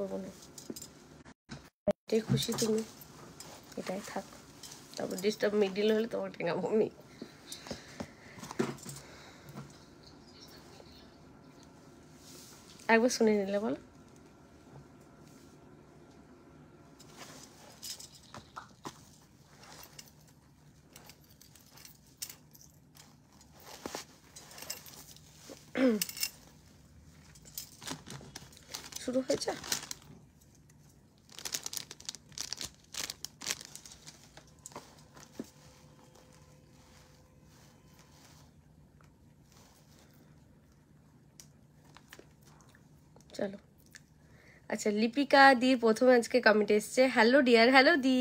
করবো না এটাই খুশি তুমি এটাই থাক তারপর ডিস্টার্ব মিডিল হলে তোমার ঠেঙাবো আমি একবার শুনে নিলে বলো আচ্ছা লিপিকা দি প্রথম আজকে কমেন্ট এসছে হ্যালো ডিয়ার হ্যালো দি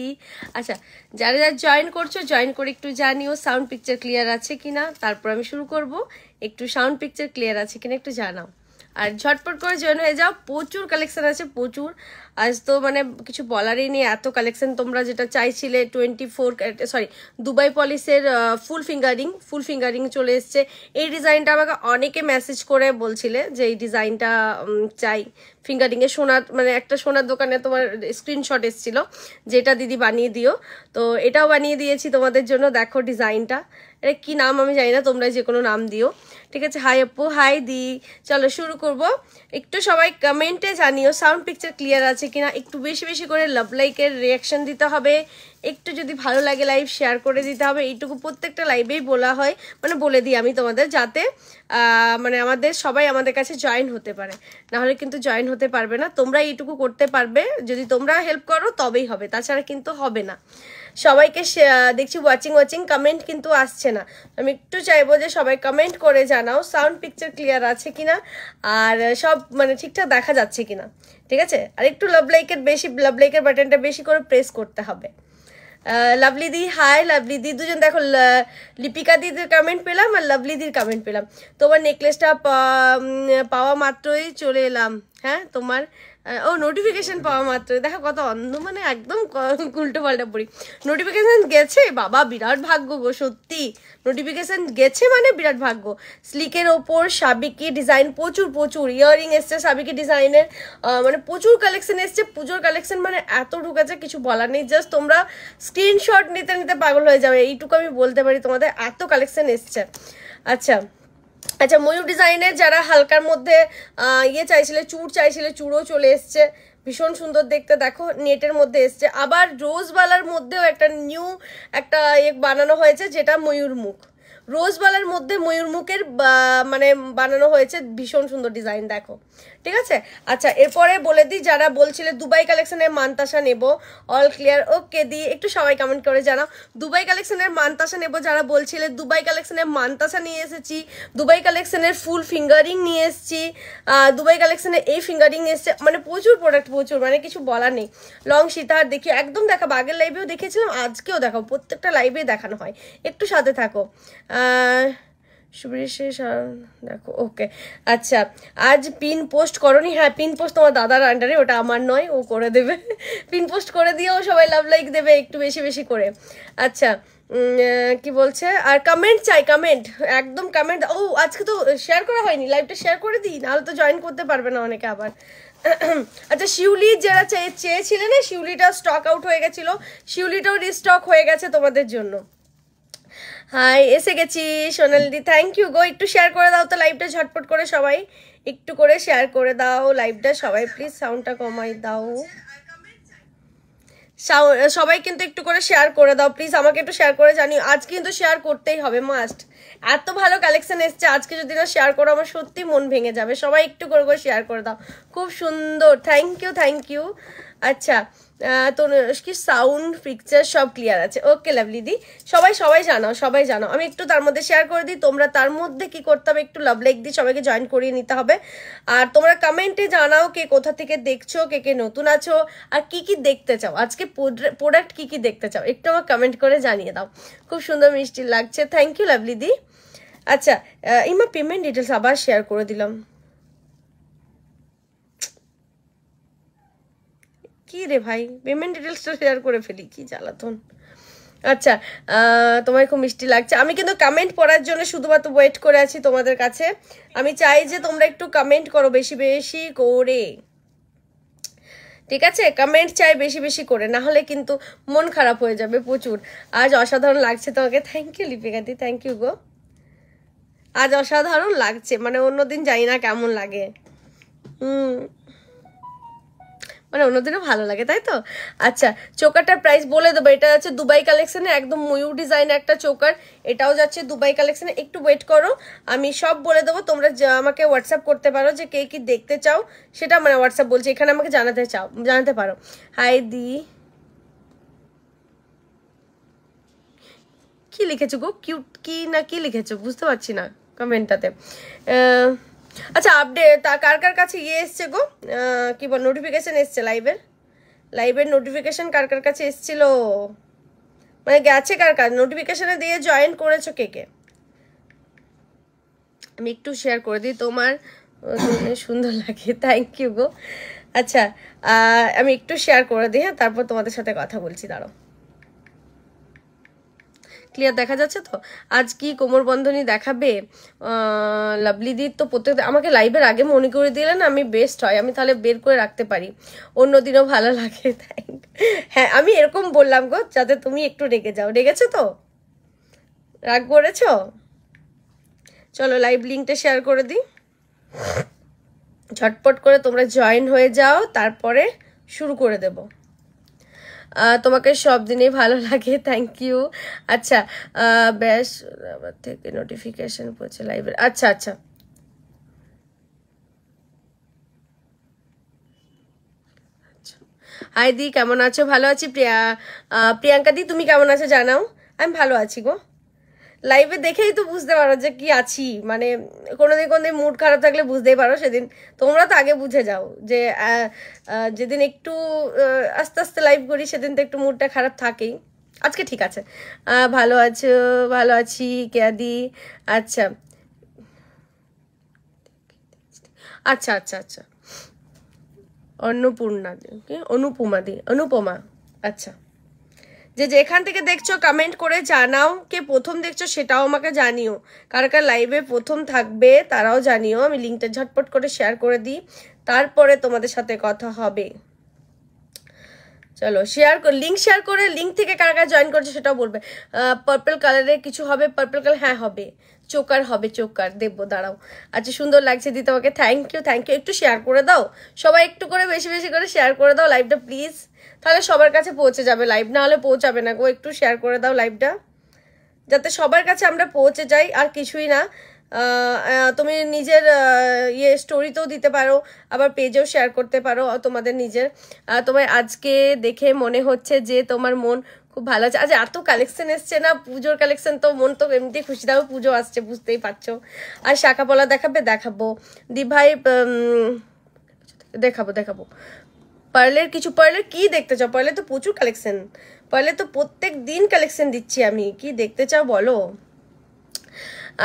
আচ্ছা যারা যারা জয়েন করছো জয়েন করে একটু জানিও সাউন্ড পিকচার ক্লিয়ার আছে কিনা তারপর আমি শুরু করব একটু সাউন্ড পিকচার ক্লিয়ার আছে কিনা একটু জানাও আর ঝটপট করে জয়েন হয়ে যাও প্রচুর কালেকশন আছে প্রচুর আজ তো মানে কিছু বলারই নেই এত কালেকশন তোমরা যেটা চাইছিলে টোয়েন্টি ফোর সরি দুবাই পলিসের ফুল ফিঙ্গারিং ফুল ফিঙ্গারিং চলে এসছে এই ডিজাইনটা আমাকে অনেকে মেসেজ করে বলছিলে যে এই ডিজাইনটা চাই ফিঙ্গারিংয়ে সোনার মানে একটা সোনার দোকানে তোমার স্ক্রিনশট এসেছিলো যেটা দিদি বানিয়ে দিও তো এটাও বানিয়ে দিয়েছি তোমাদের জন্য দেখো ডিজাইনটা এটা কি নাম আমি জানি না তোমরা যে কোনো নাম দিও ঠিক আছে হাই আপু হাই দি চলো শুরু করব একটু সবাই কমেন্টে জানিও সাউন্ড পিকচার ক্লিয়ার আছে কিনা একটু বেশি বেশি করে লাভ লাইকের রিয়াকশান দিতে হবে একটু যদি ভালো লাগে লাইভ শেয়ার করে দিতে হবে এইটুকু প্রত্যেকটা লাইভেই বলা হয় মানে বলে দিই আমি তোমাদের যাতে মানে আমাদের সবাই আমাদের কাছে জয়েন হতে পারে নাহলে কিন্তু জয়েন হতে পারবে না তোমরা এইটুকু করতে পারবে যদি তোমরা হেল্প করো তবেই হবে তাছাড়া কিন্তু হবে না সবাইকে দেখছি ওয়াচিং ওয়াচিং কমেন্ট কিন্তু আসছে না আমি একটু চাইবো যে সবাই কমেন্ট করে জানাও সাউন্ড পিকচার ক্লিয়ার আছে কিনা আর সব মানে ঠিকঠাক দেখা যাচ্ছে কিনা ঠিক আছে আর একটু লাভ লাইকের বেশি লাভ লাইকের বাটনটা বেশি করে প্রেস করতে হবে লাভলি দি হাই লাভলি দি দুজন দেখো লিপিকা দিদির কমেন্ট পেলাম আর লাভলি দির কমেন্ট পেলাম তোমার নেকলেসটা পাওয়া মাত্রই চলে এলাম হ্যাঁ তোমার ও নোটিফিকেশন পাওয়া মাত্র দেখো কত অন্ধ মানে একদম উল্টো পাল্টা পড়ি নোটিফিকেশন গেছে বাবা বিরাট ভাগ্য গো সত্যি নোটিফিকেশন গেছে মানে বিরাট ভাগ্য স্লিকের ওপর সাবিকি ডিজাইন প্রচুর প্রচুর ইয়াররিং এসছে সাবিকি ডিজাইনের মানে প্রচুর কালেকশন এসছে পুজোর কালেকশন মানে এত ঢুকেছে কিছু বলার নেই জাস্ট তোমরা স্ক্রিনশট নিতে নিতে পাগল হয়ে যাবে এইটুকু আমি বলতে পারি তোমাদের এত কালেকশন এসছে আচ্ছা আচ্ছা ময়ূর ডিজাইনের যারা হালকার মধ্যে ইয়ে চাইছিলে চূড় চাইছিলে চূড়ও চলে এসছে ভীষণ সুন্দর দেখতে দেখো নেটের মধ্যে এসছে আবার রোজবালার মধ্যেও একটা নিউ একটা ইয়ে বানানো হয়েছে যেটা ময়ূর মুখ রোজবালার মধ্যে ময়ূর মুখের মানে বানানো হয়েছে ভীষণ সুন্দর ডিজাইন দেখো ঠিক আছে আচ্ছা এরপরে বলে দিই যারা বলছিলে দুবাই কালেকশনের মানতাসা নেব অল ক্লিয়ার ওকে দি একটু সবাই কমেন্ট করে জানাও দুবাই কালেকশনের মানতাসা নেব যারা বলছিলে দুবাই কালেকশনের মানতাসা নিয়ে এসেছি দুবাই কালেকশনের ফুল ফিঙ্গারিং নিয়ে এসেছি দুবাই কালেকশনের এই ফিঙ্গারিং এসছে মানে প্রচুর প্রোডাক্ট প্রচুর মানে কিছু বলা নেই লং সীতার দেখি একদম দেখা আগের লাইভেও দেখেছিলাম আজকেও দেখাবো প্রত্যেকটা লাইভে দেখানো হয় একটু সাথে থাকো সুবীর দেখো ওকে আচ্ছা আজ পিন পোস্ট করনি হ্যাঁ পিন পোস্ট তোমার দাদার আন্ডারে ওটা আমার নয় ও করে দেবে পিন পোস্ট করে দিয়েও সবাই লাভ লাইক দেবে একটু বেশি বেশি করে আচ্ছা কি বলছে আর কমেন্ট চাই কমেন্ট একদম কমেন্ট ও আজকে তো শেয়ার করা হয়নি লাইভটা শেয়ার করে দিই নাহলে তো জয়েন করতে পারবে না অনেকে আবার আচ্ছা শিউলি যারা চেয়েছিলে না শিউলিটা স্টক আউট হয়ে গেছিলো শিউলিটাও রিস্টক হয়ে গেছে তোমাদের জন্য হাই এসে গেছি সোনালদি থ্যাংক ইউ গো একটু শেয়ার করে দাও তো লাইভটা ঝটপট করে সবাই একটু করে শেয়ার করে দাও লাইভটা সবাই প্লিজ সাউন্ডটা কমাই দাও সবাই কিন্তু একটু করে শেয়ার করে দাও প্লিজ আমাকে একটু শেয়ার করে জানিও আজকে কিন্তু শেয়ার করতেই হবে মাস্ট এত ভালো কালেকশন এসছে আজকে যদি না শেয়ার করো আমার সত্যি মন ভেঙে যাবে সবাই একটু করে করে শেয়ার করে দাও খুব সুন্দর থ্যাংক ইউ থ্যাংক ইউ আচ্ছা তো কি সাউন্ড পিকচার সব ক্লিয়ার আছে ওকে লাভলি দি সবাই সবাই জানাও সবাই জানাও আমি একটু তার মধ্যে শেয়ার করে দিই তোমরা তার মধ্যে কি করতে হবে একটু লাভ লাইক দিই সবাইকে জয়েন করিয়ে নিতে হবে আর তোমরা কমেন্টে জানাও কে কোথা থেকে দেখছো কে কে নতুন আছো আর কি কি দেখতে চাও আজকে প্রোডাক্ট কি কি দেখতে চাও একটু আমার কমেন্ট করে জানিয়ে দাও খুব সুন্দর মিষ্টি লাগছে থ্যাংক ইউ লাভলি দি আচ্ছা ইমা পেমেন্ট ডিটেলস আবার শেয়ার করে দিলাম কি রে ভাই পেমেন্ট ডিটেলসটা শেয়ার করে ফেলি কি জ্বালাতন আচ্ছা তোমায় খুব মিষ্টি লাগছে আমি কিন্তু কমেন্ট পড়ার জন্য শুধুমাত্র ওয়েট করে আছি তোমাদের কাছে আমি চাই যে তোমরা একটু কমেন্ট করো বেশি বেশি করে ঠিক আছে কমেন্ট চাই বেশি বেশি করে না হলে কিন্তু মন খারাপ হয়ে যাবে প্রচুর আজ অসাধারণ লাগছে তোমাকে থ্যাংক ইউ লিপিকাদি থ্যাংক ইউ গো আজ অসাধারণ লাগছে মানে অন্যদিন জানি না কেমন লাগে হুম মানে অন্যদিনও ভালো লাগে তাই তো আচ্ছা চোকারটার প্রাইস বলে দেবো এটা যাচ্ছে দুবাই কালেকশানে একদম ময়ূর ডিজাইন একটা চোকার এটাও যাচ্ছে দুবাই কালেকশানে একটু ওয়েট করো আমি সব বলে দেবো তোমরা আমাকে হোয়াটসঅ্যাপ করতে পারো যে কে কি দেখতে চাও সেটা মানে হোয়াটসঅ্যাপ বলছে এখানে আমাকে জানাতে চাও জানাতে পারো হাই দি কি লিখেছো গো কিউট কি না কি লিখেছো বুঝতে পারছি না কমেন্টটাতে আচ্ছা আপডেট কার কার কাছে ইয়ে এসছে গো কি বল নোটিফিকেশান এসছে লাইভের লাইভের নোটিফিকেশান কার কার কাছে এসছিল মানে গেছে কার কার নোটিফিকেশানে দিয়ে জয়েন করেছো কে কে আমি একটু শেয়ার করে দিই তোমার সুন্দর লাগে থ্যাংক ইউ গো আচ্ছা আমি একটু শেয়ার করে দিই হ্যাঁ তারপর তোমাদের সাথে কথা বলছি দাঁড়ো ক্লিয়ার দেখা যাচ্ছে তো আজ কি কোমরবন্ধনী দেখাবে লাভলিদির তো প্রত্যেক আমাকে লাইভের আগে মনে করে দিলে না আমি বেস্ট হয় আমি তাহলে বের করে রাখতে পারি অন্য দিনও ভালো লাগে হ্যাঁ আমি এরকম বললাম গো যাতে তুমি একটু রেগে যাও রেগেছো তো রাগ করেছ চলো লাইভ লিঙ্কটা শেয়ার করে দিই ঝটপট করে তোমরা জয়েন হয়ে যাও তারপরে শুরু করে দেবো তোমাকে সব দিনেই ভালো লাগে থ্যাংক ইউ আচ্ছা ব্যাস থেকে নোটিফিকেশন পড়ছে লাইভের আচ্ছা আচ্ছা হাই আচ্ছা। দি কেমন আছো ভালো আছি প্রিয়া প্রিয়াঙ্কা দি তুমি কেমন আছো জানাও আমি ভালো আছি গো লাইভে দেখেই তো বুঝতে পারো যে কি আছি মানে কোনোদিন কোনোদিন মুড খারাপ থাকলে বুঝতেই পারো সেদিন তোমরা তো আগে বুঝে যাও যে যেদিন একটু আস্তে আস্তে লাইভ করি সেদিন তো একটু মুডটা খারাপ থাকেই আজকে ঠিক আছে ভালো আছো ভালো আছি কেয়াদি আচ্ছা আচ্ছা আচ্ছা আচ্ছা অন্নপূর্ণা অনুপমা অনুপমা আচ্ছা যে যেখান থেকে দেখছো কমেন্ট করে জানাও কে প্রথম দেখছো সেটাও আমাকে জানিও কার কার লাইভে প্রথম থাকবে তারাও জানিও আমি লিঙ্কটা ঝটপট করে শেয়ার করে দিই তারপরে তোমাদের সাথে কথা হবে চলো শেয়ার কর লিঙ্ক শেয়ার করে লিঙ্ক থেকে কারা কার জয়েন করছে সেটাও বলবে পার্পল কালারের কিছু হবে পার্পল কালার হ্যাঁ হবে চোকার হবে চোকার দেবো দাঁড়াও আচ্ছা সুন্দর লাগছে দিদি তোমাকে থ্যাংক ইউ থ্যাংক ইউ একটু শেয়ার করে দাও সবাই একটু করে বেশি বেশি করে শেয়ার করে দাও লাইভটা প্লিজ তাহলে সবার কাছে পৌঁছে যাবে লাইভ না হলে পৌঁছাবে না গো একটু শেয়ার করে দাও লাইভটা যাতে সবার কাছে আমরা পৌঁছে যাই আর কিছুই না তুমি নিজের ইয়ে স্টোরিতেও দিতে পারো আবার পেজেও শেয়ার করতে পারো তোমাদের নিজের তোমার আজকে দেখে মনে হচ্ছে যে তোমার মন খুব ভালো আছে আজ আচ্ছা, এত কালেকশন এসছে না পুজোর কালেকশন তো মন তো এমনিতেই খুশি দাও পুজো আসছে বুঝতেই পারছো আর শাখাপলা দেখাবে দেখাবো দিভাই দেখাবো দেখাবো পার্লের কিছু পার্লের কি দেখতে চাও পার্লে তো প্রচুর কালেকশন পার্লে তো প্রত্যেক দিন কালেকশন দিচ্ছি আমি কি দেখতে চাও বলো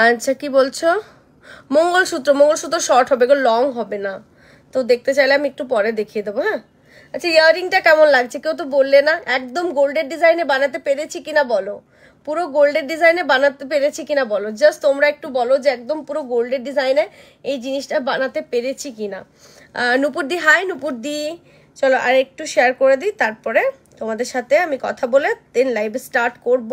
আচ্ছা কি বলছো মঙ্গলসূত্র মঙ্গলসূত্র শর্ট হবে এগুলো লং হবে না তো দেখতে চাইলে আমি একটু পরে দেখিয়ে দেবো হ্যাঁ আচ্ছা ইয়াররিংটা কেমন লাগছে কেউ তো বললে না একদম গোল্ডের ডিজাইনে বানাতে পেরেছি কিনা বলো পুরো গোল্ডের ডিজাইনে বানাতে পেরেছি কিনা বলো জাস্ট তোমরা একটু বলো যে একদম পুরো গোল্ডের ডিজাইনে এই জিনিসটা বানাতে পেরেছি কিনা নুপুর দি হাই নুপুর দি চলো আর একটু শেয়ার করে দিই তারপরে তোমাদের সাথে আমি কথা বলে দেন লাইভ স্টার্ট করব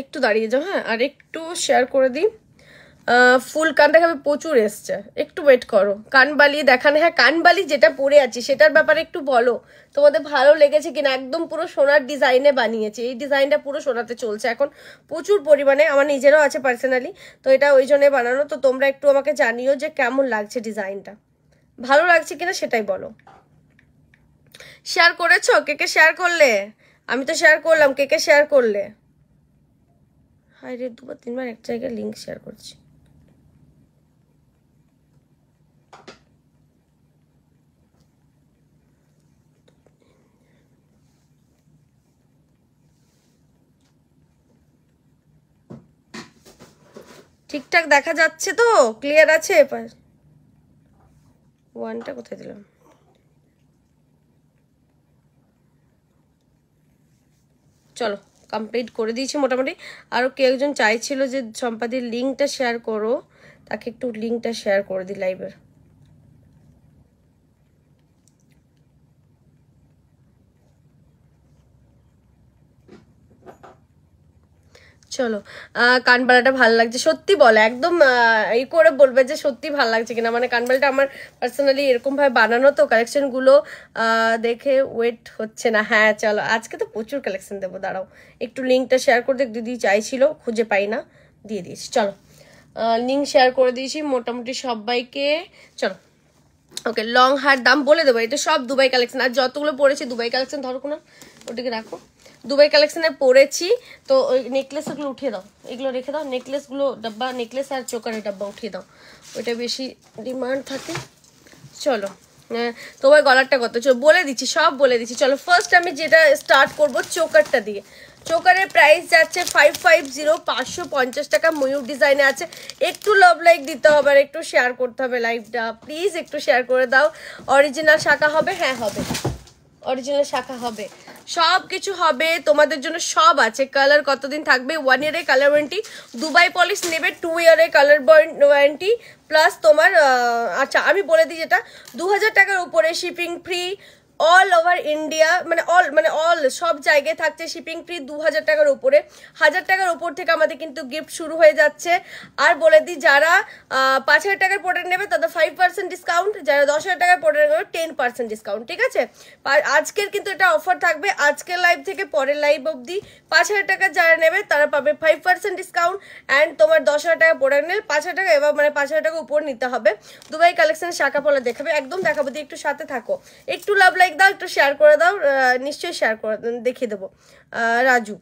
একটু দাঁড়িয়ে যাও হ্যাঁ আর একটু শেয়ার করে দিই ফুল কানটা খাবে প্রচুর এসছে একটু ওয়েট করো কানবালি দেখানো হ্যাঁ কানবালি যেটা পরে আছি সেটার ব্যাপারে একটু বলো তোমাদের ভালো লেগেছে কিনা একদম পুরো সোনার ডিজাইনে বানিয়েছে এই ডিজাইনটা পুরো সোনাতে চলছে এখন প্রচুর পরিমাণে আমার নিজেরও আছে পার্সোনালি তো এটা ওই জন্যে বানানো তো তোমরা একটু আমাকে জানিও যে কেমন লাগছে ডিজাইনটা ভালো লাগছে কিনা সেটাই বলো শেয়ার করেছো কে কে শেয়ার করলে আমি তো শেয়ার করলাম কে কে শেয়ার করলে হাই রে দুবার তিনবার এক জায়গায় লিঙ্ক শেয়ার করছি ঠিকঠাক দেখা যাচ্ছে তো ক্লিয়ার আছে ওয়ানটা কোথায় দিলাম চলো কমপ্লিট করে দিয়েছি মোটামুটি আরও কেউ একজন চাইছিল যে সম্পাদির লিঙ্কটা শেয়ার করো তাকে একটু লিঙ্কটা শেয়ার করে দিই লাইভের চলো কানবালাটা ভালো লাগছে সত্যি বলে একদম এই করে বলবে যে সত্যি ভালো লাগছে কিনা মানে কানবালাটা আমার পার্সোনালি এরকমভাবে বানানো তো কালেকশনগুলো দেখে ওয়েট হচ্ছে না হ্যাঁ চলো আজকে তো প্রচুর কালেকশন দেবো দাঁড়াও একটু লিঙ্কটা শেয়ার করতে দিদি চাইছিল খুঁজে পাই না দিয়ে দিয়েছি চলো লিঙ্ক শেয়ার করে দিয়েছি মোটামুটি সবাইকে চলো ওকে লং হার দাম বলে দেবো এটা সব দুবাই কালেকশন আর যতগুলো পড়েছে দুবাই কালেকশন ধরো কোনো ওটাকে রাখো দুবাই কালেকশানে পরেছি তো ওই নেকলেসগুলো উঠিয়ে দাও এগুলো রেখে দাও নেকলেসগুলো ডাব্বা নেকলেস আর চোকারের ডাব্বা উঠিয়ে দাও ওইটা বেশি ডিমান্ড থাকে চলো হ্যাঁ, তোমার গলারটা কত বলে দিচ্ছি সব বলে দিচ্ছি চলো ফার্স্ট আমি যেটা স্টার্ট করব চোকারটা দিয়ে চোকারের প্রাইস যাচ্ছে ফাইভ ফাইভ জিরো পাঁচশো পঞ্চাশ টাকা ময়ূর ডিজাইনে আছে একটু লাভ লাইক দিতে হবে আর একটু শেয়ার করতে হবে লাইভটা প্লিজ একটু শেয়ার করে দাও অরিজিনাল শাখা হবে হ্যাঁ হবে অরিজিনাল শাখা হবে সব কিছু হবে তোমাদের জন্য সব আছে কালার কতদিন থাকবে ওয়ান ইয়ারের কালার ওয়ারেন্টি দুবাই পলিশ নেবে টু ইয়ারের কালার ওয়ারেন্টি প্লাস তোমার আচ্ছা আমি বলে দিই যেটা দু টাকার উপরে shipping free all over India মানে অল মানে অল সব জায়গায় থাকছে শিপিং ফ্রি দু হাজার টাকার উপরে হাজার টাকার উপর থেকে আমাদের কিন্তু গিফট শুরু হয়ে যাচ্ছে আর বলে দিই যারা পাঁচ হাজার টাকার প্রোডাক্ট নেবে তাদের ফাইভ পার্সেন্ট ডিসকাউন্ট যারা দশ হাজার টাকার প্রোডাক্ট নেবে টেন পার্সেন্ট ডিসকাউন্ট ঠিক আছে আজকের কিন্তু এটা অফার থাকবে আজকের লাইভ থেকে পরের লাইভ অবধি পাঁচ হাজার টাকা যারা নেবে তারা পাবে ফাইভ পার্সেন্ট ডিসকাউন্ট অ্যান্ড তোমার দশ হাজার টাকা প্রোডাক্ট নেবে পাঁচ হাজার টাকা এবার মানে পাঁচ হাজার টাকা উপর নিতে হবে দুবাই কালেকশন শাখা পলা দেখাবে একদম দেখাবো দিয়ে একটু সাথে থাকো একটু লাভ লাইক লাইক দাও একটু শেয়ার করে দাও নিশ্চয়ই শেয়ার করে দেখিয়ে দেবো রাজু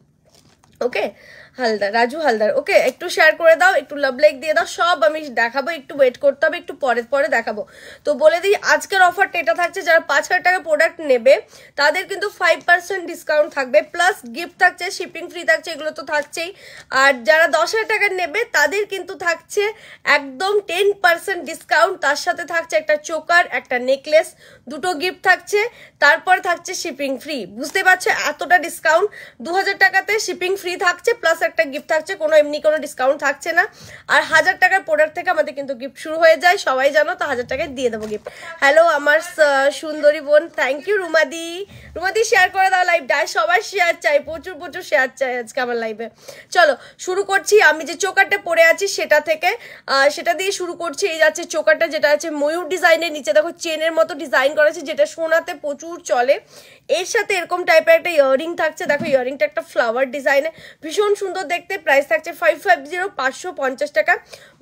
ওকে হালদার রাজু হালদার ওকে একটু শেয়ার করে দাও একটু লাভ লাইক দিয়ে দাও সব আমি দেখাবো একটু ওয়েট করতে হবে একটু পরে পরে দেখাবো তো বলে দিই আজকের অফারটা এটা থাকছে যারা পাঁচ হাজার টাকা প্রোডাক্ট নেবে তাদের কিন্তু ফাইভ পার্সেন্ট ডিসকাউন্ট থাকবে প্লাস গিফট থাকছে শিপিং ফ্রি থাকছে এগুলো তো থাকছেই আর যারা দশ হাজার টাকা নেবে তাদের কিন্তু থাকছে একদম টেন পার্সেন্ট ডিসকাউন্ট তার সাথে থাকছে একটা চোকার একটা নেকলেস দুটো গিফট থাকছে তারপর থাকছে শিপিং ফ্রি বুঝতে পারছো এতটা ডিসকাউন্ট দু হাজার টাকাতে শিপিং ফ্রি থাকছে প্লাস একটা গিফট থাকছে কোনো এমনি কোনো ডিসকাউন্ট থাকছে না আর হাজার টাকার প্রোডাক্ট থেকে আমাদের কিন্তু গিফট শুরু হয়ে যায় সবাই জানো তো হাজার টাকায় দিয়ে দেবো গিফট হ্যালো আমার সুন্দরী বোন থ্যাংক ইউ রুমাদি রুমাদি শেয়ার করে দাও লাইভটা সবাই শেয়ার চাই প্রচুর প্রচুর শেয়ার চাই আজকে আমার লাইভে চলো শুরু করছি আমি যে চোকারটা পরে আছি সেটা থেকে সেটা দিয়ে শুরু করছি এই যাচ্ছে চোকারটা যেটা আছে ময়ূর ডিজাইনের নিচে দেখো চেনের মতো ডিজাইন করা আছে যেটা সোনাতে প্রচুর চলে এর সাথে এরকম টাইপের একটা ইয়ারিং থাকছে দেখো ইয়ারিংটা একটা ফ্লাওয়ার ডিজাইনে ভীষণ সুন্দর দেখতে প্রাইস থাকছে ফাইভ ফাইভ জিরো পাঁচশো পঞ্চাশ টাকা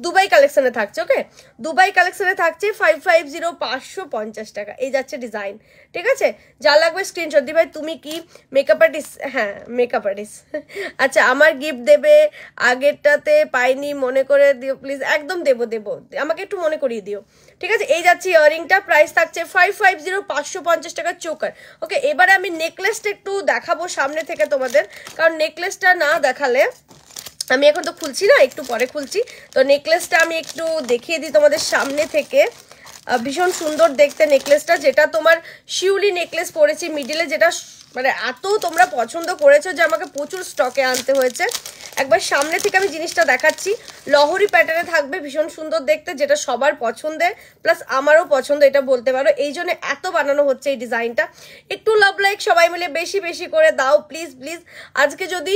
দুবাই কালেকশানে থাকছে ওকে দুবাই কালেকশানে থাকছে ফাইভ ফাইভ জিরো পাঁচশো পঞ্চাশ টাকা এই যাচ্ছে ডিজাইন ঠিক আছে যা লাগবে স্ক্রিনশট দি ভাই তুমি কি মেকআপ আর্টিস্ট হ্যাঁ মেকআপ আর্টিস্ট আচ্ছা আমার গিফট দেবে আগেরটাতে পাইনি মনে করে দিও প্লিজ একদম দেবো দেবো আমাকে একটু মনে করিয়ে দিও ঠিক আছে এই যাচ্ছে ইয়ারিংটা প্রাইস থাকছে ফাইভ ফাইভ জিরো পাঁচশো পঞ্চাশ টাকার চোকার ওকে এবারে আমি নেকলেসটা একটু দেখাবো সামনে থেকে তোমাদের কারণ নেকলেসটা না দেখালে আমি এখন তো খুলছি না একটু পরে খুলছি তো নেকলেসটা আমি একটু দেখিয়ে দিই তোমাদের সামনে থেকে ভীষণ সুন্দর দেখতে নেকলেসটা যেটা তোমার শিউলি নেকলেস পরেছি মিডিলে যেটা মানে এত তোমরা পছন্দ করেছো যে আমাকে প্রচুর স্টকে আনতে হয়েছে একবার সামনে থেকে আমি জিনিসটা দেখাচ্ছি লহরি প্যাটার্নে থাকবে ভীষণ সুন্দর দেখতে যেটা সবার পছন্দের প্লাস আমারও পছন্দ এটা বলতে পারো এই জন্য এত বানানো হচ্ছে এই ডিজাইনটা একটু লাভ লাইক সবাই মিলে বেশি বেশি করে দাও প্লিজ প্লিজ আজকে যদি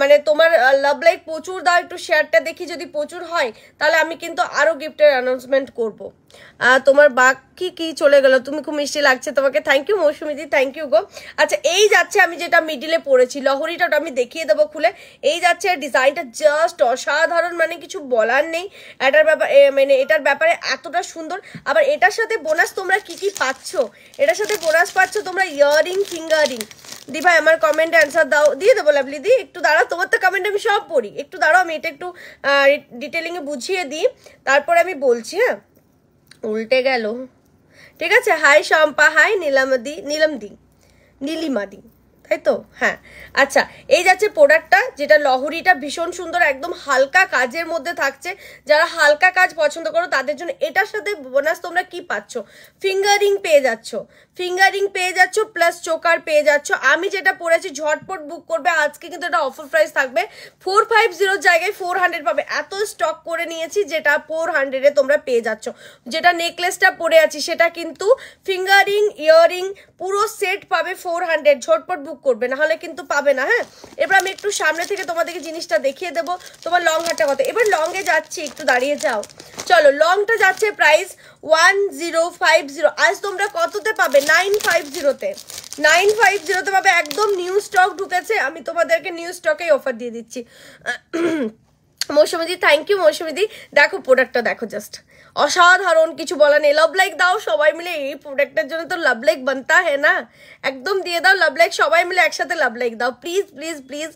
মানে তোমার লাভ লাইক প্রচুর দাও একটু শেয়ারটা দেখি যদি প্রচুর হয় তাহলে আমি কিন্তু আরও গিফটের অ্যানাউন্সমেন্ট করবো তোমার বাঘ কি চলে গেল তুমি খুব মিষ্টি লাগছে তোমাকে থ্যাংক ইউ মৌসুমিদি থ্যাংক ইউ গো আচ্ছা এই যাচ্ছে আমি যেটা মিডিলে পড়েছি লহরিটা ওটা আমি দেখিয়ে দেবো খুলে এই যাচ্ছে ডিজাইনটা জাস্ট অসাধারণ মানে কিছু বলার নেই এটার ব্যাপারে মানে এটার ব্যাপারে এতটা সুন্দর আবার এটার সাথে বোনাস তোমরা কি কি পাচ্ছ এটার সাথে বোনাস পাচ্ছ তোমরা ইয়ারিং ফিঙ্গারিং দি ভাই আমার কমেন্ট অ্যান্সার দাও দিয়ে দেবো লাভলি দি একটু দাঁড়াও তোমার তো কমেন্ট আমি সব পড়ি একটু দাঁড়াও আমি এটা একটু ডিটেলিংয়ে বুঝিয়ে দিই তারপরে আমি বলছি হ্যাঁ উল্টে গেল ঠিক আছে হাই শম্পা হাই নীলামদি নীলমদি নীলিমাদি তাই তো হ্যাঁ আচ্ছা এই যাচ্ছে প্রোডাক্টটা যেটা লহরিটা ভীষণ সুন্দর একদম হালকা কাজের মধ্যে থাকছে যারা হালকা কাজ পছন্দ করো তাদের জন্য এটার সাথে বোনাস তোমরা কি পাচ্ছ ফিঙ্গারিং পেয়ে যাচ্ছ ফিঙ্গারিং পেয়ে যাচ্ছ প্লাস চোকার পেয়ে যাচ্ছ আমি যেটা পড়েছি ঝটপট বুক করবে আজকে কিন্তু এটা অফার প্রাইস থাকবে ফোর ফাইভ জিরোর জায়গায় ফোর হান্ড্রেড পাবে এত স্টক করে নিয়েছি যেটা ফোর হান্ড্রেডে তোমরা পেয়ে যাচ্ছ যেটা নেকলেসটা পরে আছি সেটা কিন্তু ফিঙ্গারিং ইয়াররিং পুরো সেট পাবে ফোর হান্ড্রেড ঝটপট বুক করবে নাহলে কিন্তু পাবে না হ্যাঁ এবার আমি একটু সামনে থেকে তোমাদেরকে জিনিসটা দেখিয়ে দেবো তোমার লং হাটটা কত এবার লংয়ে যাচ্ছি একটু দাঁড়িয়ে যাও চলো লংটা যাচ্ছে price one zero five zero আজ তোমরা কততে পাবে নাইন ফাইভ জিরোতে নাইন ফাইভ জিরোতে পাবে একদম নিউ স্টক ঢুকেছে আমি তোমাদেরকে নিউ স্টকেই অফার দিয়ে দিচ্ছি মৌসুমিদি থ্যাংক ইউ মৌসুমিদি দেখো প্রোডাক্টটা দেখো জাস্ট অসাধারণ কিছু বলা নেই লাভ লাইক দাও সবাই মিলে এই প্রোডাক্টের জন্য তো লাভ লাইক বানতা হ্যাঁ না একদম দিয়ে দাও লাভ লাইক সবাই মিলে একসাথে লাভ লাইক দাও প্লিজ প্লিজ প্লিজ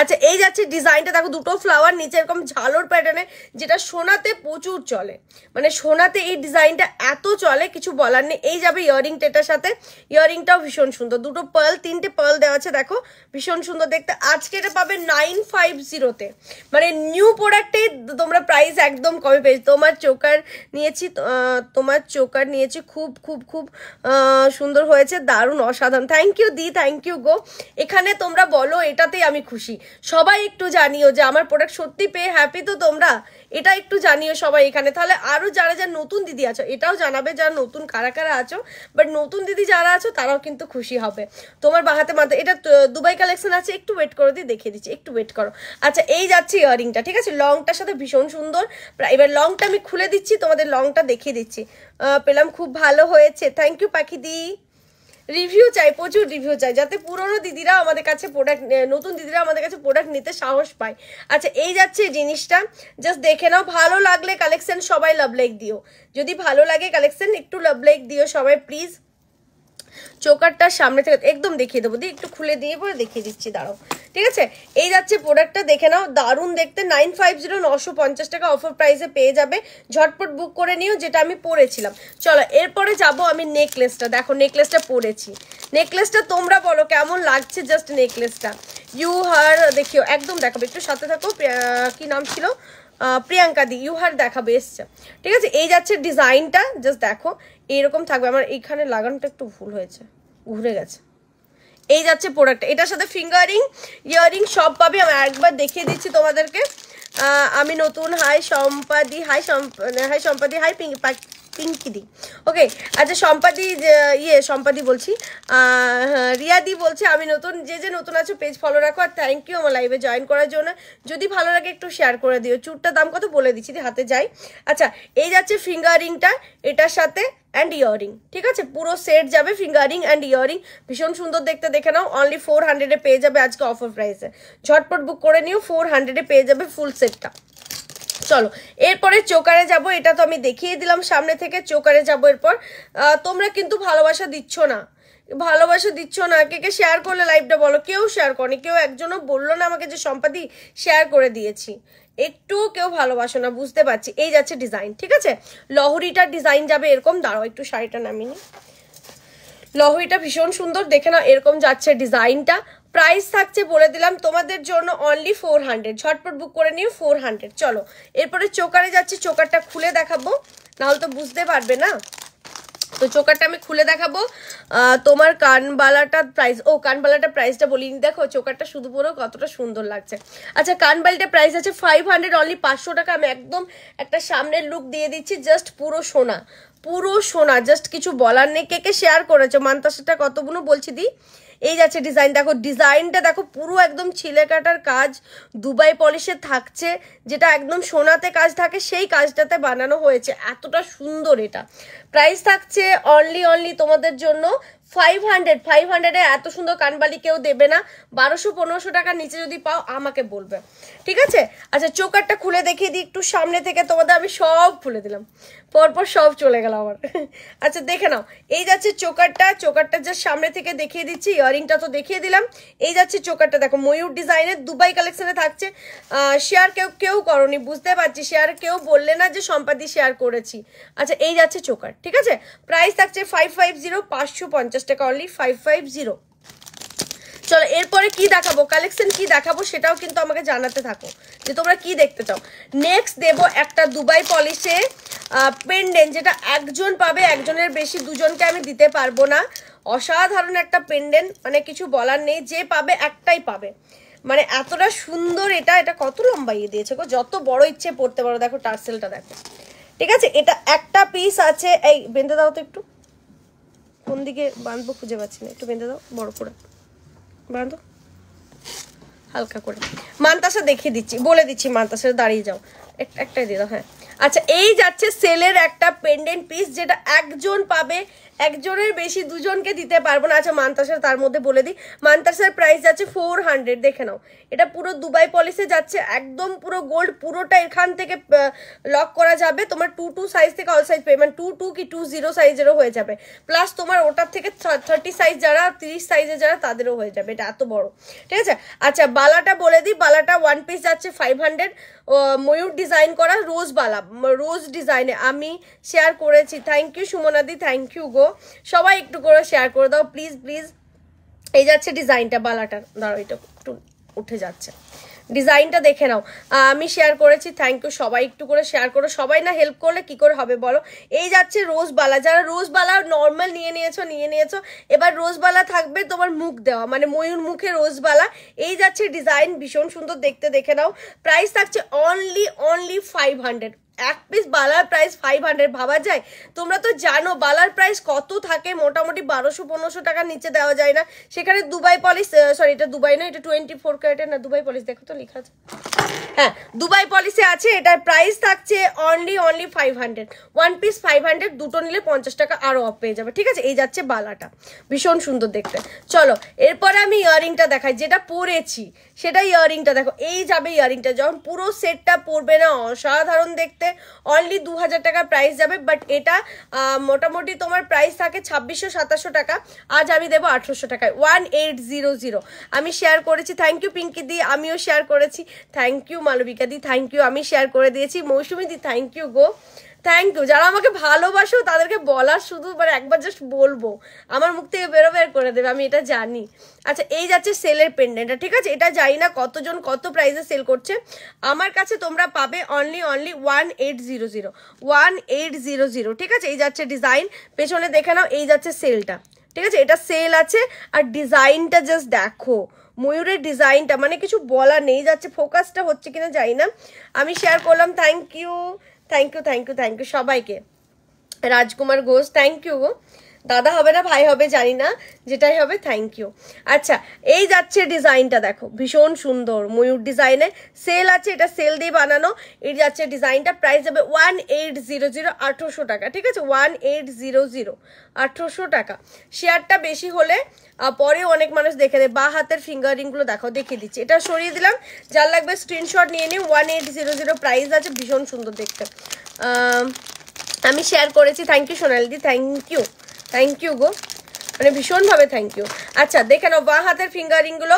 আচ্ছা এই যাচ্ছে ডিজাইনটা দেখো দুটো ফ্লাওয়ার নিচে এরকম ঝালোর প্যাটার্নে যেটা সোনাতে প্রচুর চলে মানে সোনাতে এই ডিজাইনটা এত চলে কিছু বলার নেই এই যাবে ইয়ারিংটা এটার সাথে ইয়ারিংটাও ভীষণ সুন্দর দুটো পার্ল তিনটে পার্ল দেওয়া আছে দেখো ভীষণ সুন্দর দেখতে আজকে এটা পাবে নাইন ফাইভ জিরোতে মানে নিউ প্রোডাক্টে তোমরা প্রাইস একদম কমে পেয়েছো তোমার চোখের নিয়েছি তোমার চোকার নিয়েছি খুব খুব খুব সুন্দর হয়েছে দারুণ অসাধারণ থ্যাংক ইউ দি থ্যাংক ইউ গো এখানে তোমরা বলো এটাতেই আমি খুশি সবাই একটু জানিও যে আমার প্রোডাক্ট সত্যি পেয়ে হ্যাপি তো তোমরা এটা একটু জানিও সবাই এখানে তাহলে আরও যারা যারা নতুন দিদি আছো এটাও জানাবে যারা নতুন কারা কারা আছো বাট নতুন দিদি যারা আছো তারাও কিন্তু খুশি হবে তোমার বাহাতে মাথা এটা দুবাই কালেকশন আছে একটু ওয়েট করো দিয়ে দেখিয়ে দিচ্ছি একটু ওয়েট করো আচ্ছা এই যাচ্ছে ইয়ারিংটা ঠিক আছে লংটার সাথে ভীষণ সুন্দর এবার লংটা আমি খুলে দিচ্ছি তোমাদের লংটা দেখিয়ে দিচ্ছি পেলাম খুব ভালো হয়েছে থ্যাংক ইউ পাখি দি রিভিউ চাই প্রচুর রিভিউ চাই যাতে পুরনো দিদিরা আমাদের কাছে প্রোডাক্ট নতুন দিদিরা আমাদের কাছে প্রোডাক্ট নিতে সাহস পায় আচ্ছা এই যাচ্ছে জিনিসটা জাস্ট দেখে নাও ভালো লাগলে কালেকশন সবাই লাভ লাইক দিও যদি ভালো লাগে কালেকশন একটু লাভ লাইক দিও সবাই প্লিজ চোকারটা সামনে থেকে একদম দেখিয়ে দেবো দি একটু খুলে দিয়ে পরে দেখিয়ে দিচ্ছি দাঁড়াও ঠিক আছে এই যাচ্ছে প্রোডাক্টটা দেখে নাও দারুণ দেখতে নাইন ফাইভ জিরো নশো পঞ্চাশ টাকা অফার প্রাইসে পেয়ে যাবে ঝটপট বুক করে নিও যেটা আমি পরেছিলাম চলো এরপরে যাব আমি নেকলেসটা দেখো নেকলেসটা পরেছি নেকলেসটা তোমরা বলো কেমন লাগছে জাস্ট নেকলেসটা ইউ হার দেখিও একদম দেখাবে একটু সাথে থাকো কি নাম ছিল প্রিয়াঙ্কা দি ইউহার দেখাবে এসছে ঠিক আছে এই যাচ্ছে ডিজাইনটা জাস্ট দেখো এইরকম থাকবে আমার এইখানে লাগানোটা একটু ভুল হয়েছে ঘুরে গেছে এই যাচ্ছে প্রোডাক্ট এটার সাথে ফিঙ্গারিং ইয়ারিং সব পাবে আমি একবার দেখিয়ে দিচ্ছি তোমাদেরকে আমি নতুন হাই সম্পাদি হাই হাই সম্পাদি হাই পিঙ্কিদি ওকে আচ্ছা সম্পাদি ইয়ে সম্পাদি বলছি রিয়াদি বলছে আমি নতুন যে যে নতুন আছো পেজ ফলো রাখো আর থ্যাংক ইউ আমার লাইভে জয়েন করার জন্য যদি ভালো লাগে একটু শেয়ার করে দিও চুরটার দাম কত বলে দিচ্ছি যে হাতে যাই আচ্ছা এই যাচ্ছে ফিঙ্গারিংটা এটার সাথে অ্যান্ড ইয়ারিং ঠিক আছে পুরো সেট যাবে ফিঙ্গারিং অ্যান্ড ইয়ারিং ভীষণ সুন্দর দেখতে দেখে নাও অনলি ফোর হান্ড্রেডে পেয়ে যাবে আজকে অফার প্রাইসে ঝটপট বুক করে নিও ফোর হান্ড্রেডে পেয়ে যাবে ফুল সেটটা চলো এরপরে চোকারে যাব এটা তো আমি দেখিয়ে দিলাম সামনে থেকে চোকারে যাব এরপর তোমরা কিন্তু ভালোবাসা দিচ্ছ না ভালোবাসা দিচ্ছ না কে কে শেয়ার করলে লাইভটা বলো কেউ শেয়ার করেনি কেউ একজনও বললো না আমাকে যে সম্পাদি শেয়ার করে দিয়েছি একটু কেউ ভালোবাসো না বুঝতে পারছি এই যাচ্ছে ডিজাইন ঠিক আছে লহরিটার ডিজাইন যাবে এরকম দাঁড়াও একটু শাড়িটা নামিনি লহরিটা ভীষণ সুন্দর দেখে নাও এরকম যাচ্ছে ডিজাইনটা প্রাইস থাকছে বলে দিলাম তোমাদের জন্য অনলি ফোর হান্ড্রেড ঝটপট বুক করে নিও ফোর হান্ড্রেড চলো এরপরে চোকারে যাচ্ছি চোকারটা খুলে দেখাবো নাহলে তো বুঝতে পারবে না তো চোকারটা আমি খুলে দেখাবো তোমার কানবালাটার প্রাইস ও কানবালাটার প্রাইসটা বলিনি দেখো চোকারটা শুধু পরেও কতটা সুন্দর লাগছে আচ্ছা কানবালিটার প্রাইস আছে ফাইভ হান্ড্রেড অনলি পাঁচশো টাকা আমি একদম একটা সামনের লুক দিয়ে দিচ্ছি জাস্ট পুরো সোনা পুরো সোনা জাস্ট কিছু বলার নেই কে কে শেয়ার করেছো মান্তাসাটা কতগুলো বলছি দি এই যাচ্ছে ডিজাইন দেখো ডিজাইনটা দেখো পুরো একদম ছিলে কাটার কাজ দুবাই পলিশে থাকছে যেটা একদম সোনাতে কাজ থাকে সেই কাজটাতে বানানো হয়েছে এতটা সুন্দর এটা প্রাইস থাকছে অনলি অনলি তোমাদের জন্য ফাইভ হান্ড্রেড ফাইভ হান্ড্রেডে এত সুন্দর কানবালি কেউ দেবে না বারোশো পনেরোশো টাকার নিচে যদি পাও আমাকে বলবে ঠিক আছে আচ্ছা চোকারটা খুলে দেখিয়ে দিই একটু সামনে থেকে তোমাদের আমি সব খুলে দিলাম পরপর সব চলে গেল আমার আচ্ছা দেখে নাও এই যাচ্ছে চোকারটা চোকারটা যা সামনে থেকে দেখিয়ে দিচ্ছি ইয়ারিংটা তো দেখিয়ে দিলাম এই যাচ্ছে চোকারটা দেখো ময়ূর ডিজাইনের দুবাই কালেকশনে থাকছে শেয়ার কেউ কেউ করনি বুঝতে পারছি শেয়ার কেউ বললে না যে সম্পাদি শেয়ার করেছি আচ্ছা এই যাচ্ছে চোকার ঠিক আছে প্রাইস থাকছে ফাইভ ফাইভ জিরো পাঁচশো পঞ্চাশ টাকা অনলি ফাইভ ফাইভ জিরো এরপরে কি দেখাবো কালেকশন কি দেখাবো সেটাও কিন্তু আমাকে জানাতে থাকো যে তোমরা কি দেখতে চাও নেক্সট দেবো একটা দুবাই পলিশে পেন্ডেন্ট যেটা একজন পাবে একজনের বেশি দুজনকে আমি দিতে পারবো না অসাধারণ একটা পেন্ডেন্ট মানে কিছু বলার নেই যে পাবে একটাই পাবে মানে এতটা সুন্দর এটা এটা কত ইয়ে দিয়েছে গো যত বড় ইচ্ছে পড়তে পারো দেখো টার্সেলটা দেখো ঠিক আছে এটা একটা পিস আছে এই বেঁধে দাও তো একটু কোন দিকে বাঁধবো খুঁজে পাচ্ছি না একটু বেঁধে দাও বড় করে বাঁধো হালকা করে মানতাসা দেখিয়ে দিচ্ছি বলে দিচ্ছি মানতাসা দাঁড়িয়ে যাও একটাই দিয়ে দাও হ্যাঁ আচ্ছা এই যাচ্ছে সেলের একটা পেন্ডেন্ট পিস যেটা একজন পাবে একজনের বেশি দুজনকে দিতে পারবো না আচ্ছা মান্তাসার তার মধ্যে বলে দিই মান্তাসার প্রাইস যাচ্ছে ফোর হান্ড্রেড দেখে নাও এটা পুরো দুবাই পলিসে যাচ্ছে একদম পুরো গোল্ড পুরোটা এখান থেকে লক করা যাবে তোমার টু টু সাইজ থেকে অল সাইজ পেয়ে মানে টু টু কি টু জিরো সাইজেরও হয়ে যাবে প্লাস তোমার ওটার থেকে থার্টি সাইজ যারা তিরিশ সাইজে যারা তাদেরও হয়ে যাবে এটা এত বড় ঠিক আছে আচ্ছা বালাটা বলে দিই বালাটা ওয়ান পিস যাচ্ছে ফাইভ হান্ড্রেড ময়ূর ডিজাইন করা রোজ বালা রোজ ডিজাইনে আমি শেয়ার করেছি থ্যাংক ইউ সুমনাদি থ্যাংক ইউ গো সবাই একটু করে শেয়ার করে দাও প্লিজ প্লিজ এই যাচ্ছে ডিজাইনটা বালাটার ধরো এটা একটু উঠে যাচ্ছে ডিজাইনটা দেখে নাও আমি শেয়ার করেছি থ্যাংক ইউ সবাই একটু করে শেয়ার করো সবাই না হেল্প করলে কি করে হবে বলো এই যাচ্ছে রোজবালা যারা রোজবালা নর্মাল নিয়ে নিয়েছো নিয়ে নিয়েছো এবার রোজবালা থাকবে তোমার মুখ দেওয়া মানে ময়ূর মুখে রোজবালা এই যাচ্ছে ডিজাইন ভীষণ সুন্দর দেখতে দেখে নাও প্রাইস থাকছে অনলি অনলি ফাইভ হান্ড্রেড এক পিস বালার প্রাইস ফাইভ হান্ড্রেড ভাবা যায় তোমরা তো জানো বালার প্রাইস কত থাকে মোটামুটি বারোশো পনেরোশো টাকার নিচে দেওয়া যায় না সেখানে দুবাই পলিশ সরি এটা দুবাই না এটা টোয়েন্টি ফোর ক্যারেটের না দুবাই পলিশ দেখো তো লেখা আছে হ্যাঁ দুবাই পলিসে আছে এটার প্রাইস থাকছে only only five hundred one piece five hundred দুটো নিলে পঞ্চাশ টাকা আরও অফ পেয়ে যাবে ঠিক আছে এই যাচ্ছে বালাটা ভীষণ সুন্দর দেখতে চলো এরপরে আমি ইয়ারিংটা দেখাই যেটা পরেছি সেটা ইয়ারিংটা দেখো এই যাবে ইয়ারিংটা যখন পুরো সেটটা পরবে না অসাধারণ দেখতে সাথে অনলি দু হাজার টাকার প্রাইস যাবে বাট এটা মোটামুটি তোমার প্রাইস থাকে ছাব্বিশশো সাতাশশো টাকা আজ আমি দেবো আঠেরোশো টাকায় ওয়ান এইট জিরো জিরো আমি শেয়ার করেছি থ্যাংক ইউ পিঙ্কি দি আমিও শেয়ার করেছি থ্যাংক ইউ মালবিকা দি থ্যাংক ইউ আমি শেয়ার করে দিয়েছি মৌসুমি দি থ্যাংক ইউ গো থ্যাংক ইউ যারা আমাকে ভালোবাসো তাদেরকে বলার শুধু মানে একবার জাস্ট বলবো আমার মুখ থেকে বেরো বের করে দেবে আমি এটা জানি আচ্ছা এই যাচ্ছে সেলের পেন্ডেন্টটা ঠিক আছে এটা জানি না কতজন কত প্রাইসে সেল করছে আমার কাছে তোমরা পাবে only only one eight zero zero one eight zero zero ঠিক আছে এই যাচ্ছে ডিজাইন পেছনে দেখে নাও এই যাচ্ছে সেলটা ঠিক আছে এটা সেল আছে আর ডিজাইনটা জাস্ট দেখো ময়ূরের ডিজাইনটা মানে কিছু বলা নেই যাচ্ছে ফোকাসটা হচ্ছে কিনা জানি না আমি শেয়ার করলাম thank you thank you thank you thank you সবাইকে রাজকুমার ঘোষ থ্যাংক ইউ গো দাদা হবে না ভাই হবে জানি না যেটাই হবে থ্যাংক ইউ আচ্ছা এই যাচ্ছে ডিজাইনটা দেখো ভীষণ সুন্দর ময়ূর ডিজাইনে সেল আছে এটা সেল দিয়ে বানানো এর যাচ্ছে ডিজাইনটা প্রাইস যাবে ওয়ান এইট জিরো জিরো আঠেরোশো টাকা ঠিক আছে ওয়ান এইট জিরো জিরো আঠেরোশো টাকা শেয়ারটা বেশি হলে পরে অনেক মানুষ দেখে দেয় বা হাতের ফিঙ্গারিংগুলো দেখো দেখিয়ে দিচ্ছি এটা সরিয়ে দিলাম যার লাগবে স্ক্রিনশট নিয়ে নিই one eight zero zero price আছে ভীষণ সুন্দর দেখতে আমি শেয়ার করেছি থ্যাংক ইউ সোনালিদি থ্যাংক ইউ থ্যাংক ইউ গো মানে ভীষণভাবে থ্যাংক ইউ আচ্ছা দেখে নাও বাঁ হাতের ফিঙ্গারিংগুলো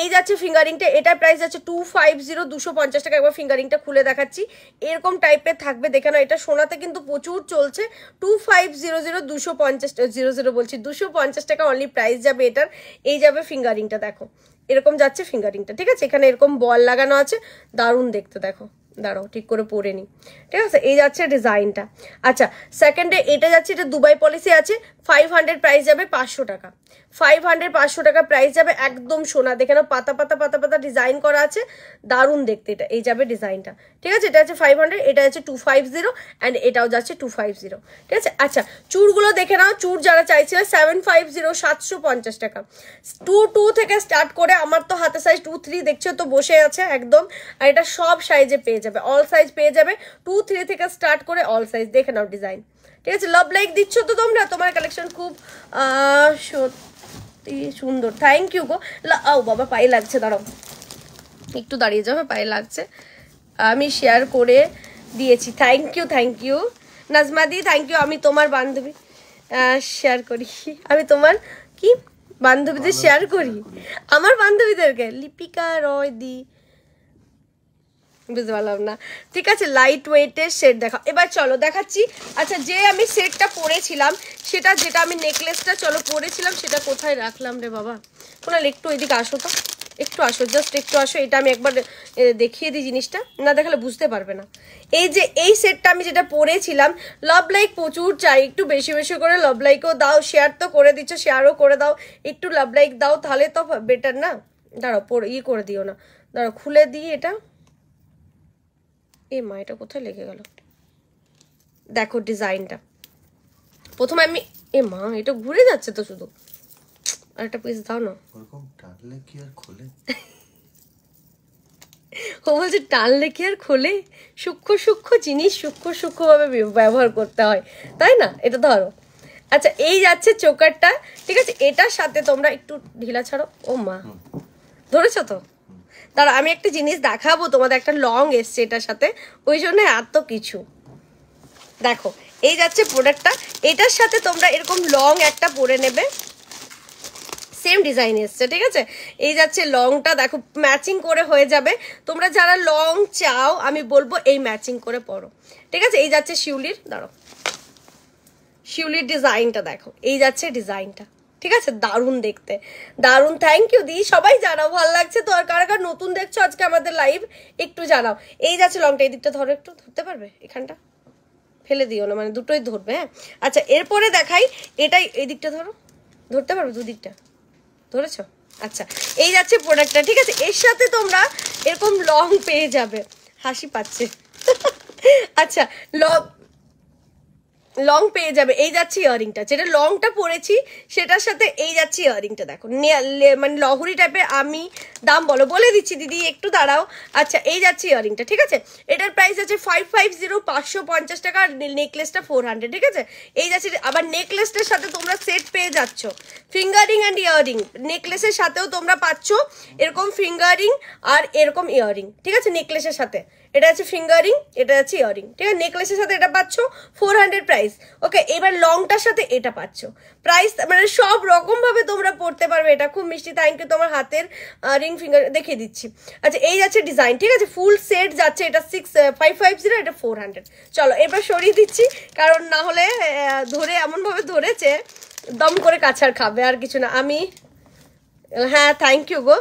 এই যাচ্ছে ফিঙ্গারিংটা এটার প্রাইস যাচ্ছে টু ফাইভ জিরো দুশো পঞ্চাশ টাকা একবার ফিঙ্গারিংটা খুলে দেখাচ্ছি এরকম টাইপের থাকবে দেখে নাও এটা সোনাতে কিন্তু প্রচুর চলছে টু ফাইভ জিরো জিরো দুশো পঞ্চাশ জিরো জিরো বলছি দুশো পঞ্চাশ টাকা অনলি প্রাইস যাবে এটার এই যাবে ফিঙ্গারিংটা দেখো এরকম যাচ্ছে ফিঙ্গারিংটা ঠিক আছে এখানে এরকম বল লাগানো আছে দারুণ দেখতে দেখো দাঁড়াও ঠিক করে পরে নিই ঠিক আছে এই যাচ্ছে ডিজাইনটা আচ্ছা সেকেন্ডে এটা যাচ্ছে এটা দুবাই পলিসি আছে ফাইভ হান্ড্রেড প্রাইস যাবে পাঁচশো টাকা ফাইভ হান্ড্রেড পাঁচশো টাকা প্রাইস যাবে একদম সোনা দেখে না পাতা পাতা পাতা পাতা ডিজাইন করা আছে দারুণ দেখতে এটা এই যাবে ডিজাইনটা ঠিক আছে এটা আছে ফাইভ হান্ড্রেড এটা আছে টু ফাইভ জিরো অ্যান্ড এটাও যাচ্ছে টু ফাইভ জিরো ঠিক আছে আচ্ছা চুরগুলো দেখে নাও চুর যারা চাইছিল সেভেন ফাইভ জিরো সাতশো পঞ্চাশ টাকা টু টু থেকে স্টার্ট করে আমার তো হাতে সাইজ টু থ্রি দেখছো তো বসে আছে একদম আর এটা সব সাইজে পেয়ে যাবে অল সাইজ পেয়ে যাবে টু থ্রি থেকে স্টার্ট করে অল সাইজ দেখে নাও ডিজাইন ঠিক আছে লাভ লাইক দিচ্ছ তো তোমরা তোমার কালেকশন খুব সত্যি সুন্দর থ্যাংক ইউ গো ও বাবা পায়ে লাগছে দাঁড়ো একটু দাঁড়িয়ে যাবে হ্যাঁ, পায়ে লাগছে আমি শেয়ার করে দিয়েছি থ্যাংক ইউ থ্যাংক ইউ নাজমাদি থ্যাংক ইউ আমি তোমার বান্ধবী শেয়ার করি আমি তোমার কি বান্ধবীদের শেয়ার করি আমার বান্ধবীদেরকে লিপিকা রয় দি বুঝতে পারলাম না ঠিক আছে লাইট ওয়েটের সেট দেখা এবার চলো দেখাচ্ছি আচ্ছা যে আমি সেটটা পরেছিলাম সেটা যেটা আমি নেকলেসটা চলো পরেছিলাম সেটা কোথায় রাখলাম রে বাবা কোনাল একটু এদিকে আসো তো একটু আসো জাস্ট একটু আসো এটা আমি একবার দেখিয়ে দিই জিনিসটা না দেখালে বুঝতে পারবে না এই যে এই সেটটা আমি যেটা পরেছিলাম লভ লাইক প্রচুর চাই একটু বেশি বেশি করে লভ লাইকও দাও শেয়ার তো করে দিচ্ছ শেয়ারও করে দাও একটু লাভ লাইক দাও তাহলে তো বেটার না দাঁড়াও ইয়ে করে দিও না দাঁড়াও খুলে দিই এটা এ মা এটা কোথায় লেগে গেল দেখো ডিজাইনটা প্রথমে আমি এ মা এটা ঘুরে যাচ্ছে তো শুধু আর একটা পিস দাও না ওরকম টানলে কি আর খোলে ও বলছে টানলে কি আর খোলে সূক্ষ্ম সূক্ষ্ম জিনিস সূক্ষ্ম সূক্ষ্মভাবে ব্যবহার করতে হয় তাই না এটা ধরো আচ্ছা এই যাচ্ছে চোকারটা ঠিক আছে এটার সাথে তোমরা একটু ঢিলা ছাড়ো ও মা ধরেছ তো দাঁড়া আমি একটা জিনিস দেখাবো তোমাদের একটা লং এসছে এটার সাথে ওই জন্য আর তো কিছু দেখো এই যাচ্ছে প্রোডাক্টটা এটার সাথে তোমরা এরকম লং একটা পরে নেবে সেম ডিজাইন এসছে ঠিক আছে এই যাচ্ছে লংটা দেখো ম্যাচিং করে হয়ে যাবে তোমরা যারা লং চাও আমি বলবো এই ম্যাচিং করে পরো ঠিক আছে এই যাচ্ছে শিউলির দাঁড়ো শিউলির ডিজাইনটা দেখো এই যাচ্ছে ডিজাইনটা ঠিক আছে দারুণ দেখতে দারুণ থ্যাংক ইউ দি সবাই জানাও ভালো লাগছে তো আর কারা কার নতুন দেখছো আজকে আমাদের লাইভ একটু জানাও এই যাচ্ছে লংটা এই দিকটা ধরো একটু ধরতে পারবে এখানটা ফেলে দিও না মানে দুটোই ধরবে হ্যাঁ আচ্ছা এরপরে দেখাই এটাই এই দিকটা ধরো ধরতে পারবে দুদিকটা ধরেছো আচ্ছা এই যাচ্ছে প্রোডাক্টটা ঠিক আছে এর সাথে তোমরা এরকম লং পেয়ে যাবে হাসি পাচ্ছে আচ্ছা লং লং পেয়ে যাবে এই যাচ্ছে ইয়ারিংটা যেটা লংটা পরেছি সেটার সাথে এই যাচ্ছে ইয়ারিংটা দেখো মানে লহরি টাইপের আমি দাম বলো বলে দিচ্ছি দিদি একটু দাঁড়াও আচ্ছা এই যাচ্ছে ইয়ারিংটা ঠিক আছে এটার প্রাইস আছে ফাইভ ফাইভ জিরো পাঁচশো পঞ্চাশ টাকা আর নেকলেসটা ফোর হান্ড্রেড ঠিক আছে এই যাচ্ছে আবার নেকলেসটার সাথে তোমরা সেট পেয়ে যাচ্ছ ফিঙ্গারিং অ্যান্ড ইয়ারিং নেকলেসের সাথেও তোমরা পাচ্ছ এরকম ফিঙ্গারিং আর এরকম ইয়ারিং ঠিক আছে নেকলেসের সাথে এটা আছে ফিঙ্গারিং এটা আছে ইয়ারিং ঠিক আছে নেকলেসের সাথে এটা পাচ্ছ ফোর হান্ড্রেড প্রাইস ওকে এবার লংটার সাথে এটা পাচ্ছ প্রাইস মানে সব রকমভাবে তোমরা পড়তে পারবে এটা খুব মিষ্টি থ্যাংক ইউ তোমার হাতের রিং ফিঙ্গার দেখিয়ে দিচ্ছি আচ্ছা এই যাচ্ছে ডিজাইন ঠিক আছে ফুল সেট যাচ্ছে এটা সিক্স ফাইভ ফাইভ জিরো এটা ফোর হান্ড্রেড চলো এবার সরিয়ে দিচ্ছি কারণ না হলে ধরে এমনভাবে ধরেছে দম করে কাছার খাবে আর কিছু না আমি হ্যাঁ থ্যাংক ইউ গো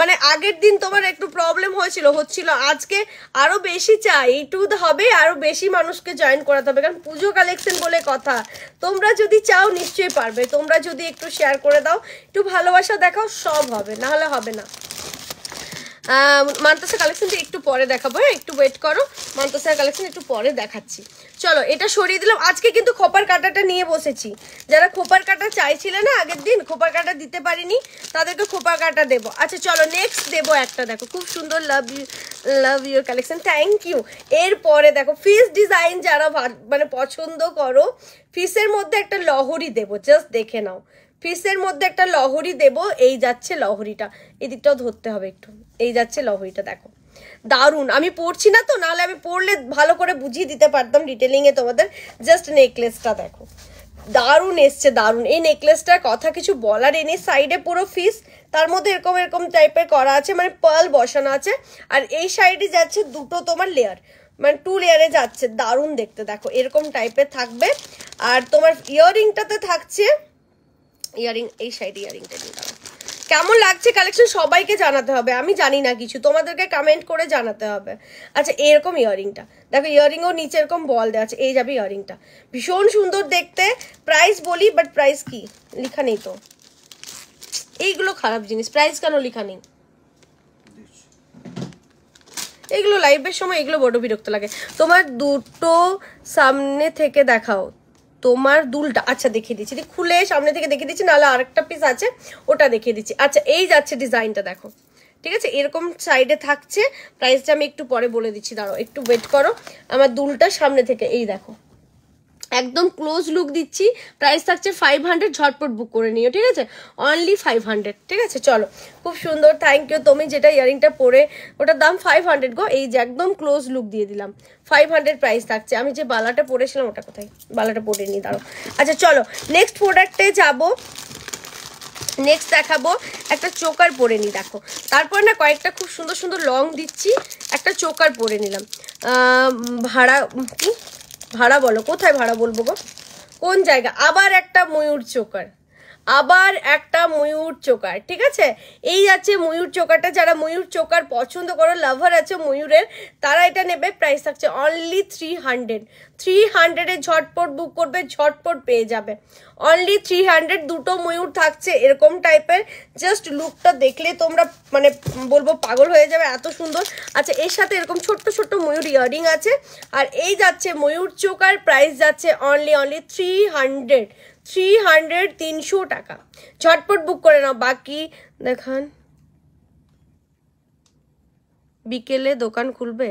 মানে আগের দিন তোমার একটু প্রবলেম হয়েছিল হচ্ছিল আজকে আরও বেশি চাই টু হবে আরও বেশি মানুষকে জয়েন করাতে হবে কারণ পুজো কালেকশন বলে কথা তোমরা যদি চাও নিশ্চয়ই পারবে তোমরা যদি একটু শেয়ার করে দাও একটু ভালোবাসা দেখাও সব হবে নাহলে হবে না মানতাসা কালেকশনটা একটু পরে দেখাবো হ্যাঁ একটু ওয়েট করো মান্তাসার কালেকশন একটু পরে দেখাচ্ছি চলো এটা সরিয়ে দিলাম আজকে কিন্তু খোপার কাটাটা নিয়ে বসেছি যারা খোপার কাটা চাইছিলে না আগের দিন খোপার কাটা দিতে পারিনি তাদেরকে খোপার কাটা দেবো আচ্ছা চলো নেক্সট দেবো একটা দেখো খুব সুন্দর love you love your collection thank you এরপরে দেখো ফিস ডিজাইন যারা মানে পছন্দ করো ফিসের মধ্যে একটা লহরি দেবো জাস্ট দেখে নাও ফিসের মধ্যে একটা লহরি দেব এই যাচ্ছে লহরিটা এদিকটাও ধরতে হবে একটু এই যাচ্ছে লহরিটা দেখো দারুণ আমি পড়ছি না তো নাহলে আমি পড়লে ভালো করে বুঝিয়ে দিতে পারতাম ডিটেলিংয়ে তোমাদের জাস্ট নেকলেসটা দেখো দারুণ এসছে দারুণ এই নেকলেসটার কথা কিছু বলার এনে সাইডে পুরো ফিস তার মধ্যে এরকম এরকম টাইপের করা আছে মানে পাল বসানো আছে আর এই সাইডে যাচ্ছে দুটো তোমার লেয়ার মানে টু লেয়ারে যাচ্ছে দারুণ দেখতে দেখো এরকম টাইপের থাকবে আর তোমার ইয়ারিংটাতে থাকছে ইয়ারিং এই সাইড ইয়ারিংটা নিয়ে কেমন লাগছে কালেকশন সবাইকে জানাতে হবে আমি জানি না কিছু তোমাদেরকে কমেন্ট করে জানাতে হবে আচ্ছা এরকম ইয়ারিংটা দেখো ইয়ারিংও নিচে এরকম বল দেওয়া আছে এই যাবে ইয়ারিংটা ভীষণ সুন্দর দেখতে প্রাইস বলি বাট প্রাইস কি লেখা নেই তো এইগুলো খারাপ জিনিস প্রাইস কেন লিখা নেই এগুলো লাইভের সময় এগুলো বড় বিরক্ত লাগে তোমার দুটো সামনে থেকে দেখাও তোমার দুলটা আচ্ছা দেখিয়ে দিচ্ছি খুলে সামনে থেকে দেখিয়ে দিচ্ছি নাহলে আরেকটা পিস আছে ওটা দেখিয়ে দিচ্ছি আচ্ছা এই যাচ্ছে ডিজাইনটা দেখো ঠিক আছে এরকম সাইডে থাকছে প্রাইসটা আমি একটু পরে বলে দিচ্ছি দাঁড়ো একটু ওয়েট করো আমার দুলটা সামনে থেকে এই দেখো একদম ক্লোজ লুক দিচ্ছি প্রাইস থাকছে ফাইভ হান্ড্রেড ঝটপট বুক করে নিও ঠিক আছে অনলি ফাইভ হান্ড্রেড ঠিক আছে চলো খুব সুন্দর থ্যাংক ইউ তুমি যেটা ইয়ারিংটা পরে ওটার দাম ফাইভ হান্ড্রেড গো এই যে একদম ক্লোজ লুক দিয়ে দিলাম ফাইভ হান্ড্রেড প্রাইস থাকছে আমি যে বালাটা পরেছিলাম ওটা কোথায় বালাটা পরে নিই দাঁড়ো আচ্ছা চলো নেক্সট প্রোডাক্টে যাবো নেক্সট দেখাবো একটা চোকার পরে নিই দেখো তারপর না কয়েকটা খুব সুন্দর সুন্দর লং দিচ্ছি একটা চোকার পরে নিলাম ভাড়া কি ভাড়া বলো কোথায় ভাড়া বলবো গো কোন জায়গা আবার একটা ময়ূর চোকার আবার একটা ময়ূর চোকার ঠিক আছে এই আছে ময়ূর চোকারটা যারা ময়ূর চোকার পছন্দ করো লাভার আছে ময়ূরের তারা এটা নেবে প্রাইস থাকছে অনলি থ্রি হান্ড্রেড থ্রি হান্ড্রেডে ঝটপট বুক করবে ঝটপট পেয়ে যাবে অনলি থ্রি হান্ড্রেড দুটো ময়ূর থাকছে এরকম টাইপের জাস্ট লুকটা দেখলে তোমরা মানে বলবো পাগল হয়ে যাবে এত সুন্দর আচ্ছা এর সাথে এরকম ছোট্ট ছোট্ট ময়ূর ইয়ারিং আছে আর এই যাচ্ছে ময়ূর চোকার প্রাইস যাচ্ছে only only three hundred three hundred তিনশো টাকা ঝটপট বুক করে নাও বাকি দেখান বিকেলে দোকান খুলবে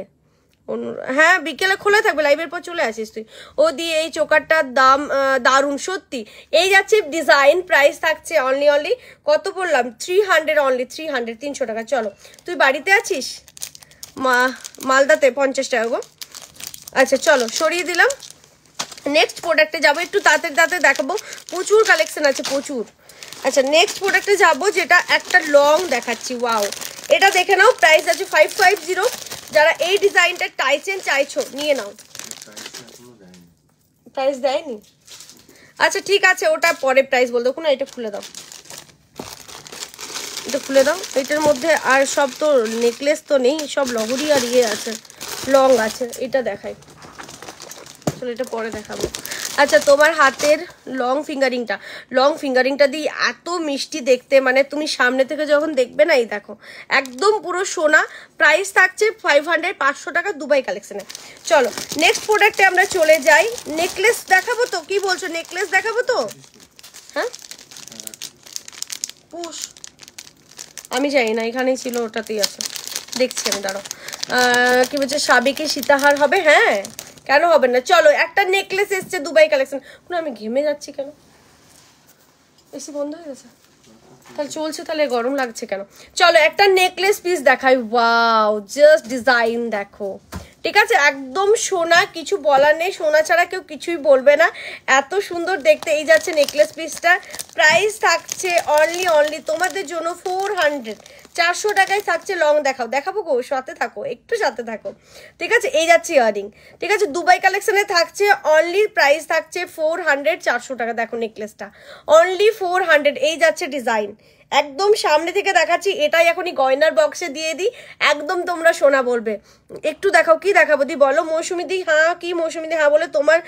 হ্যাঁ বিকেলে খোলা থাকবে লাইভের পর চলে আসিস তুই ও দিয়ে এই চোকারটার দাম দারুণ সত্যি এই যাচ্ছে ডিজাইন প্রাইস থাকছে অনলি অনলি কত বললাম three hundred only three hundred তিনশো টাকা চলো তুই বাড়িতে আছিস মা মালদাতে পঞ্চাশ টাকা গো আচ্ছা চলো সরিয়ে দিলাম নেক্সট প্রোডাক্টে যাবো একটু তাঁতের তাঁতে দেখাবো প্রচুর কালেকশন আছে প্রচুর আচ্ছা নেক্সট প্রোডাক্টে যাবো যেটা একটা লং দেখাচ্ছি ওয়াও এটা দেখে নাও প্রাইস আছে ফাইভ ফাইভ জিরো যারা এই ডিজাইনটা টাইচেন চাইছো নিয়ে নাও প্রাইস দেয়নি আচ্ছা ঠিক আছে ওটা পরে প্রাইস বল দেখুন এটা খুলে দাও এটা খুলে দাও এটার মধ্যে আর সব তো নেকলেস তো নেই সব লহরি আর ইয়ে আছে লং আছে এটা দেখায় আসলে এটা পরে দেখাবো আচ্ছা তোমার হাতের লং ফিঙ্গারিংটা লং ফিঙ্গারিংটা দিয়ে এত মিষ্টি দেখতে মানে তুমি সামনে থেকে যখন দেখবে না এই দেখো একদম পুরো সোনা প্রাইস থাকছে ফাইভ হান্ড্রেড পাঁচশো টাকা দুবাই কালেকশানে চলো নেক্সট প্রোডাক্টে আমরা চলে যাই নেকলেস দেখাবো তো কি বলছো নেকলেস দেখাবো তো হ্যাঁ পুষ আমি জানি না এখানেই ছিল ওটাতেই আছে দেখছি আমি দাঁড়ো কি বলছে সাবিকে সীতাহার হবে হ্যাঁ কেন হবে না চলো একটা নেকলেস এসছে দুবাই কালেকশন কোনো আমি ঘেমে যাচ্ছি কেন এসে বন্ধ হয়ে গেছে তাহলে চলছে তাহলে গরম লাগছে কেন চলো একটা নেকলেস পিস দেখাই ওয়াও জাস্ট ডিজাইন দেখো ঠিক আছে একদম সোনা কিছু বলার নেই সোনা ছাড়া কেউ কিছুই বলবে না এত সুন্দর দেখতে এই যাচ্ছে নেকলেস পিসটা প্রাইস থাকছে অনলি অনলি তোমাদের জন্য ফোর হান্ড্রেড চারশো টাকায় থাকছে লং দেখাও দেখাবো গো সাথে থাকো একটু সাথে থাকো ঠিক আছে এই যাচ্ছে ইয়ারিং ঠিক আছে দুবাই কালেকশানে থাকছে অনলি প্রাইস থাকছে ফোর হান্ড্রেড চারশো টাকা দেখো নেকলেসটা অনলি ফোর হান্ড্রেড এই যাচ্ছে ডিজাইন একদম সামনে থেকে দেখাচ্ছি এটাই এখনই গয়নার বক্সে দিয়ে দিই একদম তোমরা সোনা বলবে একটু দেখাও কি দেখাবো দি বলো মৌসুমিদি হ্যাঁ কি মৌসুমিদি হ্যাঁ বলে তোমার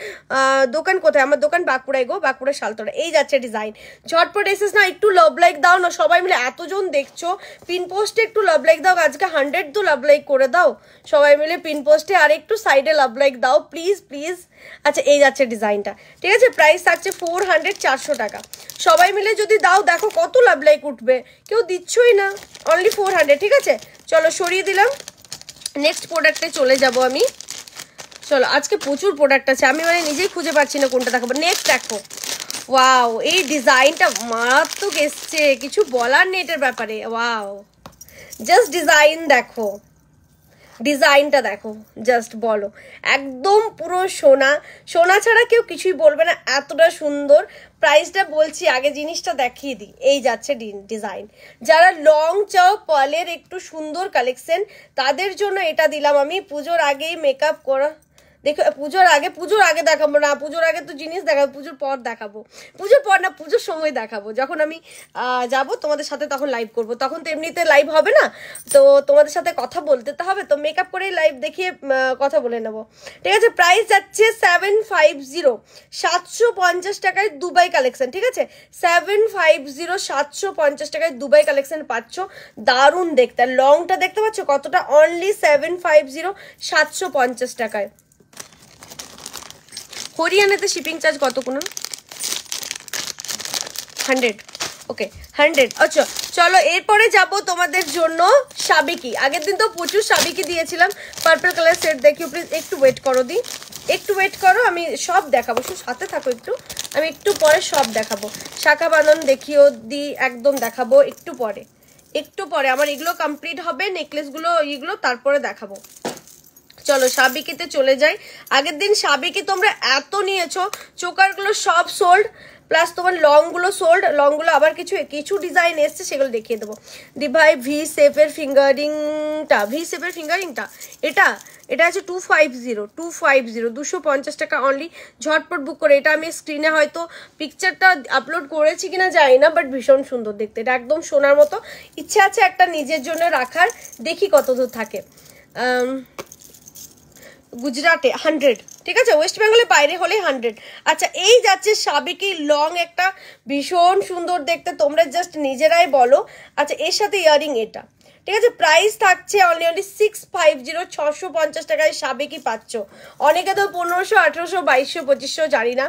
দোকান কোথায় আমার দোকান বাঁকুড়ায় গো বাঁকুড়া শালতলা এই যাচ্ছে ডিজাইন ঝটপট এসেস না একটু লভ লাইক দাও না সবাই মিলে এতজন দেখছো পিন পোস্টে একটু লাভ লাইক দাও আজকে হান্ড্রেড তো লাভ লাইক করে দাও সবাই মিলে পিন পোস্টে আর একটু সাইডে লাভ লাইক দাও প্লিজ প্লিজ আচ্ছা এই যাচ্ছে ডিজাইনটা ঠিক আছে প্রাইস থাকছে ফোর হান্ড্রেড চারশো টাকা সবাই মিলে যদি দাও দেখো কত লাভ লাইক উঠবে কেউ দিচ্ছই না অনলি ফোর হান্ড্রেড ঠিক আছে চলো সরিয়ে দিলাম নেক্সট প্রোডাক্টে চলে যাব আমি চলো আজকে প্রচুর প্রোডাক্ট আছে আমি মানে নিজেই খুঁজে পাচ্ছি না কোনটা দেখাবো নেক্সট দেখো ওয়াও এই ডিজাইনটা মারাত্মক এসছে কিছু বলার নেই এটার ব্যাপারে ওয়াও জাস্ট ডিজাইন দেখো ডিজাইনটা দেখো জাস্ট বলো একদম পুরো সোনা সোনা ছাড়া কেউ কিছুই বলবে না এতটা সুন্দর প্রাইসটা বলছি আগে জিনিসটা দেখিয়ে দিই এই যাচ্ছে ডিজাইন যারা লং চাও পলের একটু সুন্দর কালেকশন তাদের জন্য এটা দিলাম আমি পুজোর আগেই মেকআপ করা দেখো পুজোর আগে পুজোর আগে দেখাবো না পুজোর আগে তো জিনিস দেখাবো পুজোর পর দেখাবো পুজোর পর না পুজোর সময় দেখাবো যখন আমি যাব তোমাদের সাথে তখন লাইভ করব তখন তো এমনিতে লাইভ হবে না তো তোমাদের সাথে কথা বলতে তো হবে তো মেকআপ করেই লাইভ দেখিয়ে কথা বলে নেব ঠিক আছে প্রাইস যাচ্ছে সেভেন ফাইভ জিরো সাতশো পঞ্চাশ টাকায় দুবাই কালেকশন ঠিক আছে সেভেন ফাইভ জিরো সাতশো পঞ্চাশ টাকায় দুবাই কালেকশন পাচ্ছ দারুণ দেখতে লংটা দেখতে পাচ্ছ কতটা অনলি সেভেন ফাইভ জিরো সাতশো পঞ্চাশ টাকায় কোরিয়ানেতে শিপিং চার্জ কত কোনো হান্ড্রেড ওকে হান্ড্রেড আচ্ছা চলো এরপরে যাব তোমাদের জন্য সাবিকি আগের দিন তো প্রচুর সাবিকি দিয়েছিলাম পার্পল কালার সেট দেখিও প্লিজ একটু ওয়েট করো দি একটু ওয়েট করো আমি সব দেখাবো শুধু সাথে থাকো একটু আমি একটু পরে সব দেখাবো শাখা বাঁধন দেখিও দি একদম দেখাবো একটু পরে একটু পরে আমার এগুলো কমপ্লিট হবে নেকলেসগুলো এইগুলো তারপরে দেখাবো চলো সাবিকিতে চলে যাই আগের দিন সাবিকি তোমরা এত নিয়েছো চোকারগুলো সব সোল্ড প্লাস তোমার লংগুলো সোল্ড লংগুলো আবার কিছু কিছু ডিজাইন এসছে সেগুলো দেখিয়ে দেবো দি ভাই ভি সেফের ফিঙ্গারিংটা ভি সেফের ফিঙ্গারিংটা এটা এটা আছে two five zero two five zero দুশো পঞ্চাশ টাকা অনলি ঝটপট বুক করে এটা আমি স্ক্রিনে হয়তো পিকচারটা আপলোড করেছি কিনা জানি না বাট ভীষণ সুন্দর দেখতে এটা একদম সোনার মতো ইচ্ছে আছে একটা নিজের জন্য রাখার দেখি কতদূর থাকে গুজরাটে হান্ড্রেড ঠিক আছে ওয়েস্ট বেঙ্গলের বাইরে হলে হান্ড্রেড আচ্ছা এই যাচ্ছে সাবেকি লং একটা ভীষণ সুন্দর দেখতে তোমরা জাস্ট নিজেরাই বলো আচ্ছা এর সাথে ইয়ারিং এটা ঠিক আছে প্রাইস থাকছে only only six five zero ছশো পঞ্চাশ টাকায় সাবেকি পাচ্ছ অনেকে তো পনেরোশো আঠেরোশো বাইশশো পঁচিশশো জানি না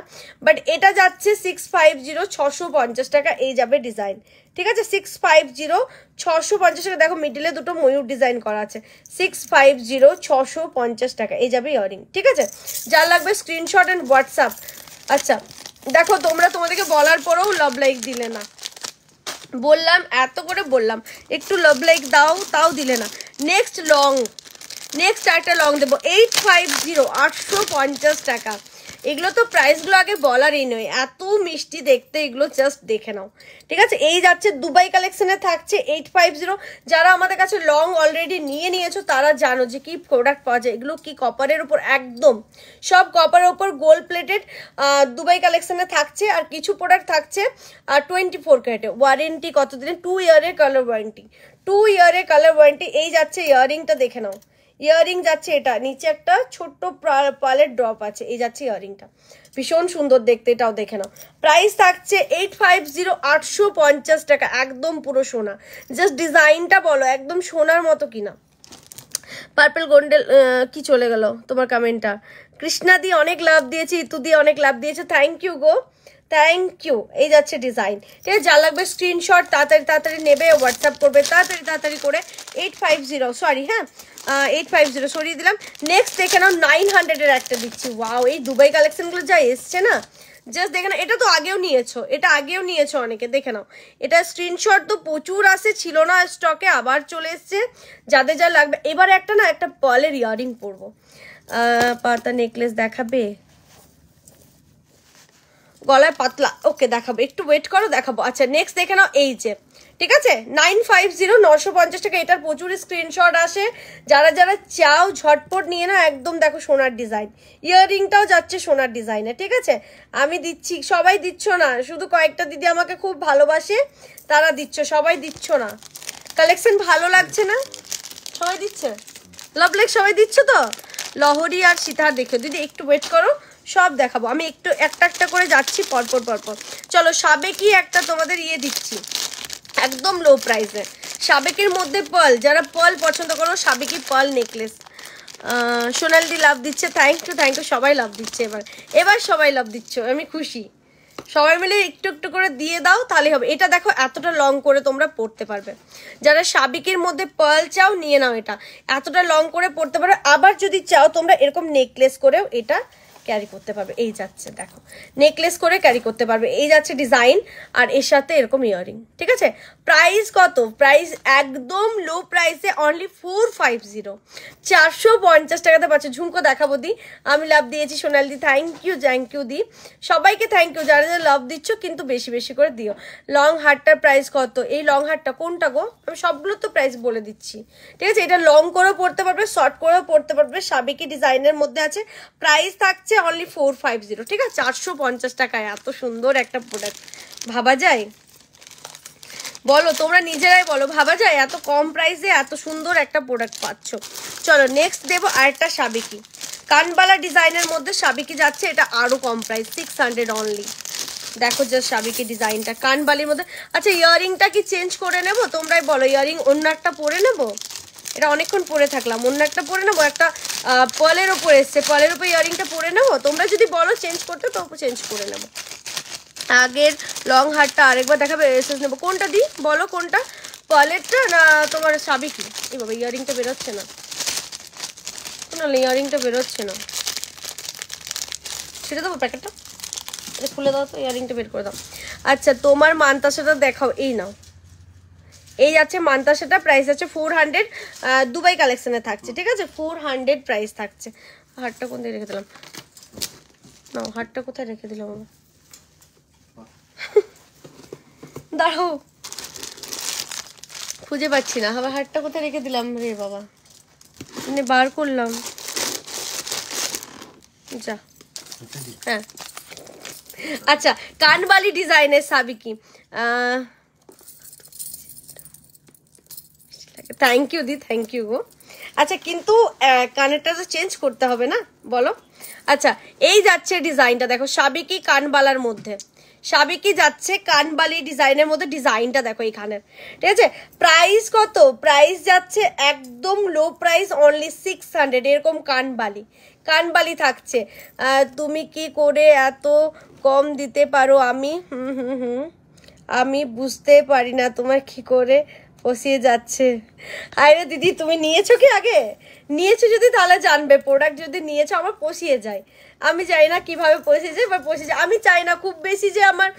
বাট এটা যাচ্ছে সিক্স ফাইভ জিরো ছশো পঞ্চাশ টাকা এই যাবে ডিজাইন ঠিক আছে সিক্স ফাইভ জিরো ছশো পঞ্চাশ টাকা দেখো মিডিলে দুটো ময়ূর ডিজাইন করা আছে সিক্স ফাইভ জিরো ছশো পঞ্চাশ টাকা এই যাবে ইয়ারিং ঠিক আছে যার লাগবে স্ক্রিনশট অ্যান্ড হোয়াটসঅ্যাপ আচ্ছা দেখো তোমরা তোমাদেরকে বলার পরেও লাভ লাইক দিলে না বললাম এত করে বললাম একটু লাভ লাইক দাও তাও দিলে না নেক্সট লং নেক্সট একটা লং দেবো এইট ফাইভ জিরো আটশো পঞ্চাশ টাকা এগুলো তো প্রাইসগুলো আগে বলারই নয় এত মিষ্টি দেখতে এগুলো জাস্ট দেখে নাও ঠিক আছে এই যাচ্ছে দুবাই কালেকশনে থাকছে এইট ফাইভ জিরো যারা আমাদের কাছে লং অলরেডি নিয়ে নিয়েছো তারা জানো যে কি প্রোডাক্ট পাওয়া যায় এগুলো কি কপারের উপর একদম সব কপারের উপর গোল্ড প্লেটেড দুবাই কালেকশনে থাকছে আর কিছু প্রোডাক্ট থাকছে আর টোয়েন্টি ফোর ক্যারেটে ওয়ারেন্টি কতদিনে টু ইয়ারের কালার ওয়ারেন্টি টু ইয়ারের কালার ওয়ারেন্টি এই যাচ্ছে ইয়াররিংটা দেখে নাও ইয়াররিং যাচ্ছে এটা নিচে একটা ছোট্ট পালের ড্রপ আছে এই যাচ্ছে ইয়াররিংটা ভীষণ সুন্দর দেখতে এটাও দেখে নাও প্রাইস থাকছে এইট ফাইভ জিরো আটশো পঞ্চাশ টাকা একদম পুরো সোনা জাস্ট ডিজাইনটা বলো একদম সোনার মতো কিনা পার্পেল গোন্ডেল কি চলে গেল তোমার কমেন্টটা কৃষ্ণা দিয়ে অনেক লাভ দিয়েছে ইতু দিয়ে অনেক লাভ দিয়েছে থ্যাংক ইউ গো থ্যাংক ইউ এই যাচ্ছে ডিজাইন ঠিক আছে যা লাগবে স্ক্রিনশট তাড়াতাড়ি তাড়াতাড়ি নেবে হোয়াটসঅ্যাপ করবে তাড়াতাড়ি তাড়াতাড়ি করে এইট ফাইভ জিরো সরি হ্যাঁ এইট ফাইভ জিরো সরিয়ে দিলাম নেক্সট দেখে নাও নাইন হান্ড্রেডের একটা দিচ্ছি ওয়াও এই দুবাই কালেকশনগুলো যা এসছে না জাস্ট দেখে নাও এটা তো আগেও নিয়েছো এটা আগেও নিয়েছো অনেকে দেখে নাও এটা স্ক্রিনশট তো প্রচুর আসে ছিল না স্টকে আবার চলে এসছে যাদের যা লাগবে এবার একটা না একটা পালের ইয়ারিং পরবো পাতা নেকলেস দেখাবে গলায় পাতলা ওকে দেখাবো একটু ওয়েট করো দেখাবো আচ্ছা নেক্সট দেখে নাও এই যে ঠিক আছে নাইন ফাইভ জিরো নশো পঞ্চাশ টাকা এটার প্রচুর স্ক্রিনশট আসে যারা যারা চাও ঝটপট নিয়ে না একদম দেখো সোনার ডিজাইন ইয়াররিংটাও যাচ্ছে সোনার ডিজাইনে ঠিক আছে আমি দিচ্ছি সবাই দিচ্ছ না শুধু কয়েকটা দিদি আমাকে খুব ভালোবাসে তারা দিচ্ছ সবাই দিচ্ছ না কালেকশন ভালো লাগছে না সবাই দিচ্ছে লেক সবাই দিচ্ছ তো লহরি আর সীতা দেখে দিদি একটু ওয়েট করো সব দেখাবো আমি একটু একটা একটা করে যাচ্ছি পরপর পরপর চলো সাবেকই একটা তোমাদের ইয়ে দিচ্ছি একদম লো প্রাইসে সাবেকের মধ্যে পল যারা পল পছন্দ করো সাবেকই পল নেকলেস সোনালদি লাভ দিচ্ছে থ্যাংক ইউ থ্যাংক ইউ সবাই লাভ দিচ্ছে এবার এবার সবাই লাভ দিচ্ছ আমি খুশি সবাই মিলে একটু একটু করে দিয়ে দাও তাহলে হবে এটা দেখো এতটা লং করে তোমরা পড়তে পারবে যারা সাবিকের মধ্যে পল চাও নিয়ে নাও এটা এতটা লং করে পড়তে পারো আবার যদি চাও তোমরা এরকম নেকলেস করেও এটা ক্যারি করতে পারবে এই যাচ্ছে দেখো নেকলেস করে ক্যারি করতে পারবে এই যাচ্ছে ডিজাইন আর এর সাথে এরকম ইয়ারিং ঠিক আছে প্রাইস কত প্রাইস একদম লো প্রাইসে অনলি ফোর ফাইভ জিরো চারশো পঞ্চাশ টাকাতে পাচ্ছে ঝুমকো দেখাবো দি আমি লাভ দিয়েছি সোনাল দি থ্যাংক ইউ থ্যাংক ইউ দি সবাইকে থ্যাংক ইউ যারা যারা লাভ দিচ্ছ কিন্তু বেশি বেশি করে দিও লং হারটার প্রাইস কত এই লং হারটা কোনটা গো আমি সবগুলো তো প্রাইস বলে দিচ্ছি ঠিক আছে এটা লং করেও পড়তে পারবে শর্ট করেও পড়তে পারবে সাবেকি ডিজাইনের মধ্যে আছে প্রাইস থাকছে অনলি ফোর ফাইভ জিরো ঠিক আছে চারশো পঞ্চাশ টাকায় এত সুন্দর একটা প্রোডাক্ট ভাবা যায় বলো তোমরা নিজেরাই বলো ভাবা যায় এত কম প্রাইসে এত সুন্দর একটা প্রোডাক্ট পাচ্ছ চলো নেক্সট দেবো আরেকটা সাবেকি কানবালা ডিজাইনের মধ্যে সাবেকি যাচ্ছে এটা আরও কম প্রাইস সিক্স হান্ড্রেড অনলি দেখো জাস্ট সাবিকি ডিজাইনটা কানবালির মধ্যে আচ্ছা ইয়ারিংটা কি চেঞ্জ করে নেব তোমরাই বলো ইয়ারিং অন্য একটা পরে নেব এটা অনেকক্ষণ পরে থাকলাম অন্য একটা পরে নেবো একটা পলের ওপর এসছে পলের ওপর ইয়ারিংটা পরে নেবো তোমরা যদি বলো চেঞ্জ করতে তো চেঞ্জ করে নেবো আগের লং হারটা আরেকবার দেখাবে এসএস নেবো কোনটা দিই বলো কোনটা পালেটটা না তোমার সাবি কি এই বাবা ইয়ারিংটা বেরোচ্ছে না না ইয়ারিংটা বেরোচ্ছে না ছেড়ে দেবো প্যাকেটটা এটা খুলে দাও তো ইয়ারিংটা বের করে দাও আচ্ছা তোমার মানতাসাটা দেখাও এই নাও এই আছে মানতাসাটা প্রাইস আছে ফোর হান্ড্রেড দুবাই কালেকশানে থাকছে ঠিক আছে ফোর হান্ড্রেড প্রাইস থাকছে হারটা কোন দিয়ে রেখে দিলাম না হারটা কোথায় রেখে দিলাম আমার দাঁড়ো খুঁজে পাচ্ছি না আবার হাটটা কোথায় রেখে দিলাম রে বাবা মানে বার করলাম যা হ্যাঁ আচ্ছা কানবালি ডিজাইনের সাবিকি থ্যাংক ইউ দি থ্যাংক ইউ গো আচ্ছা কিন্তু কানেরটা তো চেঞ্জ করতে হবে না বলো আচ্ছা এই যাচ্ছে ডিজাইনটা দেখো সাবিকি কানবালার মধ্যে সাবিকি কি যাচ্ছে কানবালি ডিজাইনের মধ্যে ডিজাইনটা দেখো এখানে ঠিক আছে প্রাইস কত প্রাইস যাচ্ছে একদম low price only six hundred এরকম কানবালি কানবালি থাকছে তুমি কি করে এত কম দিতে পারো আমি হুম হুম হুম আমি বুঝতে পারি না তোমার কি করে ফসিয়ে যাচ্ছে আরে দিদি তুমি নিয়েছো কি আগে নিয়েছো যদি তাহলে জানবে প্রোডাক্ট যদি নিয়েছো আমার পশিয়ে যায় আমি জানি না কিভাবে পৌঁছেছে বা পৌঁছেছে আমি চাই না খুব বেশি যে আমার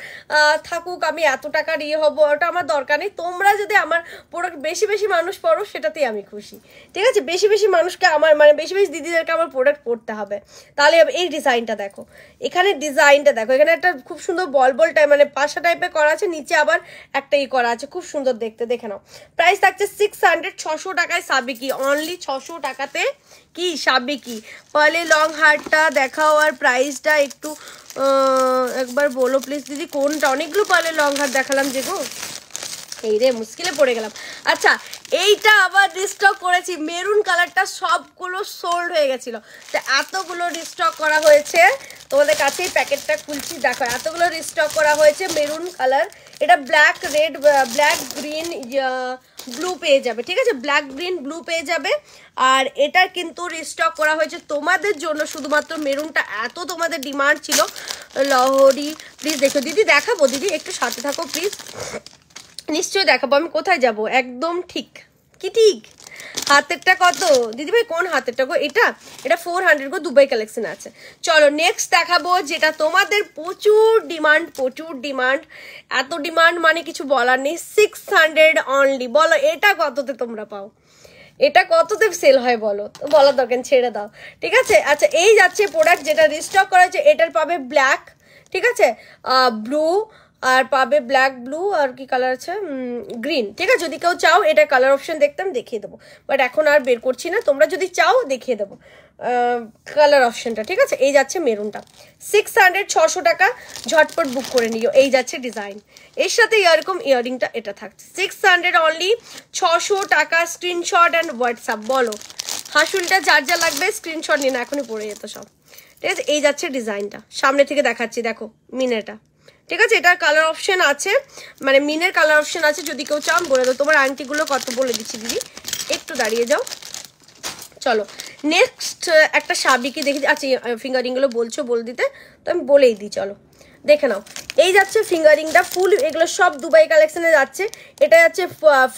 থাকুক আমি এত টাকার ইয়ে হবো ওটা আমার দরকার নেই তোমরা যদি আমার প্রোডাক্ট বেশি বেশি মানুষ পড়ো সেটাতেই আমি খুশি ঠিক আছে বেশি বেশি মানুষকে আমার মানে বেশি বেশি দিদিদেরকে আমার প্রোডাক্ট পড়তে হবে তাহলে এই ডিজাইনটা দেখো এখানে ডিজাইনটা দেখো এখানে একটা খুব সুন্দর বল বল টাইপ মানে পাশা টাইপে করা আছে নিচে আবার একটা ই করা আছে খুব সুন্দর দেখতে দেখে নাও প্রাইস থাকছে সিক্স হান্ড্রেড ছশো টাকায় সাবিকি অনলি ছশো টাকাতে কি সাবেকি পারলে লং হারটা দেখাও আর প্রাইসটা একটু একবার বলো প্লিজ দিদি কোনটা অনেকগুলো পারলে লং হার দেখালাম যে গো এই রে মুশকিলে পড়ে গেলাম আচ্ছা এইটা আবার রিস্টক করেছি মেরুন কালারটা সবগুলো সোল্ড হয়ে গেছিলো তো এতগুলো রিস্টক করা হয়েছে তোমাদের কাছেই প্যাকেটটা খুলছি দেখো এতগুলো রিস্টক করা হয়েছে মেরুন কালার এটা black red black green blue পেয়ে যাবে ঠিক আছে ব্ল্যাক গ্রিন ব্লু পেয়ে যাবে আর এটা কিন্তু রিস্টক করা হয়েছে তোমাদের জন্য শুধুমাত্র মেরুনটা এত তোমাদের ডিমান্ড ছিল লহরি প্লিজ দেখো দিদি দেখাবো দিদি একটু সাথে থাকো প্লিজ নিশ্চয়ই দেখাবো আমি কোথায় যাব একদম ঠিক কি ঠিক হাতেরটা কত দিদিভাই কোন হাতেরটা গো এটা এটা ফোর হান্ড্রেড গো দুবাই কালেকশন আছে চলো নেক্সট দেখাবো যেটা তোমাদের প্রচুর ডিমান্ড প্রচুর ডিমান্ড এত ডিমান্ড মানে কিছু বলার নেই সিক্স হান্ড্রেড অনলি বলো এটা কততে তোমরা পাও এটা কততে সেল হয় বলো বলার দরকার ছেড়ে দাও ঠিক আছে আচ্ছা এই যাচ্ছে প্রোডাক্ট যেটা রিস্টক করা হয়েছে এটার পাবে ব্ল্যাক ঠিক আছে ব্লু আর পাবে ব্ল্যাক ব্লু আর কি কালার আছে গ্রিন ঠিক আছে যদি কেউ চাও এটা কালার অপশন দেখতাম দেখিয়ে দেবো বাট এখন আর বের করছি না তোমরা যদি চাও দেখিয়ে দেবো কালার অপশনটা ঠিক আছে এই যাচ্ছে মেরুনটা সিক্স হান্ড্রেড ছশো টাকা ঝটপট বুক করে নিও এই যাচ্ছে ডিজাইন এর সাথে এরকম ইয়ারিংটা এটা থাকছে সিক্স হান্ড্রেড অনলি ছশো টাকা স্ক্রিনশট অ্যান্ড হোয়াটসঅ্যাপ বলো হাসুলটা যার যা লাগবে স্ক্রিনশট নিয়ে না এখনই পড়ে যেত সব ঠিক আছে এই যাচ্ছে ডিজাইনটা সামনে থেকে দেখাচ্ছি দেখো মিনেটা ঠিক আছে এটার কালার অপশন আছে মানে মিনের কালার অপশন আছে যদি কেউ চাও বলে দাও তোমার আংটিগুলো কত বলে দিচ্ছি দিদি একটু দাঁড়িয়ে যাও চলো নেক্সট একটা সাবিকে দেখি আচ্ছা ফিঙ্গারিংগুলো বলছো বলে দিতে তো আমি বলেই দিই চলো দেখে নাও এই যাচ্ছে ফিঙ্গারিংটা ফুল এগুলো সব দুবাই কালেকশানে যাচ্ছে এটা যাচ্ছে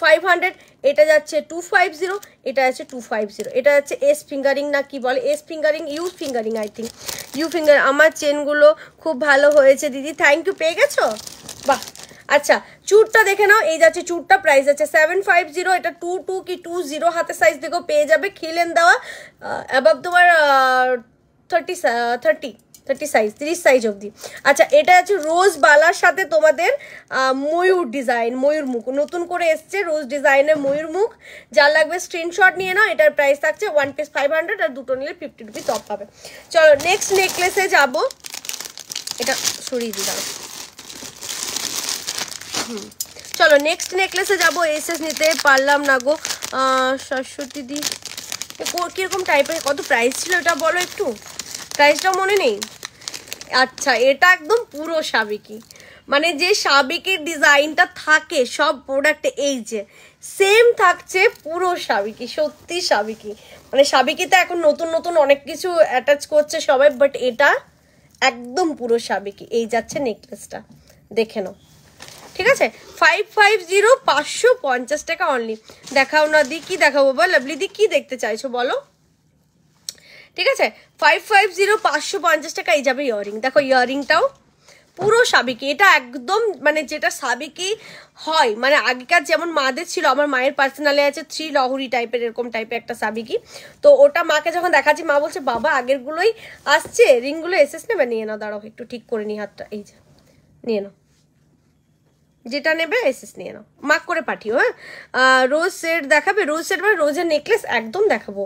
ফাইভ হান্ড্রেড এটা যাচ্ছে টু ফাইভ জিরো এটা যাচ্ছে টু ফাইভ জিরো এটা যাচ্ছে এস ফিঙ্গারিং না কি বলে S finger ring U finger ring I think U finger আমার চেনগুলো খুব ভালো হয়েছে দিদি থ্যাংক ইউ পেয়ে গেছো বাহ আচ্ছা চুরটা দেখে নাও এই যাচ্ছে চুরটা প্রাইস আছে সেভেন ফাইভ জিরো এটা টু টু কি টু জিরো হাতে সাইজ দেখো পেয়ে যাবে খিলেন দেওয়া অ্যাবাব তোমার থার্টি থার্টি থার্টি সাইজ তিরিশ সাইজ অবধি আচ্ছা এটা আছে রোজ বালার সাথে তোমাদের ময়ূর ডিজাইন ময়ূর মুখ নতুন করে এসছে রোজ ডিজাইনের ময়ূর মুখ যা লাগবে স্ক্রিনশট নিয়ে নাও এটার প্রাইস থাকছে ওয়ান পিস ফাইভ হান্ড্রেড আর দুটো নিলে ফিফটি রুপি অফ পাবে চলো নেক্সট নেকলেসে যাব এটা সরিয়ে দিলাম হুম চলো নেক্সট নেকলেসে যাবো এসএস নিতে পারলাম না গো সরস্বতী দি কীরকম টাইপের কত প্রাইস ছিল এটা বলো একটু প্রাইসটাও মনে নেই আচ্ছা এটা একদম পুরো সাবেকি মানে যে সাবেকির ডিজাইনটা থাকে সব প্রোডাক্টে এই যে সেম থাকছে পুরো সাবেকি সত্যি সাবেকি মানে সাবিকিতে এখন নতুন নতুন অনেক কিছু অ্যাটাচ করছে সবাই বাট এটা একদম পুরো সাবেকি এই যাচ্ছে নেকলেসটা দেখে নাও ঠিক আছে ফাইভ ফাইভ জিরো পাঁচশো পঞ্চাশ টাকা অনলি দেখাও না দি কি দেখাবো বল লাভলি দি কি দেখতে চাইছো বলো ঠিক আছে ফাইভ ফাইভ জিরো পাঁচশো পঞ্চাশ টাকা এই যাবে ইয়াররিং দেখো ইয়াররিংটাও পুরো সাবেকি এটা একদম মানে যেটা সাবেকি হয় মানে আগেকার যেমন মাদের ছিল আমার মায়ের পার্সোনালে আছে থ্রি লহরি টাইপের এরকম টাইপের একটা সাবিকি তো ওটা মাকে যখন দেখাচ্ছি মা বলছে বাবা আগেরগুলোই আসছে রিংগুলো এসেস নেবে নিয়ে নাও দাঁড়ো একটু ঠিক করে নি হাতটা এই যে নিয়ে নাও যেটা নেবে এসেস নিয়ে নাও মাক করে পাঠিও হ্যাঁ রোজ সেট দেখাবে রোজ সেট মানে রোজের নেকলেস একদম দেখাবো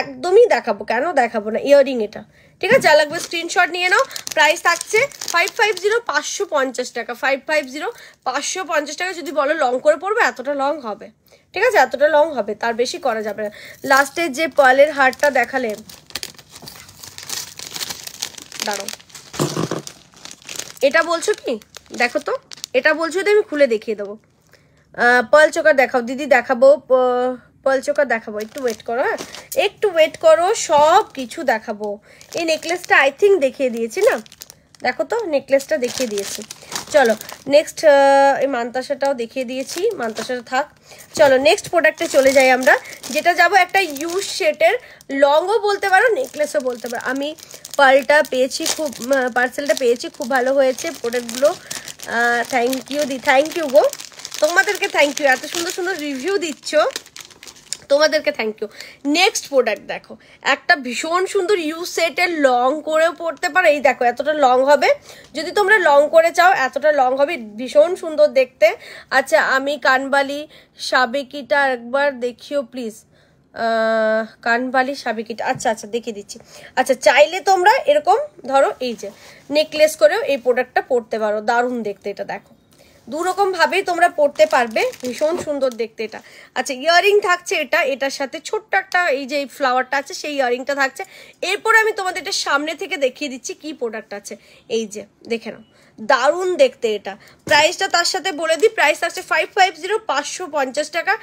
একদমই দেখাবো কেন দেখাবো না ইয়ারিং এটা ঠিক আছে যা লাগবে স্ক্রিনশট নিয়ে নাও প্রাইস থাকছে ফাইভ ফাইভ জিরো পাঁচশো পঞ্চাশ টাকা ফাইভ ফাইভ জিরো পাঁচশো পঞ্চাশ টাকা যদি বলো লং করে পড়বে এতটা লং হবে ঠিক আছে এতটা লং হবে তার বেশি করা যাবে না লাস্টে যে পালের হারটা দেখালে দাঁড়ো এটা বলছো কি দেখো তো এটা বলছো যদি আমি খুলে দেখিয়ে দেবো পাল চোকার দেখাও দিদি দেখাবো পলচোকা দেখাবো একটু ওয়েট করো হ্যাঁ একটু ওয়েট করো সব কিছু দেখাবো এই নেকলেসটা আই থিঙ্ক দেখিয়ে দিয়েছি না দেখো তো নেকলেসটা দেখিয়ে দিয়েছি চলো নেক্সট এই মান্তাসাটাও দেখিয়ে দিয়েছি মান্তাসাটা থাক চলো নেক্সট প্রোডাক্টে চলে যাই আমরা যেটা যাব একটা ইউ শেটের লংও বলতে পারো নেকলেসও বলতে পারো আমি পালটা পেয়েছি খুব পার্সেলটা পেয়েছি খুব ভালো হয়েছে প্রোডাক্টগুলো থ্যাংক ইউ দি থ্যাংক ইউ গো তোমাদেরকে থ্যাংক ইউ এত সুন্দর সুন্দর রিভিউ দিচ্ছ তোমাদেরকে থ্যাংক ইউ নেক্সট প্রোডাক্ট দেখো একটা ভীষণ সুন্দর ইউ সেটের লং করেও পড়তে পারো এই দেখো এতটা লং হবে যদি তোমরা লং করে চাও এতটা লং হবে ভীষণ সুন্দর দেখতে আচ্ছা আমি কানবালি সাবেকিটা একবার দেখিও প্লিজ কানবালি সাবেকিটা আচ্ছা আচ্ছা দেখিয়ে দিচ্ছি আচ্ছা চাইলে তোমরা এরকম ধরো এই যে নেকলেস করেও এই প্রোডাক্টটা পড়তে পারো দারুণ দেখতে এটা দেখো দুরকমভাবেই তোমরা পড়তে পারবে ভীষণ সুন্দর দেখতে এটা আচ্ছা ইয়ারিং থাকছে এটা এটার সাথে ছোট্ট একটা এই যে ফ্লাওয়ারটা আছে সেই ইয়ারিংটা থাকছে এরপরে আমি তোমাদের এটা সামনে থেকে দেখিয়ে দিচ্ছি কি প্রোডাক্ট আছে এই যে দেখে নাও দারুণ দেখতে এটা প্রাইসটা তার সাথে বলে দিই প্রাইস আছে ফাইভ ফাইভ জিরো পাঁচশো পঞ্চাশ টাকা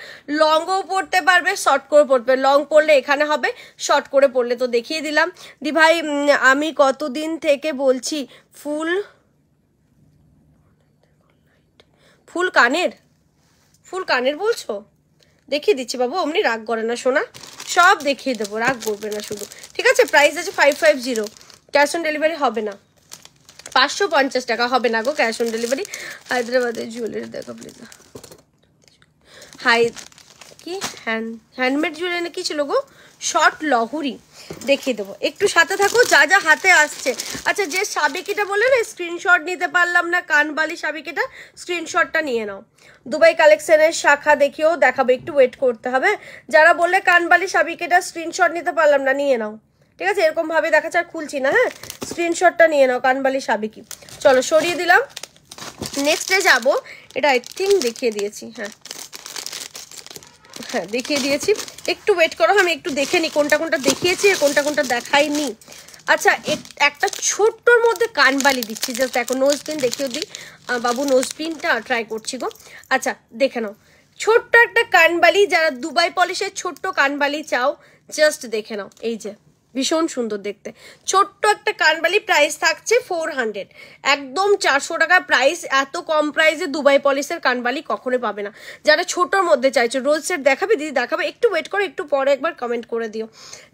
লংও পড়তে পারবে শর্ট করে পড়বে লং পড়লে এখানে হবে শর্ট করে পড়লে তো দেখিয়ে দিলাম দি ভাই আমি কতদিন থেকে বলছি ফুল ফুল কানের ফুল কানের বলছো দেখিয়ে দিচ্ছি বাবু অমনি রাগ করে না সোনা সব দেখিয়ে দেবো রাগ করবে না শুধু ঠিক আছে প্রাইস আছে five five zero cash on delivery হবে না পাঁচশো পঞ্চাশ টাকা হবে না গো ক্যাশ অন ডেলিভারি হায়দ্রাবাদের জুয়েলারি দেখো প্লিজ হাই কি হ্যান্ড হ্যান্ডমেড জুয়েলারি কি ছিল গো শর্ট লহুরি দেখিয়ে দেবো একটু সাথে থাকো যা যা হাতে আসছে আচ্ছা যে সাবেকিটা বললে না স্ক্রিনশট নিতে পারলাম না কানবালি সাবেকিটা স্ক্রিনশটটা নিয়ে নাও দুবাই কালেকশনের শাখা দেখিয়েও দেখাবো একটু ওয়েট করতে হবে যারা বললে কানবালি সাবিকিটা স্ক্রিনশট নিতে পারলাম না নিয়ে নাও ঠিক আছে এরকমভাবে দেখাচ্ছে আর খুলছি না হ্যাঁ স্ক্রিনশটটা নিয়ে নাও কানবালি সাবিকি চলো সরিয়ে দিলাম নেক্সটে যাব এটা আই থিঙ্ক দেখিয়ে দিয়েছি হ্যাঁ হ্যাঁ দেখিয়ে দিয়েছি একটু ওয়েট করো আমি একটু দেখে নিই কোনটা কোনটা দেখিয়েছি আর কোনটা কোনটা দেখাইনি আচ্ছা একটা ছোট্টর মধ্যে কানবালি দিচ্ছি জাস্ট দেখো নোজ পিন দেখিয়ে দিই বাবু নোজ পিনটা ট্রাই করছি গো আচ্ছা দেখে নাও ছোট্ট একটা কানবালি যারা দুবাই পলিশের ছোট্ট কানবালি চাও জাস্ট দেখে নাও এই যে ভীষণ সুন্দর দেখতে ছোট্ট একটা কানবালি প্রাইস থাকছে ফোর হান্ড্রেড একদম চারশো টাকা প্রাইস এত কম প্রাইসে দুবাই পলিসের কানবালি কখনোই পাবে না যারা ছোটোর মধ্যে চাইছো রোজ সেট দেখাবে দিদি দেখাবে একটু ওয়েট করো একটু পরে একবার কমেন্ট করে দিও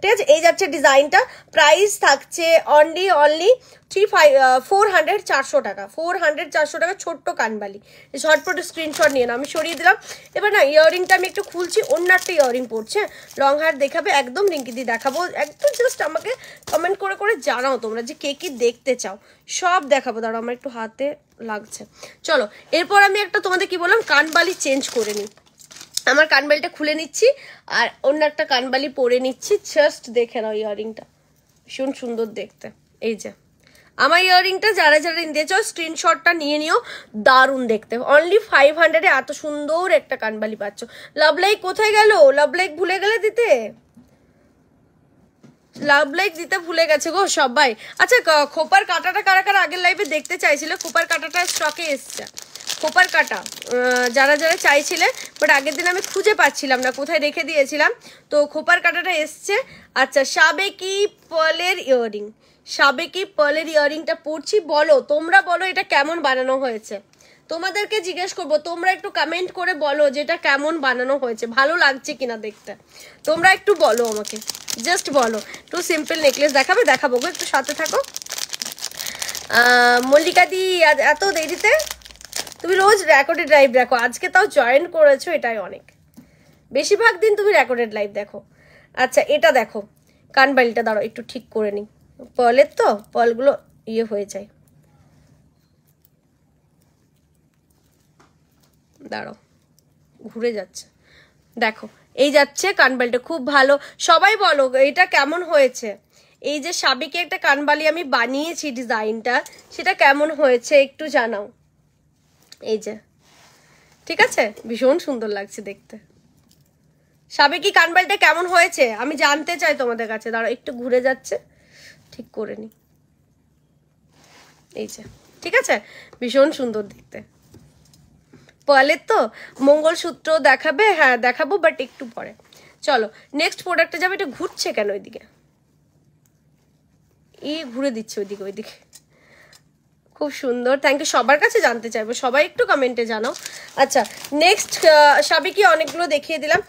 ঠিক আছে এই যাচ্ছে ডিজাইনটা প্রাইস থাকছে only only three five four hundred চারশো টাকা ফোর হান্ড্রেড চারশো টাকা ছোট্ট কানবালি ঝটপট স্ক্রিনশট নিয়ে না আমি সরিয়ে দিলাম এবার না ইয়ারিংটা আমি একটু খুলছি অন্য একটা ইয়ারিং পড়ছে লং হার দেখাবে একদম রিঙ্কি দিয়ে দেখাবো একদম জাস্ট আমাকে কমেন্ট করে করে জানাও তোমরা যে কে কি দেখতে চাও সব দেখাবো দাঁড়ো আমার একটু হাতে লাগছে চলো এরপর আমি একটা তোমাদের কি বললাম কানবালি চেঞ্জ করে নিই আমার কানবালিটা খুলে নিচ্ছি আর অন্য একটা কানবালি পরে নিচ্ছি জাস্ট দেখে নাও ইয়ারিংটা ভীষণ সুন্দর দেখতে এই যে আমার ইয়াররিংটা যারা যারা নিয়ে চাও স্ক্রিনশটটা নিয়ে নিও দারুণ দেখতে অনলি ফাইভ হান্ড্রেডে এত সুন্দর একটা কানবালি পাচ্ছ লাভ লাইক কোথায় গেল লাভ লাইক ভুলে গেলে দিতে লাভ লাইক দিতে ভুলে গেছে গো সবাই আচ্ছা খোপার কাটাটা কারা কারা আগের লাইফে দেখতে চাইছিল খোপার কাটাটা স্টকে এসছে খোপার কাটা যারা যারা চাইছিলে বাট আগের দিন আমি খুঁজে পাচ্ছিলাম না কোথায় রেখে দিয়েছিলাম তো খোপার কাটাটা এসছে আচ্ছা সাবেকি পলের ইয়ারিং সাবেকি পলের ইয়ারিংটা পড়ছি বলো তোমরা বলো এটা কেমন বানানো হয়েছে তোমাদেরকে জিজ্ঞেস করব তোমরা একটু কমেন্ট করে বলো যেটা কেমন বানানো হয়েছে ভালো লাগছে কিনা দেখতে তোমরা একটু বলো আমাকে জাস্ট বলো একটু সিম্পল নেকলেস দেখাবে দেখাবো গো একটু সাথে থাকো মল্লিকাদি এত দেরিতে তুমি রোজ রেকর্ডেড লাইভ দেখো আজকে তাও জয়েন করেছো এটাই অনেক বেশিরভাগ দিন তুমি রেকর্ডেড লাইভ দেখো আচ্ছা এটা দেখো কানবালিটা দাঁড়ো একটু ঠিক করে নিই পলের তো পলগুলো ইয়ে হয়ে যায় দাঁড়াও ঘুরে যাচ্ছে দেখো এই যাচ্ছে কানবালিটা খুব ভালো সবাই বলো এটা কেমন হয়েছে এই যে সাবিকে একটা কানবালি আমি বানিয়েছি ডিজাইনটা সেটা কেমন হয়েছে একটু জানাও এই যে ঠিক আছে ভীষণ সুন্দর লাগছে দেখতে সাবে কি কানবালিটা কেমন হয়েছে আমি জানতে চাই তোমাদের কাছে দাঁড়ো একটু ঘুরে যাচ্ছে ঠিক করে নি এই যে ঠিক আছে ভীষণ সুন্দর দেখতে পার্লের তো মঙ্গলসূত্র দেখাবে হ্যাঁ দেখাবো বাট একটু পরে চলো নেক্সট প্রোডাক্টে যাবে এটা ঘুরছে কেন ওইদিকে ই ঘুরে দিচ্ছে ওইদিকে ওইদিকে খুব সুন্দর থ্যাংক ইউ সবার কাছে জানতে চাইবো সবাই একটু কমেন্টে জানাও আচ্ছা নেক্সট সাবিকি অনেকগুলো দেখিয়ে দিলাম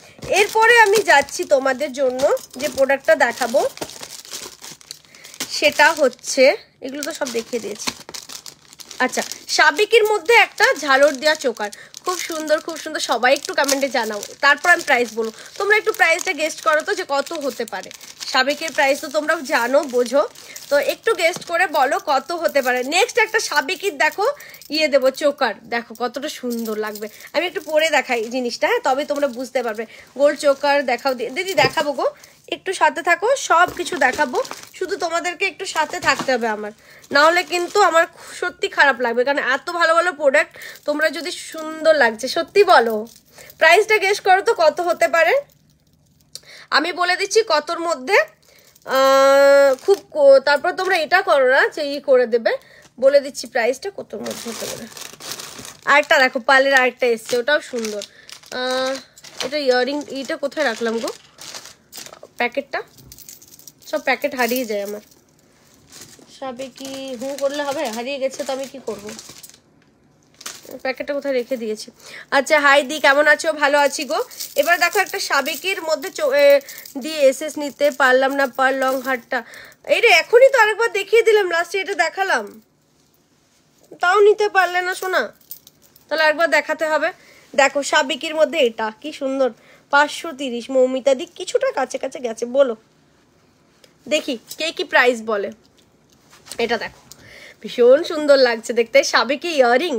এরপরে আমি যাচ্ছি তোমাদের জন্য যে প্রোডাক্টটা দেখাবো সেটা হচ্ছে এগুলো তো সব দেখিয়ে দিয়েছি আচ্ছা সাবিকির মধ্যে একটা ঝালর দেওয়া চোকার খুব সুন্দর খুব সুন্দর সবাই একটু কমেন্টে জানাও তারপর আমি প্রাইস বলবো তোমরা একটু প্রাইসটা গেস্ট করো তো যে কত হতে পারে সাবিকের প্রাইস তো তোমরা জানো বোঝো তো একটু গেস্ট করে বলো কত হতে পারে নেক্সট একটা সাবেকির দেখো ইয়ে দেবো চোকার দেখো কতটা সুন্দর লাগবে আমি একটু পরে দেখাই জিনিসটা হ্যাঁ তবে তোমরা বুঝতে পারবে গোল্ড চোকার দেখাও দিদি দেখাবো গো একটু সাথে থাকো সব কিছু দেখাবো শুধু তোমাদেরকে একটু সাথে থাকতে হবে আমার নাহলে কিন্তু আমার সত্যি খারাপ লাগবে কারণ এত ভালো ভালো প্রোডাক্ট তোমরা যদি সুন্দর লাগছে সত্যি বলো প্রাইসটা গেস করো তো কত হতে পারে আমি বলে দিচ্ছি কতর মধ্যে খুব তারপর তোমরা এটা করো না যে ই করে দেবে বলে দিচ্ছি প্রাইসটা কতর মধ্যে হতে পারে আরেকটা দেখো পালের আরেকটা এসছে ওটাও সুন্দর এটা ইয়ারিং এটা কোথায় রাখলাম গো প্যাকেটটা সব প্যাকেট হারিয়ে যায় আমার সবে কি হু করলে হবে হারিয়ে গেছে তো আমি কি করব প্যাকেটটা কোথায় রেখে দিয়েছি আচ্ছা হাই দি কেমন আছো ভালো আছি গো এবার দেখো একটা সাবেকের মধ্যে দিয়ে এসেস নিতে পারলাম না পার লং হাটটা এই রে এখনই তো আরেকবার দেখিয়ে দিলাম লাস্টে এটা দেখালাম তাও নিতে পারলে না শোনা তাহলে একবার দেখাতে হবে দেখো সাবেকির মধ্যে এটা কি সুন্দর পাঁচশো তিরিশ মৌমিতাদি কিছুটা কাছে কাছে গেছে বলো দেখি কে কি প্রাইস বলে এটা দেখো ভীষণ সুন্দর লাগছে দেখতে সাবেকি ইয়ারিং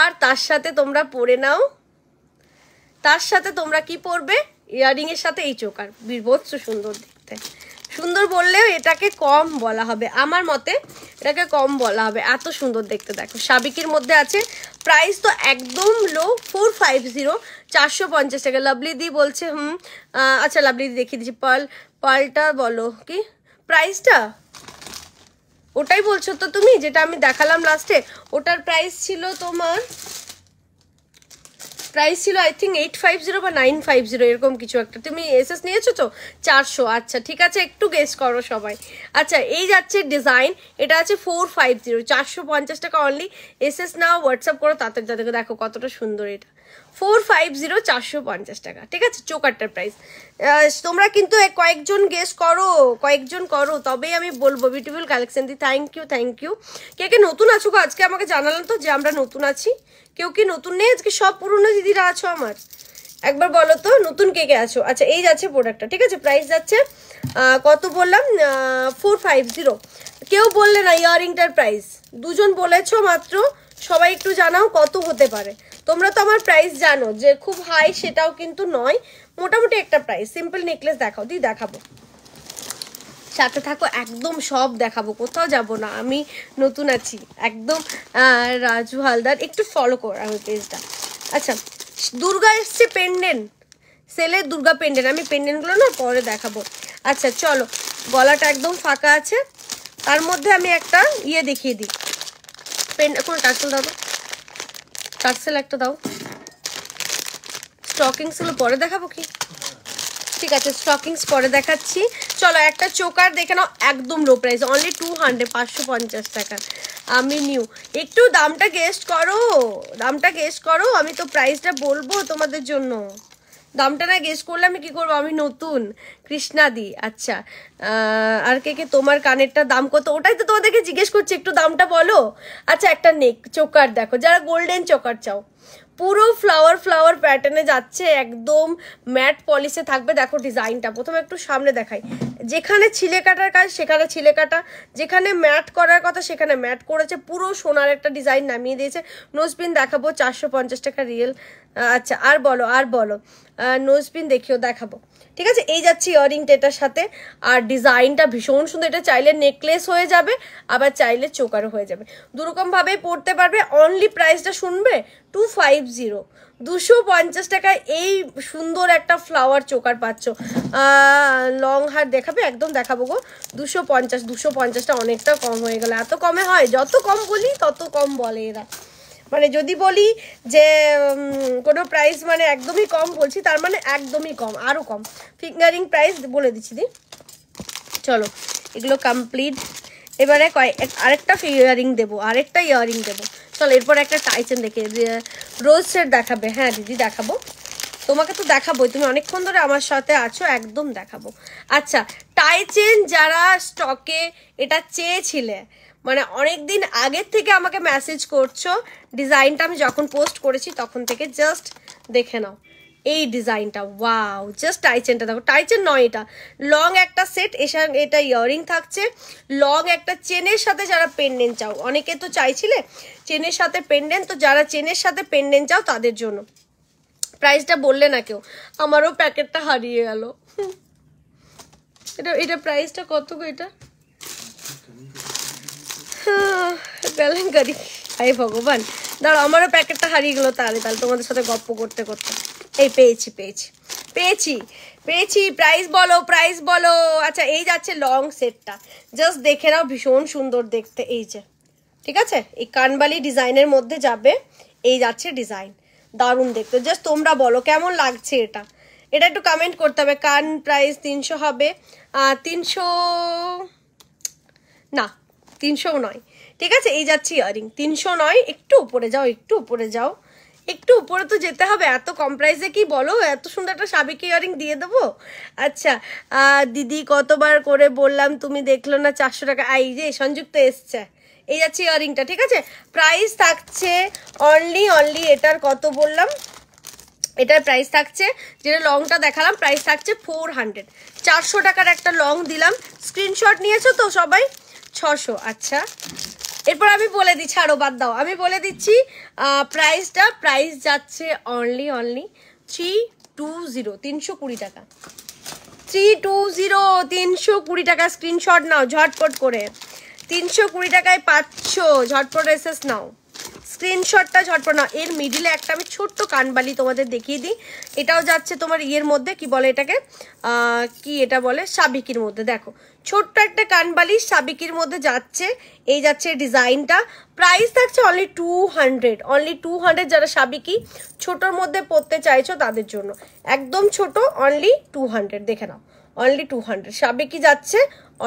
আর তার সাথে তোমরা পরে নাও তার সাথে তোমরা কি পরবে ইয়ারিং এর সাথে এই চোকার বীরভৎস সুন্দর দেখতে সুন্দর বললেও এটাকে কম বলা হবে আমার মতে এটাকে কম বলা হবে এত সুন্দর দেখতে দেখো সাবিকির মধ্যে আছে প্রাইস তো একদম লো ফোর ফাইভ জিরো চারশো পঞ্চাশ টাকা লাভলি দি বলছে হুম আচ্ছা লাভলি দি দেখিয়ে দিচ্ছি পাল পালটা বলো কি প্রাইসটা ওটাই বলছো তো তুমি যেটা আমি দেখালাম লাস্টে ওটার প্রাইস ছিল তোমার প্রাইস ছিল I think eight five zero বা নাইন ফাইভ জিরো এরকম কিছু একটা তুমি এসএস নিয়েছো তো চারশো আচ্ছা ঠিক আছে একটু গেস করো সবাই আচ্ছা এই যাচ্ছে ডিজাইন এটা আছে ফোর ফাইভ জিরো চারশো পঞ্চাশ টাকা অনলি এসএস নাও হোয়াটসঅ্যাপ করো তাদের তাদেরকে দেখো কতটা সুন্দর এটা ফোর ফাইভ জিরো চারশো পঞ্চাশ টাকা ঠিক আছে চোকারটার প্রাইস তোমরা কিন্তু কয়েকজন গেস করো কয়েকজন করো তবেই আমি বলবো বিউটিফুল কালেকশন দি থ্যাংক ইউ থ্যাংক ইউ কে কে নতুন আছো গো আজকে আমাকে জানালাম তো যে আমরা নতুন আছি কেউ কি নতুন নেই আজকে সব পুরনো দিদিরা আছো আমার একবার বলো তো নতুন কে কে আছো আচ্ছা এই যাচ্ছে প্রোডাক্টটা ঠিক আছে প্রাইস যাচ্ছে কত বললাম ফোর ফাইভ জিরো কেউ বললে না ইয়ারিংটার প্রাইস দুজন বলেছো মাত্র সবাই একটু জানাও কত হতে পারে তোমরা তো আমার প্রাইস জানো যে খুব হাই সেটাও কিন্তু নয় মোটামুটি একটা প্রাইস সিম্পল নেকলেস দেখাও দিই দেখাবো সাথে থাকো একদম সব দেখাবো কোথাও যাব না আমি নতুন আছি একদম রাজু হালদার একটু ফলো কর আমি পেজটা আচ্ছা দুর্গা এসছে পেন্ডেন্ট সেলে দুর্গা পেন্ডেন আমি পেন্ডেনগুলো না পরে দেখাবো আচ্ছা চলো গলাটা একদম ফাঁকা আছে তার মধ্যে আমি একটা ইয়ে দেখিয়ে দিই পেন কোনো টাচল দাদা পার্সেল একটা দাও স্টকিংসগুলো পরে দেখাবো কি ঠিক আছে স্টকিংস পরে দেখাচ্ছি চলো একটা চোকার দেখে নাও একদম low price only two hundred পাঁচশো পঞ্চাশ টাকার আমি নিউ একটু দামটা গেস্ট করো দামটা গেস্ট করো আমি তো প্রাইসটা বলবো তোমাদের জন্য দামটা না গেস করলে আমি কি করবো আমি নতুন কৃষ্ণাদি আচ্ছা আর কে কে তোমার কানেরটা দাম কত ওটাই তো তোমাদেরকে জিজ্ঞেস করছি একটু দামটা বলো আচ্ছা একটা নেক চোকার দেখো যারা গোল্ডেন চোকার চাও পুরো ফ্লাওয়ার ফ্লাওয়ার প্যাটার্নে যাচ্ছে একদম ম্যাট পলিশে থাকবে দেখো ডিজাইনটা প্রথমে একটু সামনে দেখাই যেখানে ছিলে কাটার কাজ সেখানে ছিলে কাটা যেখানে ম্যাট করার কথা সেখানে ম্যাট করেছে পুরো সোনার একটা ডিজাইন নামিয়ে দিয়েছে নোজপিন দেখাবো চারশো পঞ্চাশ টাকা রিয়েল আচ্ছা আর বলো আর বলো নোজপিন দেখিও দেখাবো ঠিক আছে এই যাচ্ছে ইয়াররিংটা এটার সাথে আর ডিজাইনটা ভীষণ সুন্দর এটা চাইলে নেকলেস হয়ে যাবে আবার চাইলে চোকারও হয়ে যাবে দুরকমভাবে পড়তে পারবে অনলি প্রাইসটা শুনবে টু ফাইভ জিরো দুশো পঞ্চাশ টাকায় এই সুন্দর একটা ফ্লাওয়ার চোকার পাচ্ছ লং হার দেখাবে একদম দেখাবো গো দুশো পঞ্চাশ দুশো পঞ্চাশটা অনেকটা কম হয়ে গেল এত কমে হয় যত কম বলি তত কম বলে এরা মানে যদি বলি যে কোনো প্রাইস মানে একদমই কম বলছি তার মানে একদমই কম আরও কম ফিঙ্গারিং প্রাইস বলে দিচ্ছি দি চলো এগুলো কমপ্লিট এবারে কয়েক আরেকটা ফিঙ্গারিং দেবো আরেকটা ইয়ারিং দেবো চল এরপর একটা টাইচেন দেখে রোজ সেট দেখাবে হ্যাঁ দিদি দেখাবো তোমাকে তো দেখাবোই তুমি অনেকক্ষণ ধরে আমার সাথে আছো একদম দেখাবো আচ্ছা টাইচেন যারা স্টকে এটা চেয়েছিলে মানে অনেক দিন আগের থেকে আমাকে মেসেজ করছো ডিজাইনটা আমি যখন পোস্ট করেছি তখন থেকে জাস্ট দেখে নাও এই ডিজাইনটা ওয়াও জাস্ট টাইচেনটা দেখো টাইচেন নয় এটা লং একটা সেট এসা এটা ইয়ারিং থাকছে লং একটা চেনের সাথে যারা পেন্ডেন্ট চাও অনেকে তো চাইছিলে চেনের সাথে পেন্ডেন্ট তো যারা চেনের সাথে পেন্ডেন্ট চাও তাদের জন্য প্রাইসটা বললে না কেউ আমারও প্যাকেটটা হারিয়ে গেল এটা এটা প্রাইসটা কত গো এটা হাই ভগবান দাঁড়াও আমারও প্যাকেটটা হারিয়ে গেলো তাহলে তাহলে তোমাদের সাথে গপ্প করতে করতে এই পেয়েছি পেয়েছি পেয়েছি পেয়েছি প্রাইস বলো প্রাইস বলো আচ্ছা এই যাচ্ছে লং সেটটা জাস্ট দেখে নাও ভীষণ সুন্দর দেখতে এই যে ঠিক আছে এই কানবালি ডিজাইনের মধ্যে যাবে এই যাচ্ছে ডিজাইন দারুণ দেখতে জাস্ট তোমরা বলো কেমন লাগছে এটা এটা একটু কমেন্ট করতে হবে কান প্রাইস তিনশো হবে তিনশো না তিনশো নয় ঠিক আছে এই যাচ্ছি ইয়ারিং তিনশো নয় একটু উপরে যাও একটু উপরে যাও একটু উপরে তো যেতে হবে এত কম প্রাইসে কি বলো এত সুন্দর একটা সাবিক ইয়ারিং দিয়ে দেবো আচ্ছা দিদি কতবার করে বললাম তুমি দেখলো না চারশো টাকা এই যে সংযুক্ত এসছে এই যাচ্ছে ইয়ারিংটা ঠিক আছে প্রাইস থাকছে অনলি অনলি এটার কত বললাম এটার প্রাইস থাকছে যেটা লংটা দেখালাম প্রাইস থাকছে ফোর হান্ড্রেড চারশো টাকার একটা লং দিলাম স্ক্রিনশট নিয়েছো তো সবাই ছশো আচ্ছা এরপর আমি বলে দিই ছাড়ো বাদ দাও আমি বলে দিচ্ছি প্রাইসটা প্রাইস যাচ্ছে only only three two zero তিনশো কুড়ি টাকা থ্রি টু জিরো তিনশো কুড়ি টাকা স্ক্রিনশট নাও ঝটপট করে তিনশো কুড়ি টাকায় পাচ্ছো ঝটপট রেসেস নাও স্ক্রিনশটটা ঝটপট নাও এর মিডিলে একটা আমি ছোট্ট কানবালি তোমাদের দেখিয়ে দিই এটাও যাচ্ছে তোমার ইয়ের মধ্যে কি বলে এটাকে কি এটা বলে সাবিকির মধ্যে দেখো ছোট্ট একটা কানবালি সাবিকির মধ্যে যাচ্ছে এই যাচ্ছে ডিজাইনটা প্রাইস থাকছে only two hundred only two hundred যারা সাবিকি ছোটোর মধ্যে পড়তে চাইছো তাদের জন্য একদম ছোট অনলি টু হান্ড্রেড দেখে নাও অনলি টু হান্ড্রেড সাবেকি যাচ্ছে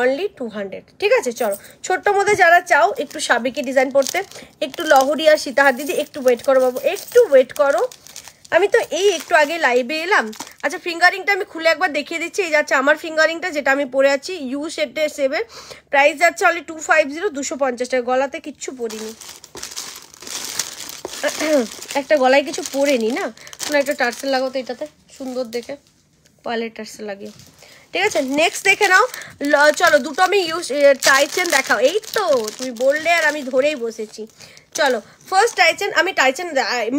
অনলি টু হান্ড্রেড ঠিক আছে চলো ছোট্ট মধ্যে যারা চাও একটু সাবেকি ডিজাইন পড়তে একটু লহরি আর সীতাহার দিদি একটু ওয়েট করো বাবু একটু ওয়েট করো আমি তো এই একটু আগে লাইভে এলাম আচ্ছা ফিঙ্গারিংটা আমি খুলে একবার দেখিয়ে দিচ্ছি এই যাচ্ছে আমার ফিঙ্গারিংটা যেটা আমি পরে আছি ইউ সেটে সেভের প্রাইস যাচ্ছে অনলি টু ফাইভ জিরো দুশো পঞ্চাশ টাকা গলাতে কিচ্ছু পরিনি একটা গলায় কিছু পরে নি না কোনো একটা টার্সেল লাগাতো তো এটাতে সুন্দর দেখে পার্লের টার্সেল লাগিয়ে ঠিক আছে নেক্সট দেখে নাও চলো দুটো আমি ইউজ টাইচেন দেখাও এই তো তুমি বললে আর আমি ধরেই বসেছি চলো ফার্স্ট টাইচেন আমি টাইচেন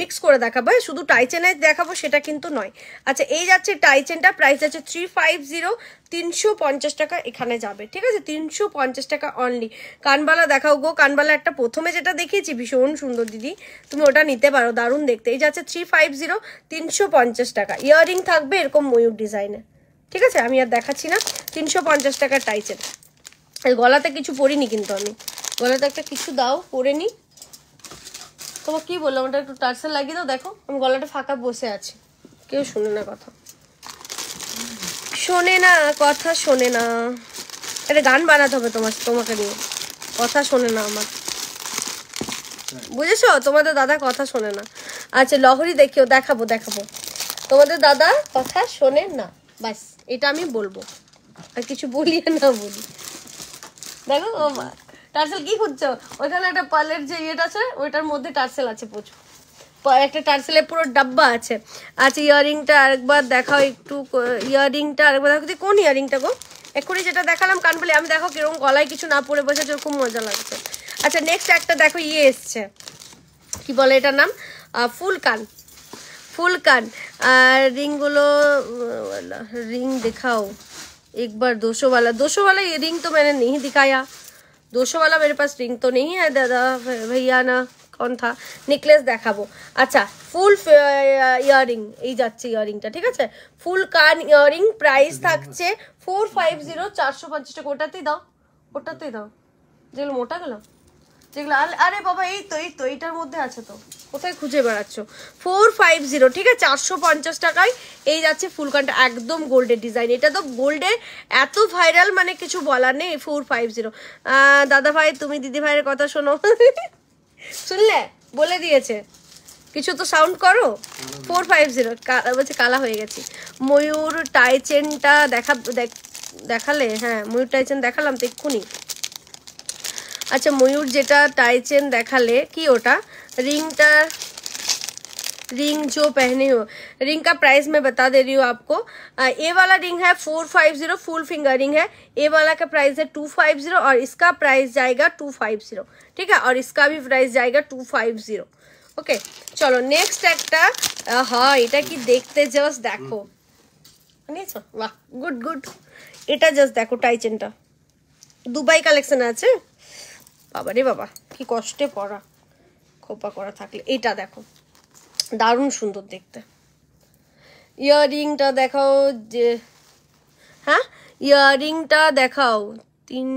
মিক্স করে দেখাবো হ্যাঁ? শুধু টাইচেনে দেখাবো সেটা কিন্তু নয় আচ্ছা এই যাচ্ছে টাইচেনটা প্রাইস যাচ্ছে থ্রি ফাইভ জিরো তিনশো পঞ্চাশ টাকা এখানে যাবে ঠিক আছে তিনশো পঞ্চাশ টাকা অনলি কানবালা দেখাও গো কানবালা একটা প্রথমে যেটা দেখিয়েছি ভীষণ সুন্দর দিদি তুমি ওটা নিতে পারো দারুণ দেখতে এই যাচ্ছে থ্রি ফাইভ জিরো তিনশো পঞ্চাশ টাকা ইয়াররিং থাকবে এরকম ময়ূর ডিজাইনে ঠিক আছে আমি আর দেখাচ্ছি না তিনশো পঞ্চাশ টাকার টাইচের গলাতে কিছু পরিনি কিন্তু আমি গলাতে একটা কিছু দাও পরে নি তোমার কী বললাম ওটা একটু টার্সেল লাগিয়ে দাও দেখো আমি গলাটা ফাঁকা বসে আছি কেউ শোনে না কথা শোনে না কথা শোনে না এটা গান বানাতে হবে তোমার তোমাকে নিয়ে কথা শোনে না আমার বুঝেছো তোমাদের দাদা কথা শোনে না আচ্ছা লহরি দেখিও দেখাবো দেখাবো তোমাদের দাদা কথা শোনে না বাস এটা আমি বলবো আর কিছু বলি না বলি দেখো ও মা টার্সেল কি খুঁজছো ওইখানে একটা পার্লের যে ইয়েটা আছে ওইটার মধ্যে টার্সেল আছে প্রচুর একটা টার্সেলের পুরো ডাব্বা আছে আচ্ছা ইয়াররিংটা আরেকবার দেখাও একটু ইয়াররিংটা আরেকবার দেখো কোন ইয়াররিংটা গো এক্ষুনি যেটা দেখালাম কান বলি আমি দেখো কিরকম গলায় কিছু না পরে বসেছে খুব মজা লাগছে আচ্ছা নেক্সট একটা দেখো ইয়ে এসছে কি বলে এটার নাম ফুল কান ফুল কান আর রিংগুলো রিং দেখাও একবার एक बार दो सौ वाला दो सौ वाला ये रिंग तो मैंने नहीं दिखाया दो सौ वाला मेरे पास रिंग কন থা নেকলেস দেখাবো আচ্ছা ফুল ইয়ারিং এই যাচ্ছে ইয়ারিংটা ঠিক আছে ফুল কান ইয়ারিং প্রাইস থাকছে ফোর ফাইভ জিরো চারশো পঞ্চাশ টাকা ওটাতেই দাও ওটাতেই দাও যেগুলো মোটা গেল যেগুলো আরে বাবা এই তো এই তো এইটার মধ্যে আছে তো কোথায় খুঁজে বেড়াচ্ছ ফোর ফাইভ জিরো ঠিক আছে চারশো পঞ্চাশ টাকায় এই যাচ্ছে ফুলকানটা একদম গোল্ডের ডিজাইন এটা তো গোল্ডের এত ভাইরাল মানে কিছু বলার নেই ফোর ফাইভ জিরো দাদা ভাই তুমি দিদি ভাইয়ের কথা শোনো শুনলে বলে দিয়েছে কিছু তো সাউন্ড করো ফোর ফাইভ জিরো বলছে কালা হয়ে গেছি ময়ূর টাইচেনটা দেখা দেখালে হ্যাঁ ময়ূর টাইচেন দেখালাম তো এক্ষুনি আচ্ছা ময়ূর যেটা টাইচেন দেখালে কি ওটা रिंग का रिंग जो पहने हो रिंग का प्राइस मैं बता दे रही हूँ आपको ए वाला रिंग है four five zero full finger ring है ए वाला का प्राइस है टू फाइव जीरो और इसका प्राइस जाएगा टू फाइव जीरो ठीक है और इसका भी प्राइस जाएगा टू फाइव जीरो ओके चलो नेक्स्ट एक्टा हाँ এটা की देखते जस्ट देखो हम्म। वाह गुड गुड इटा जस्ट देखो দেখো दुबई कलेक्शन आबा रे बाबा कि বাবা पड़ा খোপা করা থাকলে এটা দেখো দারুণ সুন্দর দেখতে ইয়াররিংটা দেখাও যে হ্যাঁ ইয়ারিংটা দেখাও তিন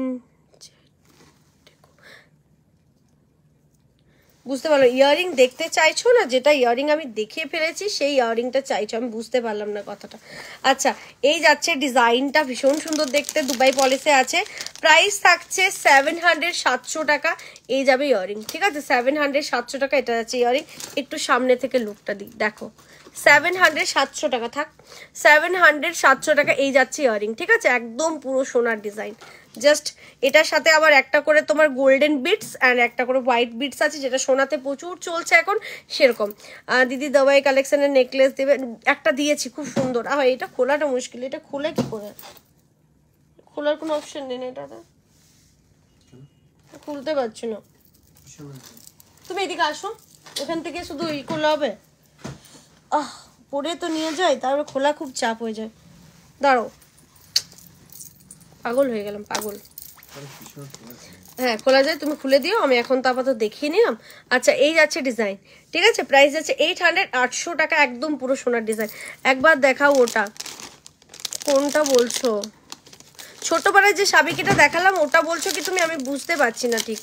বুঝতে পারলাম ইয়াররিং দেখতে চাইছো না যেটা ইয়াররিং আমি দেখিয়ে ফেলেছি সেই ইয়াররিংটা চাইছো আমি বুঝতে পারলাম না কথাটা আচ্ছা এই যাচ্ছে ডিজাইনটা ভীষণ সুন্দর দেখতে দুবাই পলিসে আছে প্রাইস থাকছে সেভেন হান্ড্রেড সাতশো টাকা এই যাবে ইয়াররিং ঠিক আছে সেভেন হান্ড্রেড সাতশো টাকা এটা যাচ্ছে ইয়াররিং একটু সামনে থেকে লুকটা দিই দেখো সেভেন হান্ড্রেড সাতশো টাকা থাক সেভেন হান্ড্রেড সাতশো টাকা এই যাচ্ছে ইয়ারিং ঠিক আছে একদম পুরো সোনার ডিজাইন জাস্ট এটার সাথে আবার একটা করে তোমার গোল্ডেন বিটস অ্যান্ড একটা করে হোয়াইট বিটস আছে যেটা সোনাতে প্রচুর চলছে এখন সেরকম দিদি দাবাই কালেকশানের নেকলেস দেবে একটা দিয়েছি খুব সুন্দর আর এটা খোলাটা মুশকিল এটা খোলে কি করে খোলার কোনো অপশন নেই না এটাতে খুলতে পারছি না তুমি এদিকে আসো এখান থেকে শুধু ই করলে হবে আহ পরে তো নিয়ে যায় তারপরে খোলা খুব চাপ হয়ে যায় দাঁড়ো পাগল হয়ে গেলাম পাগল হ্যাঁ খোলা যায় তুমি খুলে দিও আমি এখন তো আপাতত দেখিয়ে নিলাম আচ্ছা এই যাচ্ছে ডিজাইন ঠিক আছে প্রাইস যাচ্ছে এইট হান্ড্রেড আটশো টাকা একদম পুরো সোনার ডিজাইন একবার দেখাও ওটা কোনটা বলছো ছোট যে সাবিকিটা দেখালাম ওটা বলছো কি তুমি আমি বুঝতে পারছি না ঠিক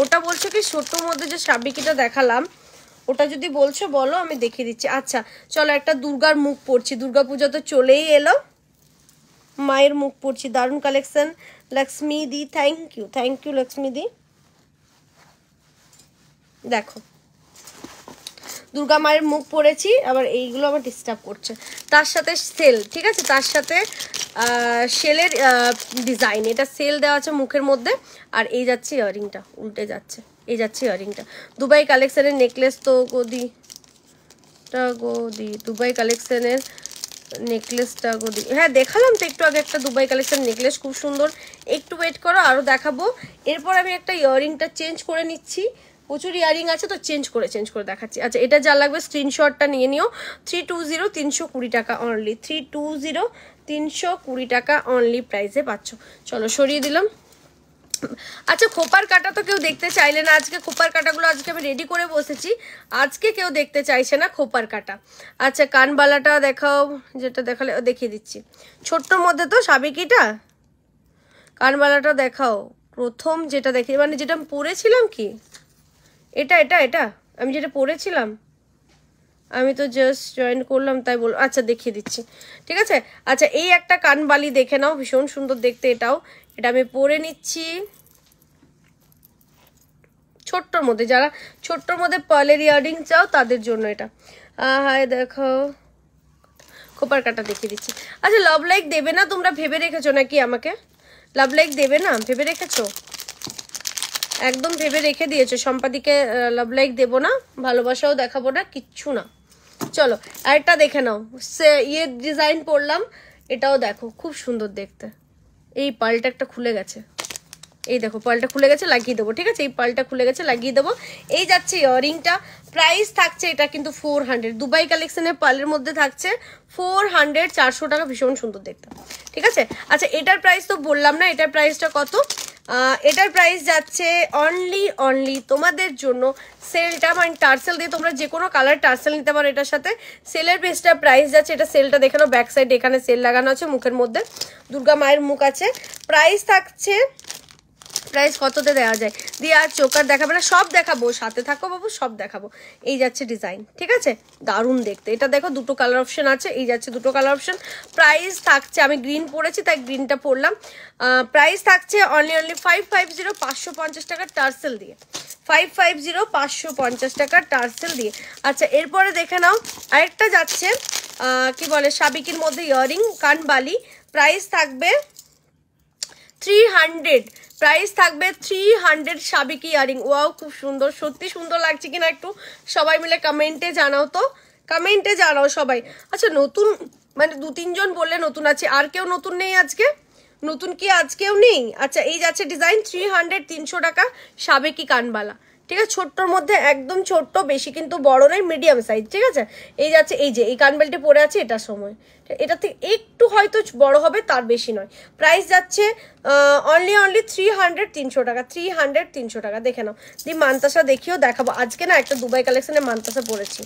ওটা বলছো কি ছোটোর মধ্যে যে সাবিকিটা দেখালাম ওটা যদি বলছো বলো আমি দেখিয়ে দিচ্ছি আচ্ছা চলো একটা দুর্গার মুখ পড়ছি দুর্গাপূজা তো চলেই এলো মায়ের মুখ পড়ছি দারুণ কালেকশন লক্ষ্মী দি thank you thank you Lakshmi দি দেখো দুর্গা মায়ের মুখ পড়েছি আবার এইগুলো আমার ডিস্টার্ব করছে তার সাথে সেল ঠিক আছে তার সাথে সেলের ডিজাইন এটা সেল দেওয়া আছে মুখের মধ্যে আর এই যাচ্ছে ইয়ারিংটা উল্টে যাচ্ছে এই যাচ্ছে ইয়ারিংটা দুবাই কালেকশানের নেকলেস তো গদি টা গদি দুবাই কালেকশানের নেকলেসটা গদি হ্যাঁ দেখালাম তো একটু আগে একটা দুবাই কালেকশন নেকলেস খুব সুন্দর একটু ওয়েট করো আরও দেখাবো এরপর আমি একটা ইয়াররিংটা চেঞ্জ করে নিচ্ছি প্রচুর ইয়ারিং আছে তো চেঞ্জ করে চেঞ্জ করে দেখাচ্ছি আচ্ছা এটা যা লাগবে স্ক্রিনশটটা নিয়ে নিও থ্রি টু জিরো তিনশো কুড়ি টাকা অনলি থ্রি টু জিরো তিনশো কুড়ি টাকা অনলি প্রাইসে পাচ্ছ চলো সরিয়ে দিলাম আচ্ছা খোপার কাটা তো কেউ দেখতে চাইলে না আজকে খোপার কাটাগুলো আজকে আমি রেডি করে বসেছি আজকে কেউ দেখতে চাইছে না খোপার কাটা আচ্ছা কানবালাটা দেখাও যেটা দেখালে দেখিয়ে দিচ্ছি ছোট্ট মধ্যে তো সাবেকিটা কানবালাটা দেখাও প্রথম যেটা দেখি মানে যেটা আমি পরেছিলাম কি এটা এটা এটা আমি যেটা পরেছিলাম আমি তো জাস্ট জয়েন করলাম তাই বল আচ্ছা দেখিয়ে দিচ্ছি ঠিক আছে আচ্ছা এই একটা কানবালি দেখে নাও ভীষণ সুন্দর দেখতে এটাও এটা আমি পরে নিচ্ছি ছোট্টর মধ্যে যারা ছোট্টর মধ্যে পলের ইয়ারিং চাও তাদের জন্য এটা হায় দেখো খোপার কাটা দেখিয়ে দিচ্ছি আচ্ছা লাভ লাইক দেবে না তোমরা ভেবে রেখেছো নাকি আমাকে লাভ লাইক দেবে না ভেবে রেখেছো একদম ভেবে রেখে দিয়েছো সম্পাদিকে লাভ লাইক দেবো না ভালোবাসাও দেখাবো না কিচ্ছু না চলো আরেকটা দেখে নাও সে ইয়ে ডিজাইন পড়লাম এটাও দেখো খুব সুন্দর দেখতে এই পালটা একটা খুলে গেছে এই দেখো পালটা খুলে গেছে লাগিয়ে দেবো ঠিক আছে এই পালটা খুলে গেছে লাগিয়ে দেবো এই যাচ্ছে ইয়ারিংটা প্রাইস থাকছে এটা কিন্তু ফোর হান্ড্রেড দুবাই কালেকশনের পালের মধ্যে থাকছে ফোর হান্ড্রেড চারশো টাকা ভীষণ সুন্দর দেখতে ঠিক আছে আচ্ছা এটার প্রাইস তো বললাম না এটার প্রাইসটা কত এটার প্রাইস যাচ্ছে অনলি অনলি তোমাদের জন্য সেলটা মানে টার্সেল দিয়ে তোমরা যে কোনো কালার টার্সেল নিতে পারো এটার সাথে সেলের পেসটা প্রাইস যাচ্ছে এটা সেলটা দেখানো ব্যাক সাইড এখানে সেল লাগানো আছে মুখের মধ্যে দুর্গা মায়ের মুখ আছে প্রাইস থাকছে প্রাইস কততে দেওয়া যায় দিয়ে আর চোকার দেখাবে না সব দেখাবো সাথে থাকো বাবু সব দেখাবো এই যাচ্ছে ডিজাইন ঠিক আছে দারুণ দেখতে এটা দেখো দুটো কালার অপশন আছে এই যাচ্ছে দুটো কালার অপশন প্রাইস থাকছে আমি গ্রিন পরেছি তাই গ্রিনটা পরলাম প্রাইস থাকছে only only five five zero পাঁচশো পঞ্চাশ টাকার টার্সেল দিয়ে ফাইভ ফাইভ জিরো পাঁচশো পঞ্চাশ টাকার টার্সেল দিয়ে আচ্ছা এরপরে দেখে নাও আরেকটা যাচ্ছে কি বলে সাবিকির মধ্যে ইয়ারিং কানবালি প্রাইস থাকবে থ্রি হান্ড্রেড প্রাইস থাকবে থ্রি হান্ড্রেড সাবেকি ইয়ারিং ওয়াও খুব সুন্দর সত্যি সুন্দর লাগছে কিনা একটু সবাই মিলে কমেন্টে জানাও তো কমেন্টে জানাও সবাই আচ্ছা নতুন মানে দু তিনজন বললে নতুন আছে আর কেউ নতুন নেই আজকে নতুন কি আজকেও নেই আচ্ছা এই যাচ্ছে ডিজাইন থ্রি হান্ড্রেড তিনশো টাকা সাবেকি কানবালা ঠিক আছে ছোট্টর মধ্যে একদম ছোট্ট বেশি কিন্তু বড় নয় মিডিয়াম সাইজ ঠিক আছে এই যাচ্ছে এই যে এই কানবেলটি পরে আছে এটার সময় এটা থেকে একটু হয়তো বড় হবে তার বেশি নয় প্রাইস যাচ্ছে অনলি অনলি থ্রি হান্ড্রেড তিনশো টাকা থ্রি হান্ড্রেড তিনশো টাকা দেখে নাও দি মানতাসা দেখিও দেখাবো আজকে না একটা দুবাই কালেকশানে মান্তাসা পরেছি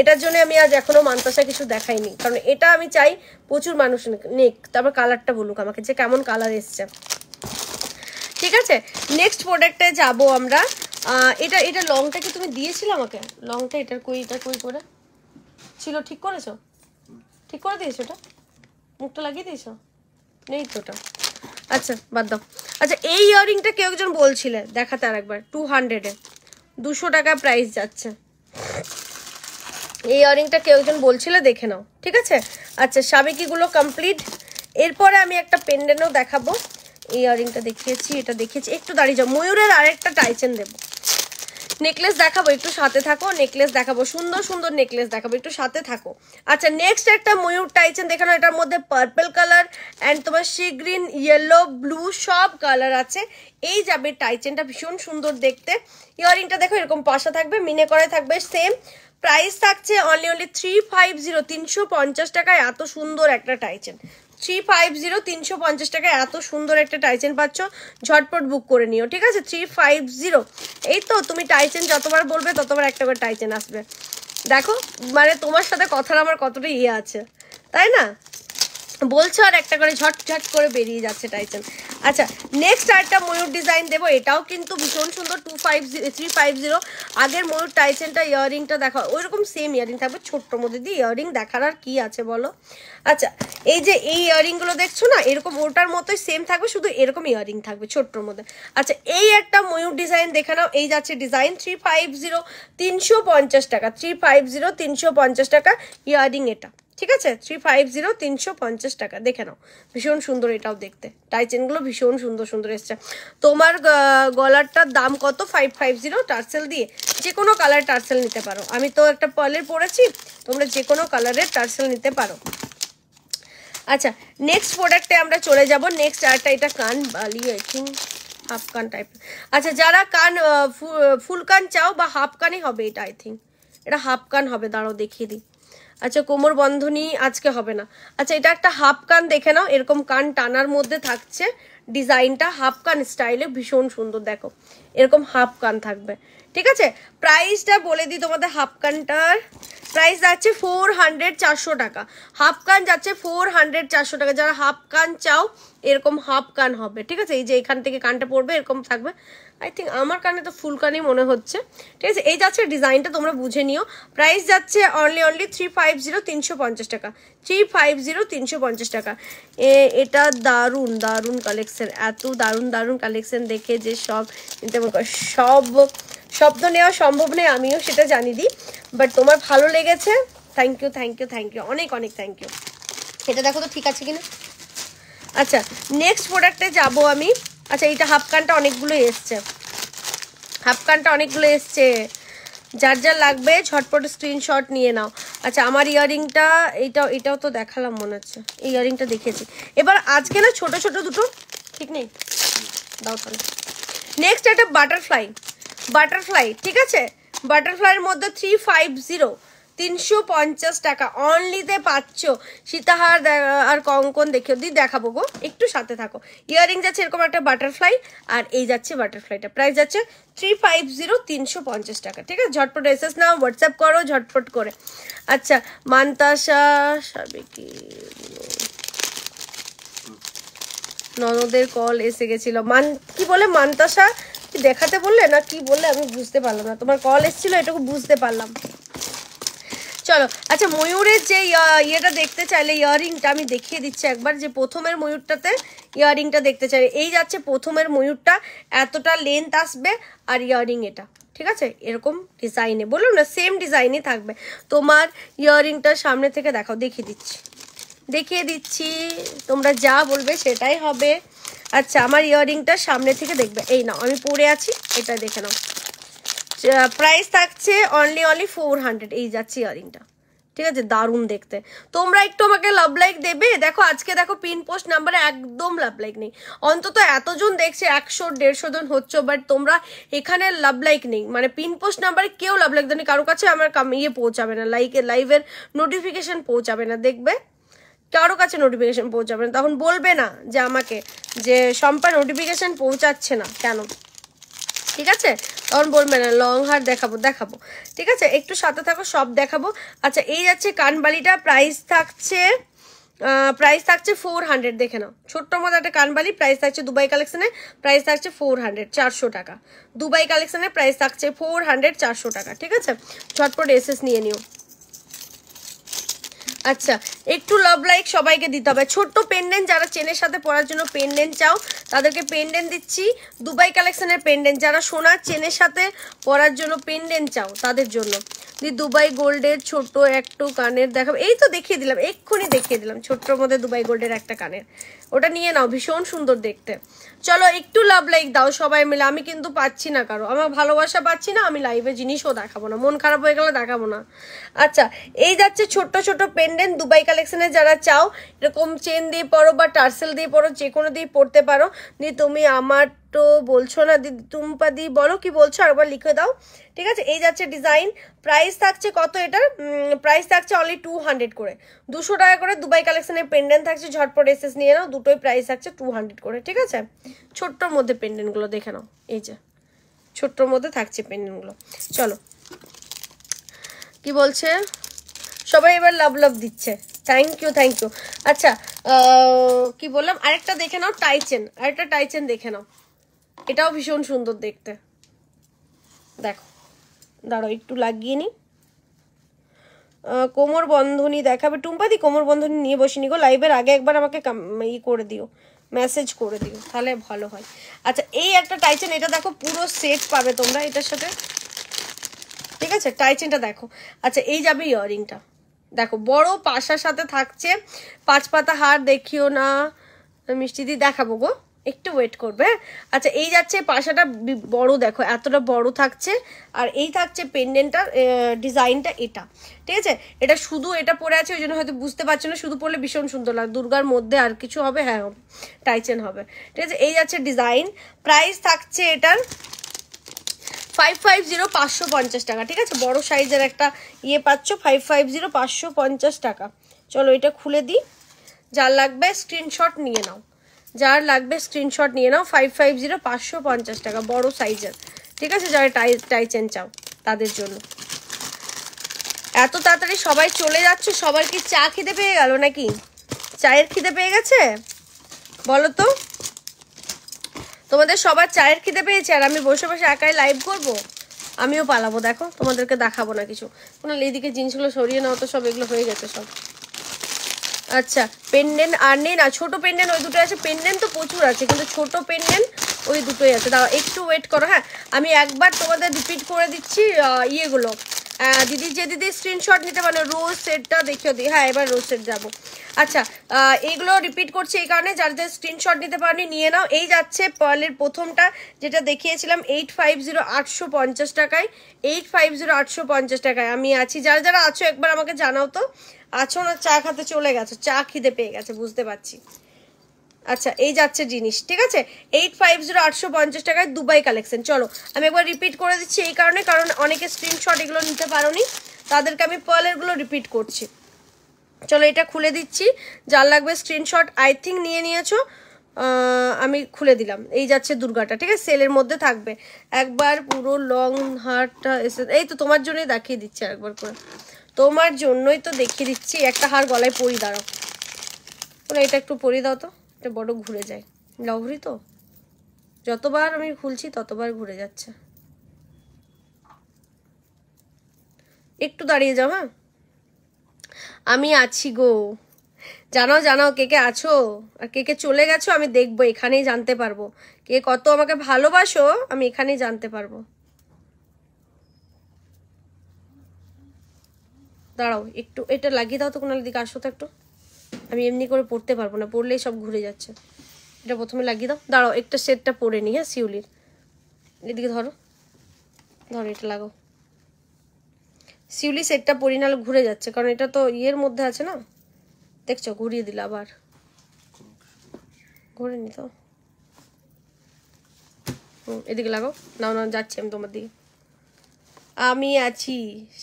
এটার জন্য আমি আজ এখনও মানতাসা কিছু দেখাইনি কারণ এটা আমি চাই প্রচুর মানুষ নেক তারপর কালারটা বলুক আমাকে যে কেমন কালার এসছে ঠিক আছে নেক্সট প্রোডাক্টে যাব আমরা এটা এটা লংটা কি তুমি দিয়েছিলে আমাকে লংটা এটার কই এটা কই করে ছিল ঠিক করেছো ঠিক করে দিয়েছো ওটা মুখটা লাগিয়ে দিয়েছো নেই তো ওটা আচ্ছা বাদ দাও আচ্ছা এই ইয়াররিংটা কেউ একজন বলছিলে দেখাতে আর একবার টু হান্ড্রেডে দুশো টাকা প্রাইস যাচ্ছে এই ইয়াররিংটা কেউ একজন বলছিলে দেখে নাও ঠিক আছে আচ্ছা সাবেকিগুলো কমপ্লিট এরপরে আমি একটা পেন্ডেন্টও দেখাবো এই ইয়াররিংটা দেখিয়েছি এটা দেখিয়েছি একটু দাঁড়িয়ে যাও ময়ূরের আরেকটা টাইচেন দেবো নেকলেস দেখাবো একটু সাথে থাকো নেকলেস দেখাবো সুন্দর সুন্দর নেকলেস দেখাবো একটু সাথে থাকো আচ্ছা নেক্সট একটা ময়ূর টাইচেন দেখানো এটার মধ্যে পার্পেল কালার অ্যান্ড তোমার সি গ্রিন ইয়েলো ব্লু সব কালার আছে এই যাবে টাইচেনটা ভীষণ সুন্দর দেখতে ইয়ারিংটা দেখো এরকম পাশা থাকবে মিনে করে থাকবে সেম প্রাইস থাকছে only only three five zero তিনশো পঞ্চাশ টাকায় এত সুন্দর একটা টাইচেন থ্রি ফাইভ জিরো তিনশো পঞ্চাশ টাকা এত সুন্দর একটা টাইচেন পাচ্ছ ঝটপট বুক করে নিও ঠিক আছে থ্রি ফাইভ জিরো এই তো তুমি টাইচেন যতবার বলবে ততবার একটা করে টাইচেন আসবে দেখো মানে তোমার সাথে কথার আমার কতটা ইয়ে আছে তাই না বলছো আর একটা করে ঝটঝট করে বেরিয়ে যাচ্ছে টাইটেল আচ্ছা নেক্সট আরেকটা ময়ূর ডিজাইন দেবো এটাও কিন্তু ভীষণ সুন্দর two five three five zero আগের ময়ূর টাইটেলটা ইয়াররিংটা দেখা ওই রকম সেম ইয়াররিং থাকবে ছোট্ট মধ্যে দিয়ে ইয়াররিং দেখার আর কি আছে বলো আচ্ছা এই যে এই ইয়াররিংগুলো দেখছো না এরকম ওটার মতোই সেম থাকবে শুধু এরকম ইয়াররিং থাকবে ছোট্ট মধ্যে আচ্ছা এই একটা ময়ূর ডিজাইন দেখে নাও এই যাচ্ছে ডিজাইন থ্রি ফাইভ জিরো তিনশো পঞ্চাশ টাকা থ্রি ফাইভ জিরো তিনশো পঞ্চাশ টাকা ইয়াররিং এটা ঠিক আছে থ্রি ফাইভ জিরো তিনশো পঞ্চাশ টাকা দেখে নাও ভীষণ সুন্দর এটাও দেখতে টাই চেনগুলো ভীষণ সুন্দর সুন্দর এসছে তোমার গলারটার দাম কত ফাইভ ফাইভ জিরো টার্সেল দিয়ে যে কোনো কালার টার্সেল নিতে পারো আমি তো একটা পলের পরেছি তোমরা যে কোনো কালারের টার্সেল নিতে পারো আচ্ছা নেক্সট প্রোডাক্টে আমরা চলে যাব নেক্সট আরটা এটা কান বালি আই থিঙ্ক হাফ কান টাইপ আচ্ছা যারা কান ফুল কান চাও বা হাফ কানই হবে এটা আই থিঙ্ক এটা হাফ কান হবে দাঁড়ো দেখিয়ে দিই আচ্ছা কোমর বন্ধনী আজকে হবে না আচ্ছা এটা একটা হাফ কান দেখে নাও এরকম কান টানার মধ্যে থাকছে ডিজাইনটা হাফ কান স্টাইলে ভীষণ সুন্দর দেখো এরকম হাফ কান থাকবে ঠিক আছে প্রাইসটা বলে দিই তোমাদের হাফ কানটার প্রাইস যাচ্ছে ফোর হান্ড্রেড চারশো টাকা হাফ কান যাচ্ছে ফোর হান্ড্রেড চারশো টাকা যারা হাফ কান চাও এরকম হাফ কান হবে ঠিক আছে এই যে এখান থেকে কানটা পড়বে এরকম থাকবে আই থিঙ্ক আমার কানে তো ফুল কানে মনে হচ্ছে ঠিক আছে এই যাচ্ছে ডিজাইনটা তোমরা বুঝে নিও প্রাইস যাচ্ছে only only three five zero তিনশো পঞ্চাশ টাকা থ্রি ফাইভ জিরো তিনশো পঞ্চাশ টাকা এ এটা দারুণ দারুণ কালেকশন এত দারুণ দারুণ কালেকশন দেখে যে সব সব শব্দ নেওয়া সম্ভব নয় আমিও সেটা জানি দিই বাট তোমার ভালো লেগেছে thank you thank you thank you অনেক অনেক থ্যাংক ইউ এটা দেখো তো ঠিক আছে কিনা আচ্ছা নেক্সট প্রোডাক্টে যাব আমি আচ্ছা এইটা হাফকানটা অনেকগুলো এসছে হাফকানটা অনেকগুলো এসছে যার যার লাগবে ঝটপট স্ক্রিনশট নিয়ে নাও আচ্ছা আমার ইয়ারিংটা এইটাও এটাও তো দেখালাম মনে হচ্ছে এই ইয়ারিংটা দেখেছি এবার আজকে না ছোট ছোট দুটো ঠিক নেই দাও তাহলে নেক্সট একটা বাটারফ্লাই বাটারফ্লাই ঠিক আছে বাটারফ্লাইয়ের মধ্যে থ্রি ফাইভ জিরো তিনশো পঞ্চাশ টাকা অনলিতে পাচ্ছ সীতাহার আর কঙ্কন দেখে দি দেখাবো গো একটু সাথে থাকো ইয়ারিং যাচ্ছে এরকম একটা বাটারফ্লাই আর এই যাচ্ছে বাটারফ্লাইটা প্রাইস যাচ্ছে থ্রি ফাইভ জিরো তিনশো পঞ্চাশ টাকা ঠিক আছে ঝটপট এসএস নাও হোয়াটসঅ্যাপ করো ঝটপট করে আচ্ছা মান্তাসা সাবে কি ননদের কল এসে গেছিল মান কি বলে মান্তাসা দেখাতে বললে না কি বললে আমি বুঝতে পারলাম না তোমার কল এসেছিল এটুকু বুঝতে পারলাম চলো আচ্ছা ময়ূরের যে ইয়েটা দেখতে চাইলে ইয়াররিংটা আমি দেখিয়ে দিচ্ছি একবার যে প্রথমের ময়ূরটাতে ইয়াররিংটা দেখতে চাইলে এই যাচ্ছে প্রথমের ময়ূরটা এতটা লেন্থ আসবে আর ইয়াররিং এটা ঠিক আছে এরকম ডিজাইনে বলুন না সেম ডিজাইনে থাকবে তোমার ইয়াররিংটা সামনে থেকে দেখাও দেখিয়ে দিচ্ছি দেখিয়ে দিচ্ছি তোমরা যা বলবে সেটাই হবে আচ্ছা আমার ইয়াররিংটা সামনে থেকে দেখবে এই না আমি পরে আছি এটা দেখে নাও প্রাইস থাকছে অনলি অনলি ফোর হান্ড্রেড এই যাচ্ছে ইয়ারিংটা ঠিক আছে দারুণ দেখতে তোমরা একটু আমাকে লাভ লাইক দেবে দেখো আজকে দেখো পিন পোস্ট নাম্বারে একদম লাভ লাইক নেই অন্তত এতজন দেখছে একশো দেড়শো জন হচ্ছে বাট তোমরা এখানে লাভ লাইক নেই মানে পিন পোস্ট নাম্বারে কেউ লাভ লাইক দেয়নি কারো কাছে আমার ইয়ে পৌঁছাবে না লাইকে লাইভের নোটিফিকেশন পৌঁছাবে না দেখবে কারো কাছে নোটিফিকেশান পৌঁছাবে না তখন বলবে না যে আমাকে যে সম্পা নোটিফিকেশন পৌঁছাচ্ছে না কেন ঠিক আছে তখন বলবে না লং হার দেখাবো দেখাবো ঠিক আছে একটু সাথে থাকো সব দেখাবো আচ্ছা এই যাচ্ছে কানবালিটা প্রাইস থাকছে প্রাইস থাকছে ফোর হান্ড্রেড দেখে নাও ছোট্ট মতো একটা কানবালি প্রাইস থাকছে দুবাই কালেকশানে প্রাইস থাকছে ফোর হান্ড্রেড চারশো টাকা দুবাই কালেকশানে প্রাইস থাকছে ফোর হান্ড্রেড চারশো টাকা ঠিক আছে ছটপট এসএস নিয়ে নিও আচ্ছা একটু লাভ লাইক সবাইকে দিতে হবে ছোট্ট পেন্ডেন্ট যারা চেনের সাথে পরার জন্য পেন্ডেন্ট চাও তাদেরকে পেন্ডেন্ট দিচ্ছি দুবাই কালেকশনের পেন্ডেন্ট যারা সোনার চেনের সাথে পরার জন্য পেন্ডেন্ট চাও তাদের জন্য দুবাই গোল্ডের ছোট একটু কানের দেখাবো এই তো দেখিয়ে দিলাম এক্ষুনি দেখিয়ে দিলাম ছোট্টর মধ্যে দুবাই গোল্ডের একটা কানের ওটা নিয়ে নাও ভীষণ সুন্দর দেখতে চলো একটু লাভ লাইক দাও সবাই মিলে আমি কিন্তু পাচ্ছি না কারো আমার ভালোবাসা পাচ্ছি না আমি লাইভে জিনিসও দেখাবো না মন খারাপ হয়ে গেলে দেখাবো না আচ্ছা এই যাচ্ছে ছোট্ট ছোট পেন্ডেন্ট দুবাই কালেকশনে যারা চাও এরকম চেন দিয়ে পড়ো বা টার্সেল দিয়ে পড়ো যে কোনো দিয়ে পড়তে পারো দিয়ে তুমি আমার তো বলছো না দিদি দি বলো কি বলছো আরেকবার লিখে দাও ঠিক আছে এই যাচ্ছে ডিজাইন প্রাইস থাকছে কত এটার প্রাইস থাকছে অনলি টু হান্ড্রেড করে দুশো টাকা করে দুবাই কালেকশনের পেন্ডেন্ট থাকছে ঝটপট এসেস নিয়ে নাও দুটোই প্রাইস থাকছে টু হান্ড্রেড করে ঠিক আছে ছোট্টর মধ্যে পেন্ডেন্টগুলো দেখে নাও এই যে ছোট্টর মধ্যে থাকছে পেন্ডেন্টগুলো চলো কি বলছে সবাই এবার লাভ লাভ দিচ্ছে থ্যাংক ইউ থ্যাংক ইউ আচ্ছা কি বললাম আরেকটা দেখে নাও টাইচেন আরেকটা টাইচেন দেখে নাও এটাও ভীষণ সুন্দর দেখতে দেখো দাঁড়ো একটু লাগিয়ে নিই কোমর বন্ধনী দেখাবে টুম্পাদি কোমর বন্ধনী নিয়ে বসিনি গো লাইভের আগে একবার আমাকে ই করে দিও মেসেজ করে দিও তাহলে ভালো হয় আচ্ছা এই একটা টাইচেন এটা দেখো পুরো সেট পাবে তোমরা এটার সাথে ঠিক আছে টাইচেনটা দেখো আচ্ছা এই যাবে ইয়ারিংটা দেখো বড় পাশার সাথে থাকছে পাঁচ পাতা হার দেখিও না মিষ্টি দিয়ে দেখাবো গো একটু ওয়েট করবে হ্যাঁ? আচ্ছা এই যাচ্ছে পাশাটা বড় দেখো এতটা বড় থাকছে আর এই থাকছে পেন্ডেন্টটা ডিজাইনটা এটা ঠিক আছে এটা শুধু এটা পরে আছে ওই জন্য হয়তো বুঝতে পারছো না শুধু পরলে ভীষণ সুন্দর লাগে দুর্গার মধ্যে আর কিছু হবে হ্যাঁ হবে টাইচেন হবে ঠিক আছে এই যাচ্ছে ডিজাইন প্রাইস থাকছে এটার ফাইভ ফাইভ জিরো পাঁচশো পঞ্চাশ টাকা ঠিক আছে বড় সাইজের একটা ইয়ে পাচ্ছ ফাইভ ফাইভ জিরো পাঁচশো পঞ্চাশ টাকা চলো এটা খুলে দিই যা লাগবে স্ক্রিনশট নিয়ে নাও যার লাগবে স্ক্রিনশট নিয়ে নাও ফাইভ ফাইভ জিরো পাঁচশো পঞ্চাশ টাকা বড় সাইজের ঠিক আছে যারা টাই টাই চেন চাও তাদের জন্য এত তাড়াতাড়ি সবাই চলে যাচ্ছে সবার কি চা খিদে পেয়ে গেল নাকি চায়ের খিদে পেয়ে গেছে বলো তো তোমাদের সবার চায়ের খিদে পেয়েছে আর আমি বসে বসে একাই লাইভ করব। আমিও পালাবো দেখো তোমাদেরকে দেখাবো না কিছু কোনো এদিকে জিনিসগুলো সরিয়ে নাও তো সব এগুলো হয়ে গেছে সব আচ্ছা পেন্ডেন্ট আর নেই না ছোটো পেন্ডেন্ট ওই দুটো আছে পেন্ডেন্ট তো প্রচুর আছে কিন্তু ছোট পেন্ডেন্ট ওই দুটোই আছে দাও একটু ওয়েট করো হ্যাঁ আমি একবার তোমাদের রিপিট করে দিচ্ছি ইয়েগুলো দিদি যে দিদি স্ক্রিনশট নিতে পারো রোজ সেটটা দেখিও দিই হ্যাঁ এবার রোজ সেট যাবো আচ্ছা এইগুলো রিপিট করছি এই কারণে যাদের স্ক্রিনশট নিতে পারেনি নিয়ে নাও এই যাচ্ছে পার্লের প্রথমটা যেটা দেখিয়েছিলাম এইট ফাইভ জিরো আটশো পঞ্চাশ টাকায় এইট ফাইভ জিরো আটশো পঞ্চাশ টাকায় আমি আছি যারা যারা আছো একবার আমাকে জানাও তো আছো না চা খাতে চলে গেছে চা খিদে পেয়ে গেছে বুঝতে পারছি আচ্ছা এই যাচ্ছে জিনিস ঠিক আছে এইট ফাইভ জিরো আটশো পঞ্চাশ টাকায় দুবাই কালেকশন চলো আমি একবার রিপিট করে দিচ্ছি এই কারণে কারণ অনেকে স্ক্রিনশট এগুলো নিতে নি তাদেরকে আমি পার্লারগুলো রিপিট করছি চলো এটা খুলে দিচ্ছি যার লাগবে স্ক্রিনশট আই থিঙ্ক নিয়ে নিয়েছো আমি খুলে দিলাম এই যাচ্ছে দুর্গাটা ঠিক আছে সেলের মধ্যে থাকবে একবার পুরো লং হারটা এসে এই তো তোমার জন্যই দেখিয়ে দিচ্ছে একবার করে তোমার জন্যই তো দেখিয়ে দিচ্ছি একটা হার গলায় পরি দাঁড়াও এটা একটু পরি দাও তো এটা বড় ঘুরে যায় লভরি তো যতবার আমি খুলছি ততবার ঘুরে যাচ্ছে একটু দাঁড়িয়ে যাও হ্যাঁ আমি আছি গো জানাও জানাও কে কে আছো আর কে কে চলে গেছো আমি দেখবো এখানেই জানতে পারবো কে কত আমাকে ভালোবাসো আমি এখানেই জানতে পারবো দাঁড়াও একটু এটা লাগিয়ে দাও তো কোনো দিকে আসো তো একটু আমি এমনি করে পড়তে পারবো না পড়লেই সব ঘুরে যাচ্ছে এটা প্রথমে লাগিয়ে দাও দাঁড়াও একটা সেটটা পরে নিই হ্যাঁ শিউলির এদিকে ধরো ধরো এটা লাগাও শিউলি সেটটা পরি নাহলে ঘুরে যাচ্ছে কারণ এটা তো ইয়ের মধ্যে আছে না দেখছো ঘুরিয়ে দিল আবার ঘুরে নি তো এদিকে লাগাও নাও না যাচ্ছি আমি তোমার দিকে আমি আছি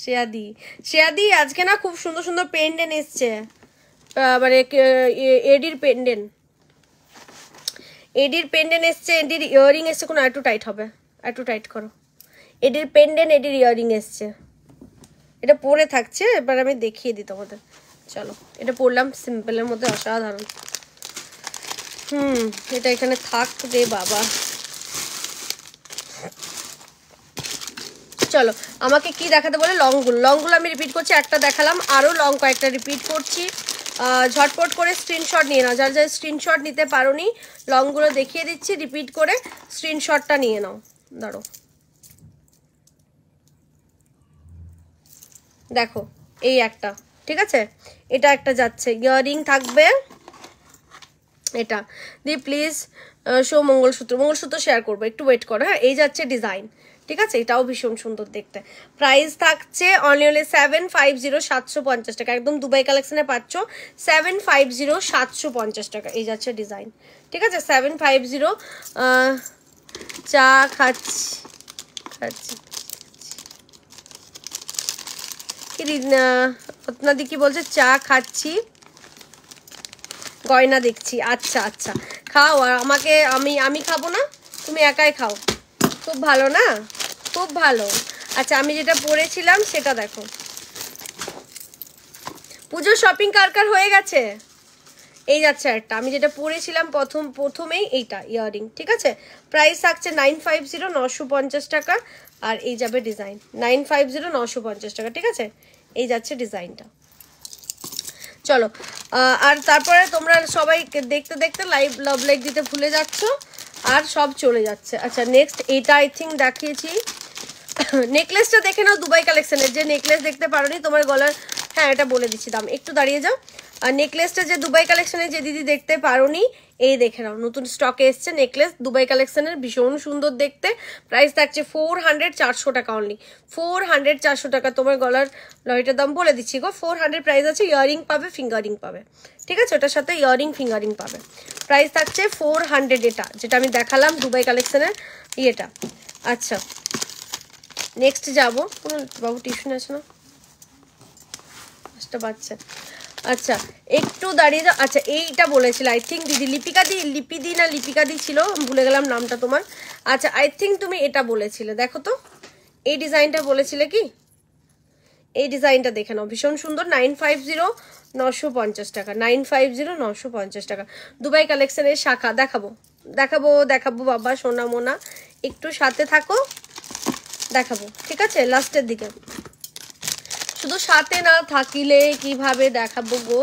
শেয়াদি শেয়াদি আজকে না খুব সুন্দর সুন্দর পেন্ডেন্ট এসছে মানে এডির পেন্ডেন্ট এডির পেন্ডেন্ট এসছে এডির ইয়ারিং এসছে কোনো একটু টাইট হবে একটু টাইট করো এডির পেন্ডেন্ট এডির ইয়ারিং এসছে এটা পরে থাকছে এবার আমি দেখিয়ে দিই তোমাদের চলো এটা পরলাম সিম্পলের মধ্যে অসাধারণ হুম এটা এখানে থাক রে বাবা চলো আমাকে কি দেখাতে বলে লংগুলো লংগুলো আমি রিপিট করছি একটা দেখালাম আরও লং কয়েকটা রিপিট করছি ঝটপট করে স্ক্রিনশট নিয়ে নাও যার যার স্ক্রিনশট নিতে পারো নি লংগুলো দেখিয়ে দিচ্ছি রিপিট করে স্ক্রিনশটটা নিয়ে নাও ধরো দেখো এই একটা ঠিক আছে এটা একটা যাচ্ছে ইয়ারিং থাকবে এটা দি please show mangalsutra mangalsutra share করবো একটু ওয়েট করো হ্যাঁ এই যাচ্ছে ডিজাইন ঠিক আছে এটাও ভীষণ সুন্দর দেখতে প্রাইস থাকছে অনলি সেভেন ফাইভ জিরো সাতশো পঞ্চাশ টাকা একদম দুবাই কালেকশনে পাচ্ছ সেভেন ফাইভ জিরো সাতশো পঞ্চাশ টাকা এই যাচ্ছে ডিজাইন ঠিক আছে সেভেন ফাইভ জিরো চা খাচ্ছি খাচ্ছি আপনাদের কি বলছে চা খাচ্ছি গয়না দেখছি আচ্ছা আচ্ছা খাও আর আমাকে আমি আমি খাবো না তুমি একাই খাও খুব ভালো না খুব ভালো আচ্ছা আমি যেটা পরেছিলাম সেটা দেখো পুজোর শপিং কার কার হয়ে গেছে এই যাচ্ছে একটা আমি যেটা পরেছিলাম প্রথম প্রথমেই এইটা ইয়াররিং ঠিক আছে প্রাইস থাকছে নাইন ফাইভ জিরো নশো পঞ্চাশ টাকা আর এই যাবে ডিজাইন নাইন ফাইভ জিরো নশো পঞ্চাশ টাকা ঠিক আছে এই যাচ্ছে ডিজাইনটা চলো আর তারপরে তোমরা সবাই দেখতে দেখতে লাইভ লাভ লাইক দিতে ভুলে যাচ্ছ আর সব চলে যাচ্ছে আচ্ছা নেক্সট এটা আই থিঙ্ক দেখিয়েছি নেকলেসটা দেখে নাও দুবাই কালেকশনের যে নেকলেস দেখতে পারোনি তোমার গলার হ্যাঁ এটা বলে দিচ্ছি দাম একটু দাঁড়িয়ে যাও আর নেকলেসটা যে দুবাই কালেকশনের যে দিদি দেখতে পারোনি এই দেখে নাও নতুন স্টকে এসছে নেকলেস দুবাই কালেকশনের ভীষণ সুন্দর দেখতে প্রাইস থাকছে ফোর হান্ড্রেড চারশো টাকা অনলি ফোর হান্ড্রেড চারশো টাকা তোমার গলার লরিটার দাম বলে দিচ্ছি গো ফোর হান্ড্রেড প্রাইস আছে ইয়ারিং পাবে ফিঙ্গারিং পাবে ঠিক আছে ওটার সাথে ইয়ারিং ফিঙ্গারিং পাবে প্রাইস থাকছে ফোর হান্ড্রেড এটা যেটা আমি দেখালাম দুবাই কালেকশনের ইয়েটা আচ্ছা নেক্সট যাব কোনো বাবু টিউশন আছে না পাঁচটা বাচ্চা আচ্ছা একটু দাঁড়িয়ে যাও আচ্ছা এইটা বলেছিল আই থিঙ্ক দিদি লিপিকা দি লিপি দি না লিপিকা দি ছিল ভুলে গেলাম নামটা তোমার আচ্ছা আই থিঙ্ক তুমি এটা বলেছিলে দেখো তো এই ডিজাইনটা বলেছিলে কি এই ডিজাইনটা দেখে নাও ভীষণ সুন্দর নাইন ফাইভ জিরো নশো পঞ্চাশ টাকা নাইন ফাইভ জিরো নশো পঞ্চাশ টাকা দুবাই কালেকশনের শাখা দেখাবো দেখাবো দেখাবো বাবা সোনা মোনা একটু সাথে থাকো দেখাবো ঠিক আছে লাস্টের দিকে শুধু সাথে না থাকিলে কিভাবে দেখাবো গো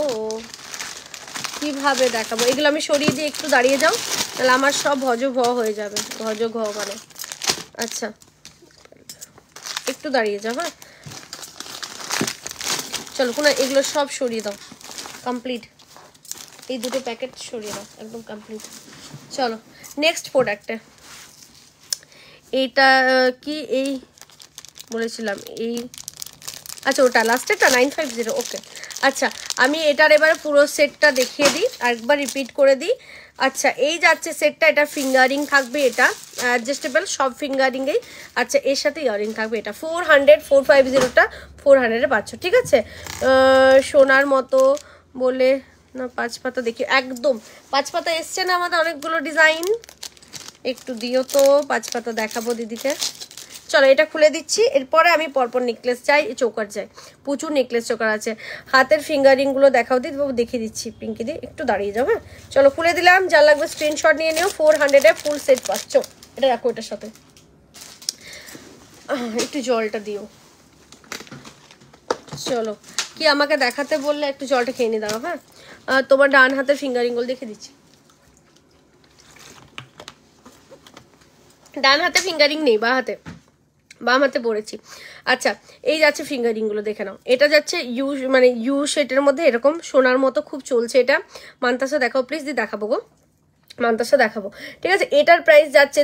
কিভাবে দেখাবো এগুলো আমি সরিয়ে দিয়ে একটু দাঁড়িয়ে যাও তাহলে আমার সব ভজ ভ হয়ে যাবে ভজ ঘ মানে আচ্ছা একটু দাঁড়িয়ে যাও হ্যাঁ চলো কোনো এগুলো সব সরিয়ে দাও কমপ্লিট এই দুটো প্যাকেট সরিয়ে দাও একদম কমপ্লিট চলো নেক্সট প্রোডাক্টে এটা কি এই বলেছিলাম এই আচ্ছা ওটা লাস্টেরটা নাইন ফাইভ জিরো ওকে আচ্ছা আমি এটার এবার পুরো সেটটা দেখিয়ে দিই একবার রিপিট করে দিই আচ্ছা এই যাচ্ছে সেটটা এটা ফিঙ্গারিং থাকবে এটা অ্যাডজাস্টেবল সব ফিঙ্গারিংয়েই আচ্ছা এর সাথে ইয়ারিং থাকবে এটা ফোর হান্ড্রেড ফোর ফাইভ জিরোটা ফোর হান্ড্রেডে পাচ্ছ ঠিক আছে সোনার মতো বলে না পাঁচ পাতা দেখি একদম পাঁচ পাতা এসছে না আমাদের অনেকগুলো ডিজাইন একটু দিও তো পাঁচ পাতা দেখাবো দিদিকে চলো এটা খুলে দিচ্ছি এরপরে আমি পরপর নেকলেস চাই চোকার চাই প্রচুর নেকলেস চোকার আছে হাতের ফিঙ্গারিংগুলো দেখাও দিদি বাবু দেখিয়ে দিচ্ছি পিঙ্কি দি একটু দাঁড়িয়ে যাও হ্যাঁ চলো খুলে দিলাম যা লাগবে স্ক্রিনশট নিয়ে নিও ফোর হান্ড্রেডে ফুল সেট পাচ্ছ এটা রাখো এটার সাথে একটু জলটা দিও চলো কি আমাকে দেখাতে বললে একটু জলটা খেয়ে নিয়ে দাও হ্যাঁ তোমার ডান হাতের ফিঙ্গারিংগুলো দেখে দিচ্ছি ডান হাতে ফিঙ্গারিং নেই বা হাতে বাম হাতে পড়েছি আচ্ছা এই যাচ্ছে ফিঙ্গারিংগুলো দেখে নাও এটা যাচ্ছে ইউ মানে ইউ শেটের মধ্যে এরকম সোনার মতো খুব চলছে এটা মান্তাসা দেখাও প্লিজ দি দেখাবো গো মানতাসা দেখাবো ঠিক আছে এটার প্রাইস যাচ্ছে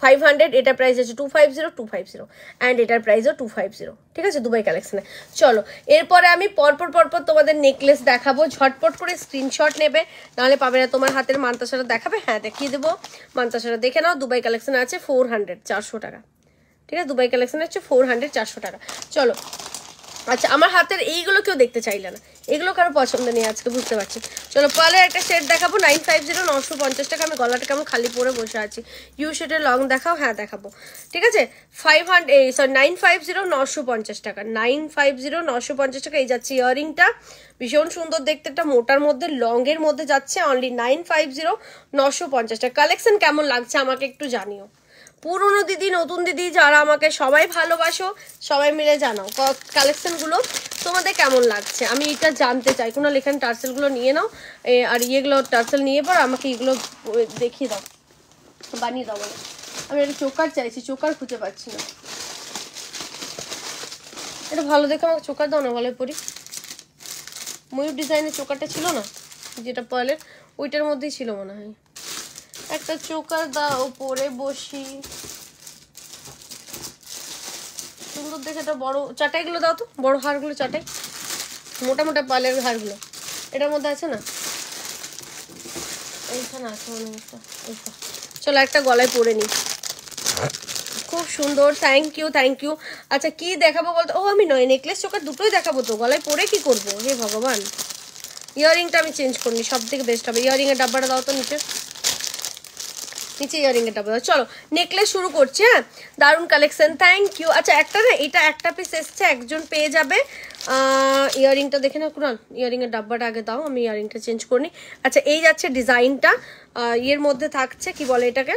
ফাইভ হান্ড্রেড এটার প্রাইস যাচ্ছে two five zero two five zero and এটার প্রাইসও টু ফাইভ জিরো ঠিক আছে দুবাই কালেকশানে চলো এরপরে আমি পরপর পরপর তোমাদের নেকলেস দেখাবো ঝটপট করে স্ক্রিনশট নেবে নাহলে পাবে না তোমার হাতের মানতাসাটা দেখাবে হ্যাঁ দেখিয়ে দেবো মানতাসাটা দেখে নাও দুবাই কালেকশানে আছে ফোর হান্ড্রেড চারশো টাকা ঠিক আছে দুবাই কালেকশানে হচ্ছে ফোর হান্ড্রেড চারশো টাকা চলো আচ্ছা আমার হাতের এইগুলো কেউ দেখতে চাইলে না এগুলো কারো পছন্দ নেই আজকে বুঝতে পারছি চলো পালের একটা সেট দেখাবো নাইন ফাইভ জিরো নশো পঞ্চাশ টাকা আমি গলাটা কেমন খালি পরে বসে আছি ইউ শেটের লং দেখাও হ্যাঁ দেখাবো ঠিক আছে ফাইভ হান্ড্রেড এই সরি নাইন ফাইভ জিরো নশো পঞ্চাশ টাকা নাইন ফাইভ জিরো নশো পঞ্চাশ টাকা এই যাচ্ছে ইয়ারিংটা ভীষণ সুন্দর দেখতে একটা মোটার মধ্যে লংয়ের মধ্যে যাচ্ছে অনলি নাইন ফাইভ জিরো নশো পঞ্চাশ টাকা কালেকশন কেমন লাগছে আমাকে একটু জানিও পুরনো দিদি নতুন দিদি যারা আমাকে সবাই ভালোবাসো সবাই মিলে জানাও কালেকশনগুলো তোমাদের কেমন লাগছে আমি এটা জানতে চাই কোনো লেখান টার্সেলগুলো নিয়ে নাও আর ইয়েগুলো টার্সেল নিয়ে পর আমাকে এগুলো দেখিয়ে দাও বানিয়ে দাও বলে আমি একটা চোকার চাইছি চোকার খুঁজে পাচ্ছি না এটা ভালো দেখে আমাকে চোকার দাও না ভালো পরি ময়ূর ডিজাইনের চোকারটা ছিল না যেটা পয়লের ওইটার মধ্যেই ছিল মনে হয় একটা চোকার দাও উপরে বসি সুন্দর দেখে একটা বড় চাটাইগুলো দাও তো বড় হাড়গুলো চাটাই মোটা মোটা পালের হাড়গুলো এটার মধ্যে আছে না এইখানে আছে এইটা চলো একটা গলায় পরে নিই খুব সুন্দর থ্যাংক ইউ থ্যাংক ইউ আচ্ছা কি দেখাবো বলতো ও আমি নয় নেকলেস চোকার দুটোই দেখাবো তো গলায় পরে কি করবো হে ভগবান ইয়াররিংটা আমি চেঞ্জ করিনি সব থেকে বেস্ট হবে ইয়াররিংয়ের ডাব্বাটা দাও তো নিচে নিচে ইয়ারিংটা বোঝা চলো নেকলেস শুরু করছি হ্যাঁ দারুণ কালেকশন থ্যাংক ইউ আচ্ছা একটা না এটা একটা পিস এসছে একজন পেয়ে যাবে ইয়ারিংটা দেখে না কুরান ইয়ারিংয়ের ডাব্বাটা আগে দাও আমি ইয়ারিংটা চেঞ্জ করিনি আচ্ছা এই যাচ্ছে ডিজাইনটা ইয়ের মধ্যে থাকছে কি বলে এটাকে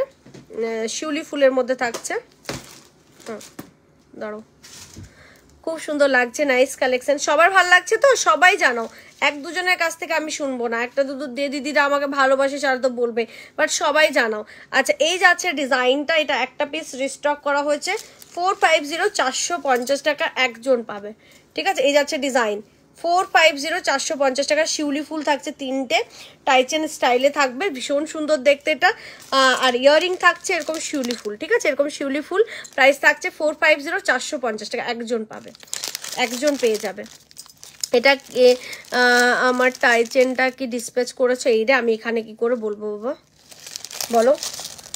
শিউলি ফুলের মধ্যে থাকছে হ্যাঁ দাঁড়ো খুব সুন্দর লাগছে নাইস কালেকশন সবার ভাল লাগছে তো সবাই জানো এক দুজনের কাছ থেকে আমি শুনবো না একটা দুদু দিয়ে দিদিরা আমাকে ভালোবাসে সারা তো বলবে বাট সবাই জানাও আচ্ছা এই যাচ্ছে ডিজাইনটা এটা একটা পিস রিস্টক করা হয়েছে ফোর ফাইভ জিরো চারশো পঞ্চাশ টাকা একজন পাবে ঠিক আছে এই যাচ্ছে ডিজাইন ফোর ফাইভ জিরো চারশো পঞ্চাশ টাকা শিউলি ফুল থাকছে তিনটে টাইচেন স্টাইলে থাকবে ভীষণ সুন্দর দেখতে এটা আর ইয়াররিং থাকছে এরকম শিউলি ফুল ঠিক আছে এরকম শিউলি ফুল প্রাইস থাকছে ফোর ফাইভ জিরো চারশো পঞ্চাশ টাকা একজন পাবে একজন পেয়ে যাবে এটা কে আমার টাইচেনটা কি ডিসপ্যাচ করেছে এইটা আমি এখানে কি করে বলবো বাবা বলো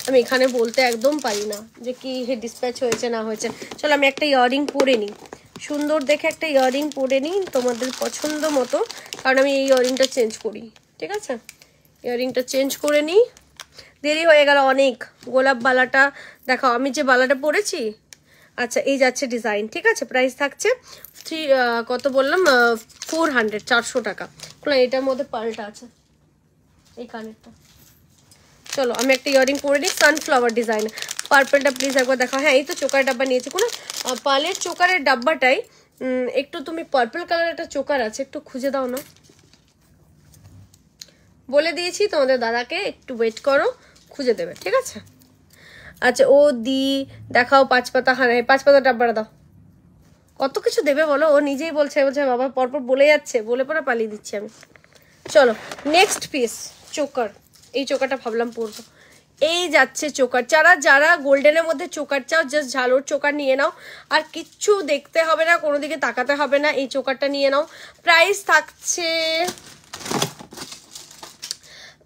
আমি এখানে বলতে একদম পারি না যে কি ডিসপ্যাচ হয়েছে না হয়েছে চলো আমি একটা ইয়াররিং পরে নিই সুন্দর দেখে একটা ইয়াররিং পরে নিই তোমাদের পছন্দ মতো কারণ আমি এই ইয়াররিংটা চেঞ্জ করি ঠিক আছে ইয়াররিংটা চেঞ্জ করে নিই দেরি হয়ে গেল অনেক গোলাপ বালাটা দেখো আমি যে বালাটা পরেছি আচ্ছা এই যাচ্ছে ডিজাইন ঠিক আছে প্রাইস থাকছে থ্রি কত বললাম ফোর হান্ড্রেড চারশো টাকা এটার মধ্যে পাল্টা আছে এই কানেরটা চলো আমি একটা ইয়ারিং পরে নিই সানফ্লাওয়ার ডিজাইন পার্পেলটা প্লিজ একবার দেখা হ্যাঁ এই তো চোকার ডাব্বা নিয়েছি কোনো পালের চোকারের ডাব্বাটাই একটু তুমি পার্পল কালার একটা চোকার আছে একটু খুঁজে দাও না বলে দিয়েছি তোমাদের দাদাকে একটু ওয়েট করো খুঁজে দেবে ঠিক আছে আচ্ছা ও দি দেখাও পাঁচ পাতা হ্যাঁ পাঁচ পাতা ডাব্বাটা দাও কত কিছু দেবে বলো ও নিজেই বলছে বলছে বাবা পরপর বলে যাচ্ছে বলে পরে পালিয়ে দিচ্ছি আমি চলো নেক্সট পিস চোকার এই চোকারটা ভাবলাম পরবো এই যাচ্ছে চোকার যারা যারা গোল্ডেনের মধ্যে চোকার চাও জাস্ট ঝালোর চোকার নিয়ে নাও আর কিচ্ছু দেখতে হবে না কোনো দিকে তাকাতে হবে না এই চোকারটা নিয়ে নাও প্রাইস থাকছে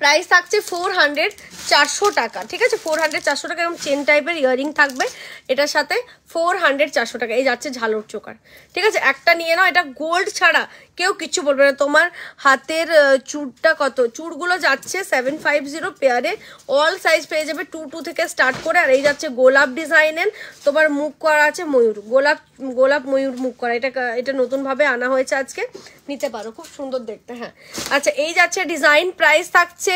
প্রাইস থাকছে ফোর হান্ড্রেড চারশো টাকা ঠিক আছে ফোর হান্ড্রেড চারশো টাকা এরকম চেন টাইপের ইয়ারিং থাকবে এটার সাথে ফোর হান্ড্রেড চারশো টাকা এই যাচ্ছে ঝালোর চোকার ঠিক আছে একটা নিয়ে নাও এটা গোল্ড ছাড়া কেউ কিচ্ছু বলবে না তোমার হাতের চুরটা কত চুড়গুলো যাচ্ছে সেভেন ফাইভ জিরো পেয়ারে অল সাইজ পেয়ে যাবে টু টু থেকে স্টার্ট করে আর এই যাচ্ছে গোলাপ ডিজাইনের তোমার মুখ করা আছে ময়ূর গোলাপ গোলাপ ময়ূর মুখ করা এটা এটা নতুনভাবে আনা হয়েছে আজকে নিতে পারো খুব সুন্দর দেখতে হ্যাঁ আচ্ছা এই যাচ্ছে ডিজাইন প্রাইস থাকছে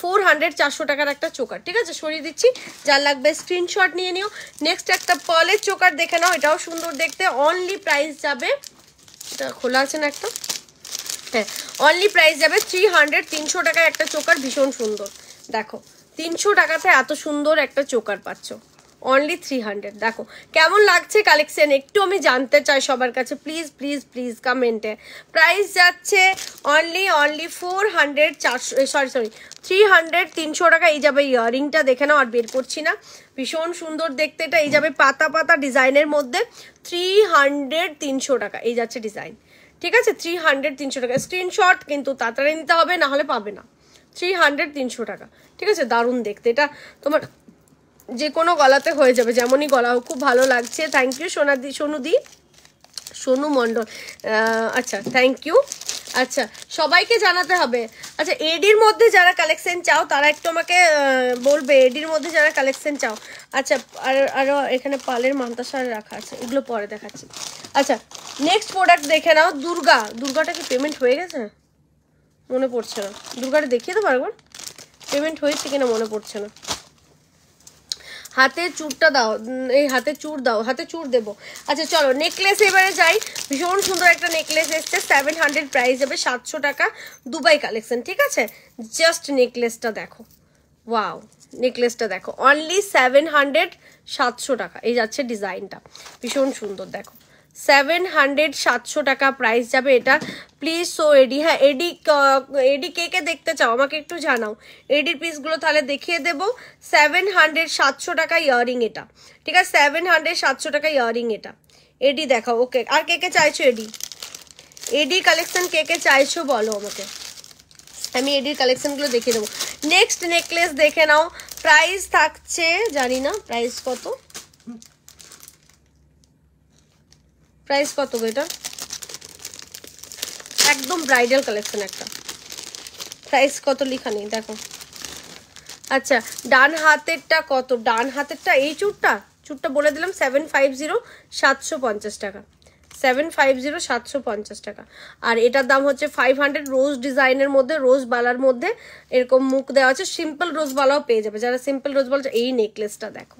ফোর হান্ড্রেড চারশো টাকার একটা চোকার ঠিক আছে সরিয়ে দিচ্ছি যার লাগবে স্ক্রিনশট নিয়ে নিও নেক্সট একটা পলের চোকার দেখে নাও এটাও সুন্দর দেখতে অনলি প্রাইস যাবে খোলা আছে না একটা হ্যাঁ অনলি প্রাইস যাবে থ্রি হান্ড্রেড তিনশো টাকার একটা চোকার ভীষণ সুন্দর দেখো তিনশো টাকাতে এত সুন্দর একটা চোকার পাচ্ছ অনলি থ্রি হান্ড্রেড দেখো কেমন লাগছে কালেকশান একটু আমি জানতে চাই সবার কাছে প্লিজ প্লিজ প্লিজ কমেন্টে প্রাইস যাচ্ছে অনলি অনলি ফোর হান্ড্রেড চারশো সরি সরি থ্রি হান্ড্রেড তিনশো টাকা এই যাবে ইয়ারিংটা দেখে নাও আর বের করছি না ভীষণ সুন্দর দেখতে এটা এই যাবে পাতা পাতা ডিজাইনের মধ্যে থ্রি হান্ড্রেড তিনশো টাকা এই যাচ্ছে ডিজাইন ঠিক আছে থ্রি হান্ড্রেড তিনশো টাকা স্ক্রিনশট কিন্তু তাড়াতাড়ি নিতে হবে না হলে পাবে না থ্রি হান্ড্রেড তিনশো টাকা ঠিক আছে দারুণ দেখতে এটা তোমার যে কোনো গলাতে হয়ে যাবে যেমনই গলা খুব ভালো লাগছে থ্যাংক ইউ সোনাদি সোনুদি সোনু মণ্ডল আচ্ছা থ্যাংক ইউ আচ্ছা সবাইকে জানাতে হবে আচ্ছা এডির মধ্যে যারা কালেকশন চাও তারা একটু আমাকে বলবে এডির মধ্যে যারা কালেকশন চাও আচ্ছা আর আরও এখানে পালের মান্তাসার রাখা আছে এগুলো পরে দেখাচ্ছি আচ্ছা নেক্সট প্রোডাক্ট দেখে নাও দুর্গা দুর্গাটা কি পেমেন্ট হয়ে গেছে মনে পড়ছে না দুর্গাটা দেখিয়ে দেবো পারবেন পেমেন্ট হয়েছে কিনা মনে পড়ছে না হাতে চুরটা দাও এই হাতে চুর দাও হাতে চুর দেবো আচ্ছা চলো নেকলেস এবারে যাই ভীষণ সুন্দর একটা নেকলেস এসছে সেভেন হান্ড্রেড প্রাইস যাবে সাতশো টাকা দুবাই কালেকশন ঠিক আছে জাস্ট নেকলেসটা দেখো ওয়াও নেকলেসটা দেখো অনলি সেভেন হান্ড্রেড সাতশো টাকা এই যাচ্ছে ডিজাইনটা ভীষণ সুন্দর দেখো সেভেন হান্ড্রেড সাতশো টাকা প্রাইস যাবে এটা প্লিজ সো এডি হ্যাঁ এডি এডি কে কে দেখতে চাও আমাকে একটু জানাও এডির পিসগুলো তাহলে দেখিয়ে দেবো সেভেন হান্ড্রেড সাতশো টাকা ইয়ারিং এটা ঠিক আছে সেভেন হান্ড্রেড সাতশো টাকা ইয়ারিং এটা এডি দেখাও ওকে আর কে কে চাইছো এডি এডি কালেকশন কে কে চাইছো বলো আমাকে আমি এডির কালেকশনগুলো দেখিয়ে দেবো নেক্সট নেকলেস দেখে নাও প্রাইস থাকছে জানি না প্রাইস কত প্রাইস কত এটা একদম ব্রাইডাল কালেকশন একটা প্রাইস কত লেখা নেই দেখো আচ্ছা ডান হাতেরটা কত ডান হাতেরটা এই চুরটা চুরটা বলে দিলাম সেভেন ফাইভ জিরো সাতশো পঞ্চাশ টাকা সেভেন ফাইভ জিরো সাতশো পঞ্চাশ টাকা আর এটার দাম হচ্ছে ফাইভ হান্ড্রেড রোজ ডিজাইনের মধ্যে রোজ বালার মধ্যে এরকম মুখ দেওয়া আছে সিম্পল রোজ বালাও পেয়ে যাবে যারা সিম্পল রোজ বালা এই নেকলেসটা দেখো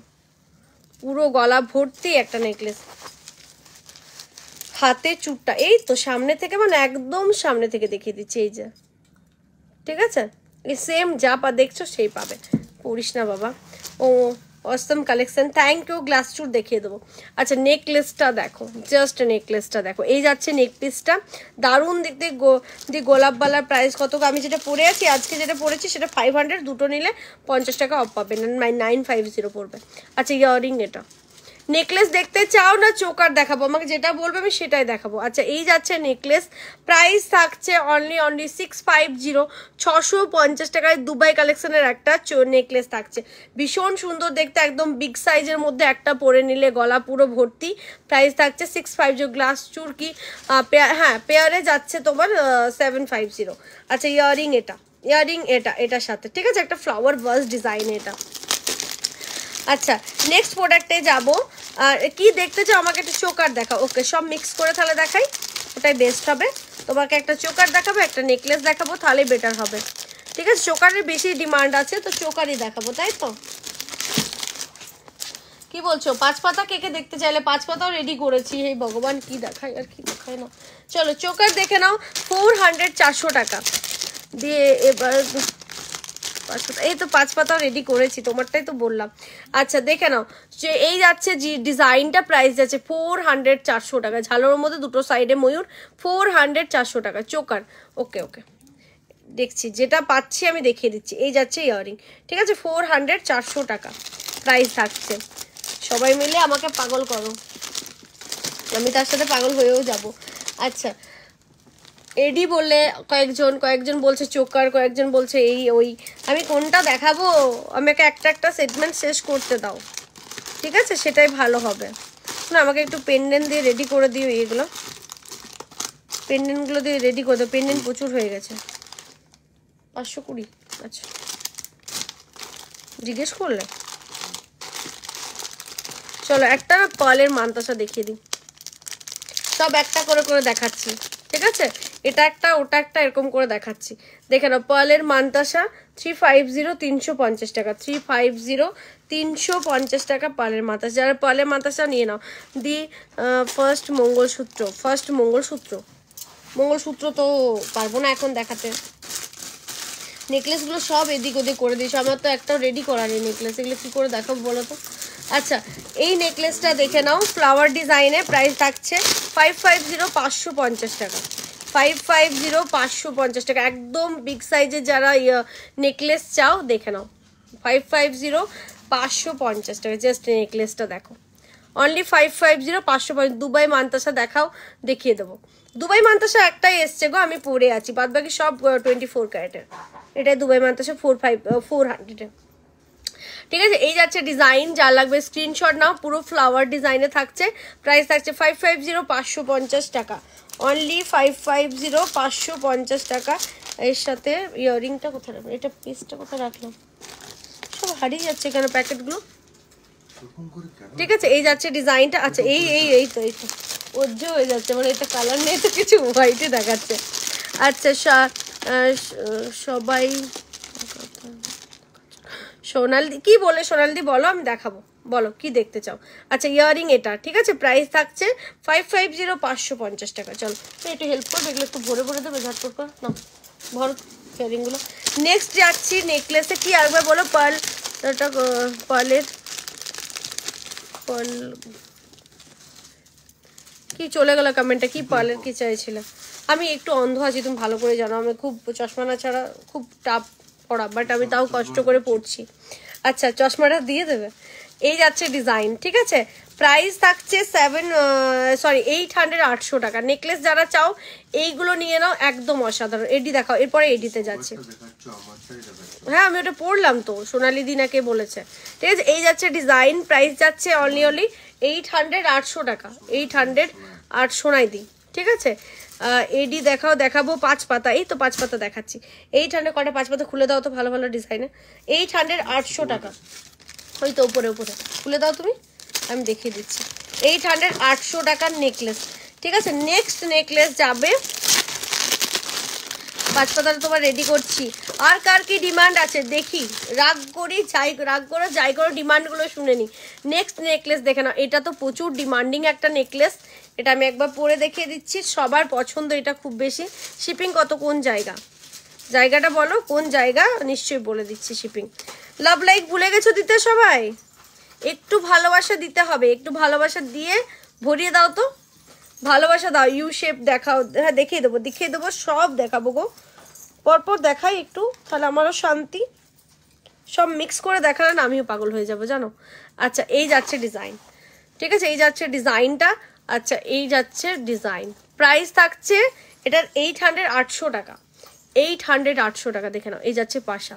পুরো গলা ভর্তি একটা নেকলেস হাতে চুটটা এই তো সামনে থেকে মানে একদম সামনে থেকে দেখিয়ে দিচ্ছি এই যে ঠিক আছে এই সেম যা পা দেখছো সেই পাবে পড়িস না বাবা ও অস্তম কালেকশন থ্যাংক ইউ গ্লাস চুট দেখিয়ে দেবো আচ্ছা নেকলেসটা দেখো জাস্ট নেকলেসটা দেখো এই যাচ্ছে নেকলেসটা দারুণ দেখতে যে গোলাপবালার প্রাইস কত আমি যেটা পরে আছি আজকে যেটা পরেছি সেটা ফাইভ হান্ড্রেড দুটো নিলে পঞ্চাশ টাকা অফ পাবে নাইন ফাইভ জিরো পড়বে আচ্ছা ইয়ারিং এটা নেকলেস দেখতে চাও না চোকার দেখাবো আমাকে যেটা বলবে আমি সেটাই দেখাবো আচ্ছা এই যাচ্ছে নেকলেস প্রাইস থাকছে only only six five zero ছশো পঞ্চাশ টাকায় দুবাই কালেকশনের একটা নেকলেস থাকছে ভীষণ সুন্দর দেখতে একদম বিগ সাইজের মধ্যে একটা পরে নিলে গলা পুরো ভর্তি প্রাইস থাকছে সিক্স ফাইভ জিরো গ্লাস চুরকি হ্যাঁ পেয়ারে যাচ্ছে তোমার সেভেন ফাইভ জিরো আচ্ছা ইয়ারিং এটা ইয়ারিং এটা এটার সাথে ঠিক আছে একটা ফ্লাওয়ার ভার্স ডিজাইন এটা আচ্ছা নেক্সট প্রোডাক্টে যাব আর কি দেখতে চাও আমাকে একটা চোকার দেখা ওকে সব মিক্স করে তাহলে দেখাই ওটাই বেস্ট হবে তোমাকে একটা চোকার দেখাবো একটা নেকলেস দেখাবো তাহলে বেটার হবে ঠিক আছে চোকারের বেশি ডিমান্ড আছে তো চোকারই দেখাবো তাই তো কি বলছো পাঁচ পাতা কেকে দেখতে চাইলে পাঁচ পাতাও রেডি করেছি এই ভগবান কি দেখায় আর কি দেখায় না চলো চোকার দেখে নাও ফোর হান্ড্রেড চারশো টাকা দিয়ে এবার পাঁচ পাতা এই তো পাঁচ পাতা রেডি করেছি তোমারটাই তো বললাম আচ্ছা দেখে নাও যে এই যাচ্ছে যে ডিজাইনটা প্রাইস যাচ্ছে ফোর হান্ড্রেড চারশো টাকা ঝালোর মধ্যে দুটো সাইডে ময়ূর ফোর হান্ড্রেড চারশো টাকা চোকার ওকে ওকে দেখছি যেটা পাচ্ছি আমি দেখিয়ে দিচ্ছি এই যাচ্ছে ইয়ারিং ঠিক আছে ফোর হান্ড্রেড চারশো টাকা প্রাইস থাকছে সবাই মিলে আমাকে পাগল করো আমি তার সাথে পাগল হয়েও যাব আচ্ছা এডি বললে কয়েকজন কয়েকজন বলছে চোকার কয়েকজন বলছে এই ওই আমি কোনটা দেখাবো আমাকে একটা একটা সেগমেন্ট শেষ করতে দাও ঠিক আছে সেটাই ভালো হবে না আমাকে একটু পেন্ডেন্ট দিয়ে রেডি করে দিও এইগুলো পেন্ডেন্টগুলো দিয়ে রেডি করে দাও পেন্ডেন্ট প্রচুর হয়ে গেছে পাঁচশো কুড়ি আচ্ছা জিজ্ঞেস করলে চলো একটা পালের মান্তাসা দেখিয়ে দিই সব একটা করে করে দেখাচ্ছি ঠিক আছে এটা একটা ওটা একটা এরকম করে দেখাচ্ছি দেখে নাও পার্লের মান্তাসা থ্রি ফাইভ জিরো তিনশো পঞ্চাশ টাকা থ্রি ফাইভ জিরো তিনশো পঞ্চাশ টাকা পার্লের মাতাসা যারা পার্লের মাতাসা নিয়ে নাও the first mangalsutra first mangalsutra mangalsutra তো পারবো না এখন দেখাতে নেকলেসগুলো সব এদিক ওদিক করে দিয়েছে আমার তো একটা রেডি করা নেই নেকলেস এগুলো কী করে দেখাবো বলো তো আচ্ছা এই নেকলেসটা দেখে নাও ফ্লাওয়ার ডিজাইনে প্রাইস থাকছে ফাইভ ফাইভ জিরো পাঁচশো পঞ্চাশ টাকা ফাইভ ফাইভ জিরো পাঁচশো পঞ্চাশ টাকা একদম বিগ সাইজের যারা নেকলেস চাও দেখে নাও ফাইভ ফাইভ জিরো পাঁচশো পঞ্চাশ টাকা জাস্ট নেকলেসটা দেখো অনলি ফাইভ ফাইভ জিরো পাঁচশো পঞ্চাশ দুবাই মান্তাসা দেখাও দেখিয়ে দেবো দুবাই মান্তাসা একটাই এসছে গো আমি পরে আছি বাদ বাকি সব টোয়েন্টি ফোর ক্যারেটের এটাই দুবাই মান্তাসা ফোর ফাইভ ফোর হান্ড্রেডের ঠিক আছে এই যাচ্ছে ডিজাইন যা লাগবে স্ক্রিনশট নাও পুরো ফ্লাওয়ার ডিজাইনে থাকছে প্রাইস থাকছে ফাইভ ফাইভ জিরো পাঁচশো পঞ্চাশ টাকা অনলি ফাইভ ফাইভ জিরো পাঁচশো পঞ্চাশ টাকা এর সাথে ইয়াররিংটা কোথায় রাখলাম এটা পিসটা কোথায় রাখলাম সব হারিয়ে যাচ্ছে কেন প্যাকেটগুলো ঠিক আছে এই যাচ্ছে ডিজাইনটা আচ্ছা এই এই এই তো এই তো ওজ্জ হয়ে যাচ্ছে মানে এটা কালার নেই তো কিছু হোয়াইটে দেখাচ্ছে আচ্ছা সবাই সোনালদি কি বলে সোনালদি বলো আমি দেখাবো বলো কি দেখতে চাও আচ্ছা ইয়ারিং এটা ঠিক আছে প্রাইস থাকছে ফাইভ ফাইভ জিরো পাঁচশো পঞ্চাশ টাকা চলো একটু হেল্প করবে এগুলো একটু ভরে ভরে দেবে ঝাট করে না ভরো ইয়ারিংগুলো নেক্সট যাচ্ছি নেকলেসে কি আরেকবার বলো পার্ল এটা পার্লের পার্ল কি চলে গেল কমেন্টটা কি পার্লের কি চাইছিলাম আমি একটু অন্ধ আছি তুমি ভালো করে জানো আমি খুব চশমা না ছাড়া খুব টাপ পড়া বাট আমি তাও কষ্ট করে পড়ছি আচ্ছা চশমাটা দিয়ে দেবে এই যাচ্ছে ডিজাইন ঠিক আছে প্রাইস থাকছে সেভেন সরি এইট হান্ড্রেড আটশো টাকা নেকলেস যারা চাও এইগুলো নিয়ে নাও একদম অসাধারণ এডি দেখাও এরপরে এডিতে যাচ্ছে হ্যাঁ আমি ওটা পড়লাম তো সোনালি দিনাকে বলেছে ঠিক আছে এই যাচ্ছে ডিজাইন প্রাইস যাচ্ছে অনলি অনলি এইট হান্ড্রেড আটশো টাকা এইট হান্ড্রেড আটশো দিই ঠিক আছে এডি দেখাও দেখাবো পাঁচ পাতা এই তো পাঁচ পাতা দেখাচ্ছি এইট হান্ড্রেড কটা পাঁচ পাতা খুলে দাও তো ভালো ভালো ডিজাইনে এইট হান্ড্রেড আটশো টাকা ওই তো উপরে উপরে খুলে দাও তুমি আমি দেখিয়ে দিচ্ছি এইট হান্ড্রেড আটশো টাকার নেকলেস ঠিক আছে নেক্সট নেকলেস যাবে বাচ্চাদের তোমার রেডি করছি আর কার কি ডিমান্ড আছে দেখি রাগ করি যাই রাগ করো যাই করো ডিমান্ডগুলো শুনে নিই নেক্সট নেকলেস দেখে নাও এটা তো প্রচুর ডিমান্ডিং একটা নেকলেস এটা আমি একবার পরে দেখিয়ে দিচ্ছি সবার পছন্দ এটা খুব বেশি শিপিং কত কোন জায়গা জায়গাটা বলো কোন জায়গা নিশ্চয়ই বলে দিচ্ছি শিপিং লাভ লাইক ভুলে গেছো দিতে সবাই একটু ভালোবাসা দিতে হবে একটু ভালোবাসা দিয়ে ভরিয়ে দাও তো ভালোবাসা দাও ইউ শেপ দেখাও হ্যাঁ দেখিয়ে দেবো দেখিয়ে দেবো সব দেখাবো গো পরপর দেখাই একটু তাহলে আমারও শান্তি সব মিক্স করে দেখালে না আমিও পাগল হয়ে যাব জানো আচ্ছা এই যাচ্ছে ডিজাইন ঠিক আছে এই যাচ্ছে ডিজাইনটা আচ্ছা এই যাচ্ছে ডিজাইন প্রাইস থাকছে এটার এইট হান্ড্রেড আটশো টাকা এইট হান্ড্রেড আটশো টাকা দেখে নাও এই যাচ্ছে পাশা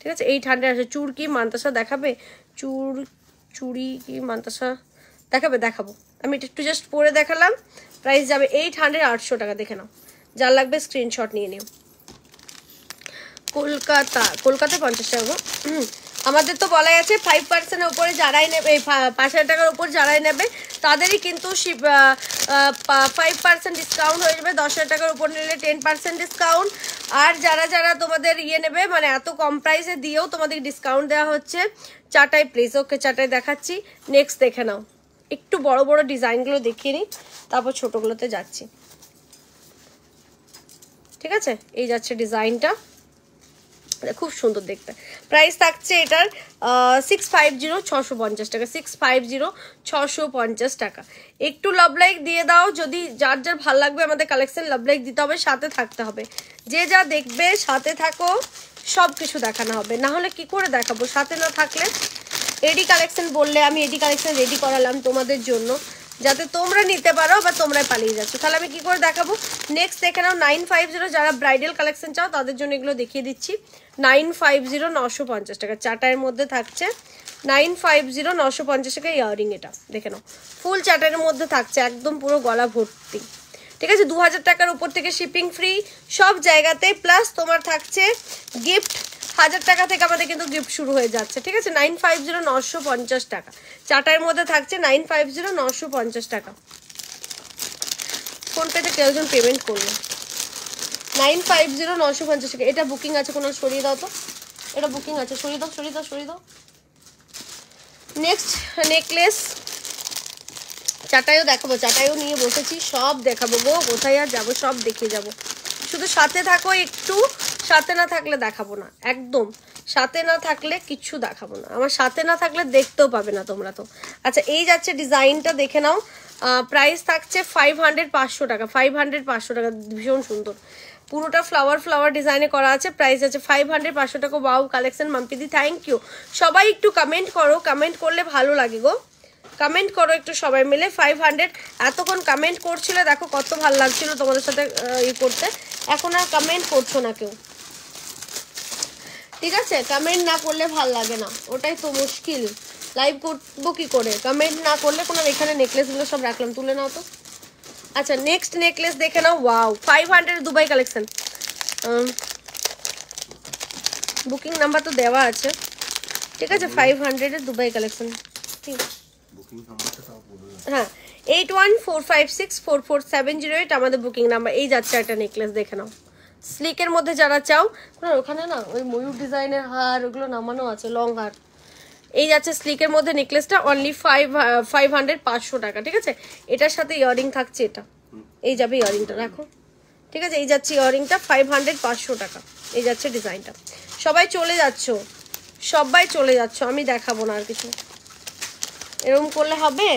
ঠিক আছে এইট হান্ড্রেড আছে চুর কি মান্তাসা দেখাবে চুর চুড়ি কি মান্তাসা দেখাবে দেখাবো আমি এটা একটু জাস্ট পরে দেখালাম প্রাইস যাবে এইট হান্ড্রেড আটশো টাকা দেখে নাও যার লাগবে স্ক্রিনশট নিয়ে নিও কলকাতা কলকাতায় পঞ্চাশ টাকা আমাদের তো বলাই আছে ফাইভ পার্সেন্টের উপরে যারাই নেবে পাঁচ হাজার টাকার উপর যারাই নেবে তাদেরই কিন্তু ফাইভ পার্সেন্ট ডিসকাউন্ট হয়ে যাবে দশ হাজার টাকার উপর নিলে টেন পার্সেন্ট ডিসকাউন্ট আর যারা যারা তোমাদের ইয়ে নেবে মানে এত কম প্রাইসে দিয়েও তোমাদের ডিসকাউন্ট দেওয়া হচ্ছে চাটাই প্লিজ ওকে চাটাই দেখাচ্ছি নেক্সট দেখে নাও একটু বড় বড় ডিজাইনগুলো দেখিয়ে নিই তারপর ছোটোগুলোতে যাচ্ছি ঠিক আছে এই যাচ্ছে ডিজাইনটা মানে খুব সুন্দর দেখতে প্রাইস থাকছে এটার সিক্স ফাইভ জিরো ছশো পঞ্চাশ টাকা সিক্স ফাইভ জিরো ছশো পঞ্চাশ টাকা একটু লাভ লাইক দিয়ে দাও যদি যার যার ভাল লাগবে আমাদের কালেকশন লাভ লাইক দিতে হবে সাথে থাকতে হবে যে যা দেখবে সাথে থাকো সব কিছু দেখানো হবে না হলে কি করে দেখাবো সাথে না থাকলে এডি কালেকশন বললে আমি এডি কালেকশন রেডি করালাম তোমাদের জন্য যাতে তোমরা নিতে পারো বা তোমরাই পালিয়ে যাচ্ছ তাহলে আমি কি করে দেখাবো নেক্সট দেখে নাও নাইন ফাইভ জিরো যারা ব্রাইডাল কালেকশন চাও তাদের জন্য এগুলো দেখিয়ে দিচ্ছি নাইন ফাইভ জিরো নশো পঞ্চাশ টাকা চাটায়ের মধ্যে থাকছে নাইন ফাইভ জিরো নশো পঞ্চাশ টাকা ইয়ারিং এটা দেখে নাও ফুল চাটায়ের মধ্যে থাকছে একদম পুরো গলা ভর্তি ঠিক আছে দু হাজার টাকার উপর থেকে শিপিং ফ্রি সব জায়গাতে প্লাস তোমার থাকছে গিফট হাজার টাকা থেকে আমাদের কিন্তু গিফট শুরু হয়ে যাচ্ছে ঠিক আছে নাইন ফাইভ জিরো নশো পঞ্চাশ টাকা চাটার মধ্যে থাকছে নাইন ফাইভ জিরো নশো পঞ্চাশ টাকা ফোনপেতে কেউ জন পেমেন্ট করবে নাইন ফাইভ জিরো নশো পঞ্চাশ টাকা এটা বুকিং আছে কোনো সরিয়ে দাও তো এটা বুকিং আছে সরিয়ে দাও সরিয়ে দাও সরিয়ে দাও নেক্সট নেকলেস চাটাইও দেখাবো চাটাইও নিয়ে বসেছি সব দেখাবো গো কোথায় আর যাবো সব দেখে যাব শুধু সাথে থাকো একটু সাথে না থাকলে দেখাবো না একদম সাথে না থাকলে কিচ্ছু দেখাবো না আমার সাথে না থাকলে দেখতেও পাবে না তোমরা তো আচ্ছা এই যাচ্ছে ডিজাইনটা দেখে নাও প্রাইস থাকছে ফাইভ হান্ড্রেড পাঁচশো টাকা ফাইভ হান্ড্রেড পাঁচশো টাকা ভীষণ সুন্দর পুরোটা ফ্লাওয়ার ফ্লাওয়ার ডিজাইনে করা আছে প্রাইস আছে ফাইভ হান্ড্রেড পাঁচশো টাকা বাউ কালেকশন মাম্পিদি থ্যাংক ইউ সবাই একটু কমেন্ট করো কমেন্ট করলে ভালো লাগে গো কমেন্ট করো একটু সবাই মিলে ফাইভ হান্ড্রেড এতক্ষণ কমেন্ট করছিলে দেখো কত ভালো লাগছিল তোমাদের সাথে ই করতে এখন আর কমেন্ট করছো না কেউ ঠিক আছে কমেন্ট না করলে ভাল লাগে না ওটাই তো মুশকিল লাইভ করবো কি করে কমেন্ট না করলে কোনো এখানে নেকলেসগুলো সব রাখলাম তুলে নাও তো আচ্ছা নেক্সট নেকলেস দেখে নাও wow five hundred Dubai collection booking number তো দেওয়া আছে ঠিক আছে ফাইভ হান্ড্রেডের দুবাই কালেকশন ঠিক হ্যাঁ eight one four five six four four seven zero eight আমাদের বুকিং নাম্বার এই যাচ্ছে একটা নেকলেস দেখে নাও স্লিকের মধ্যে যারা চাও ওখানে না ওই ময়ূর ডিজাইনের হার ওগুলো নামানো আছে লং হার এই যাচ্ছে স্লিকের মধ্যে নেকলেসটা অনলি ফাইভ ফাইভ হান্ড্রেড পাঁচশো টাকা ঠিক আছে এটার সাথে ইয়ারিং থাকছে এটা এই যাবে ইয়ারিংটা রাখো ঠিক আছে এই যাচ্ছে ইয়ারিংটা ফাইভ হান্ড্রেড পাঁচশো টাকা এই যাচ্ছে ডিজাইনটা সবাই চলে যাচ্ছ সবাই চলে যাচ্ছ আমি দেখাবো না আর কিছু এরকম করলে হবে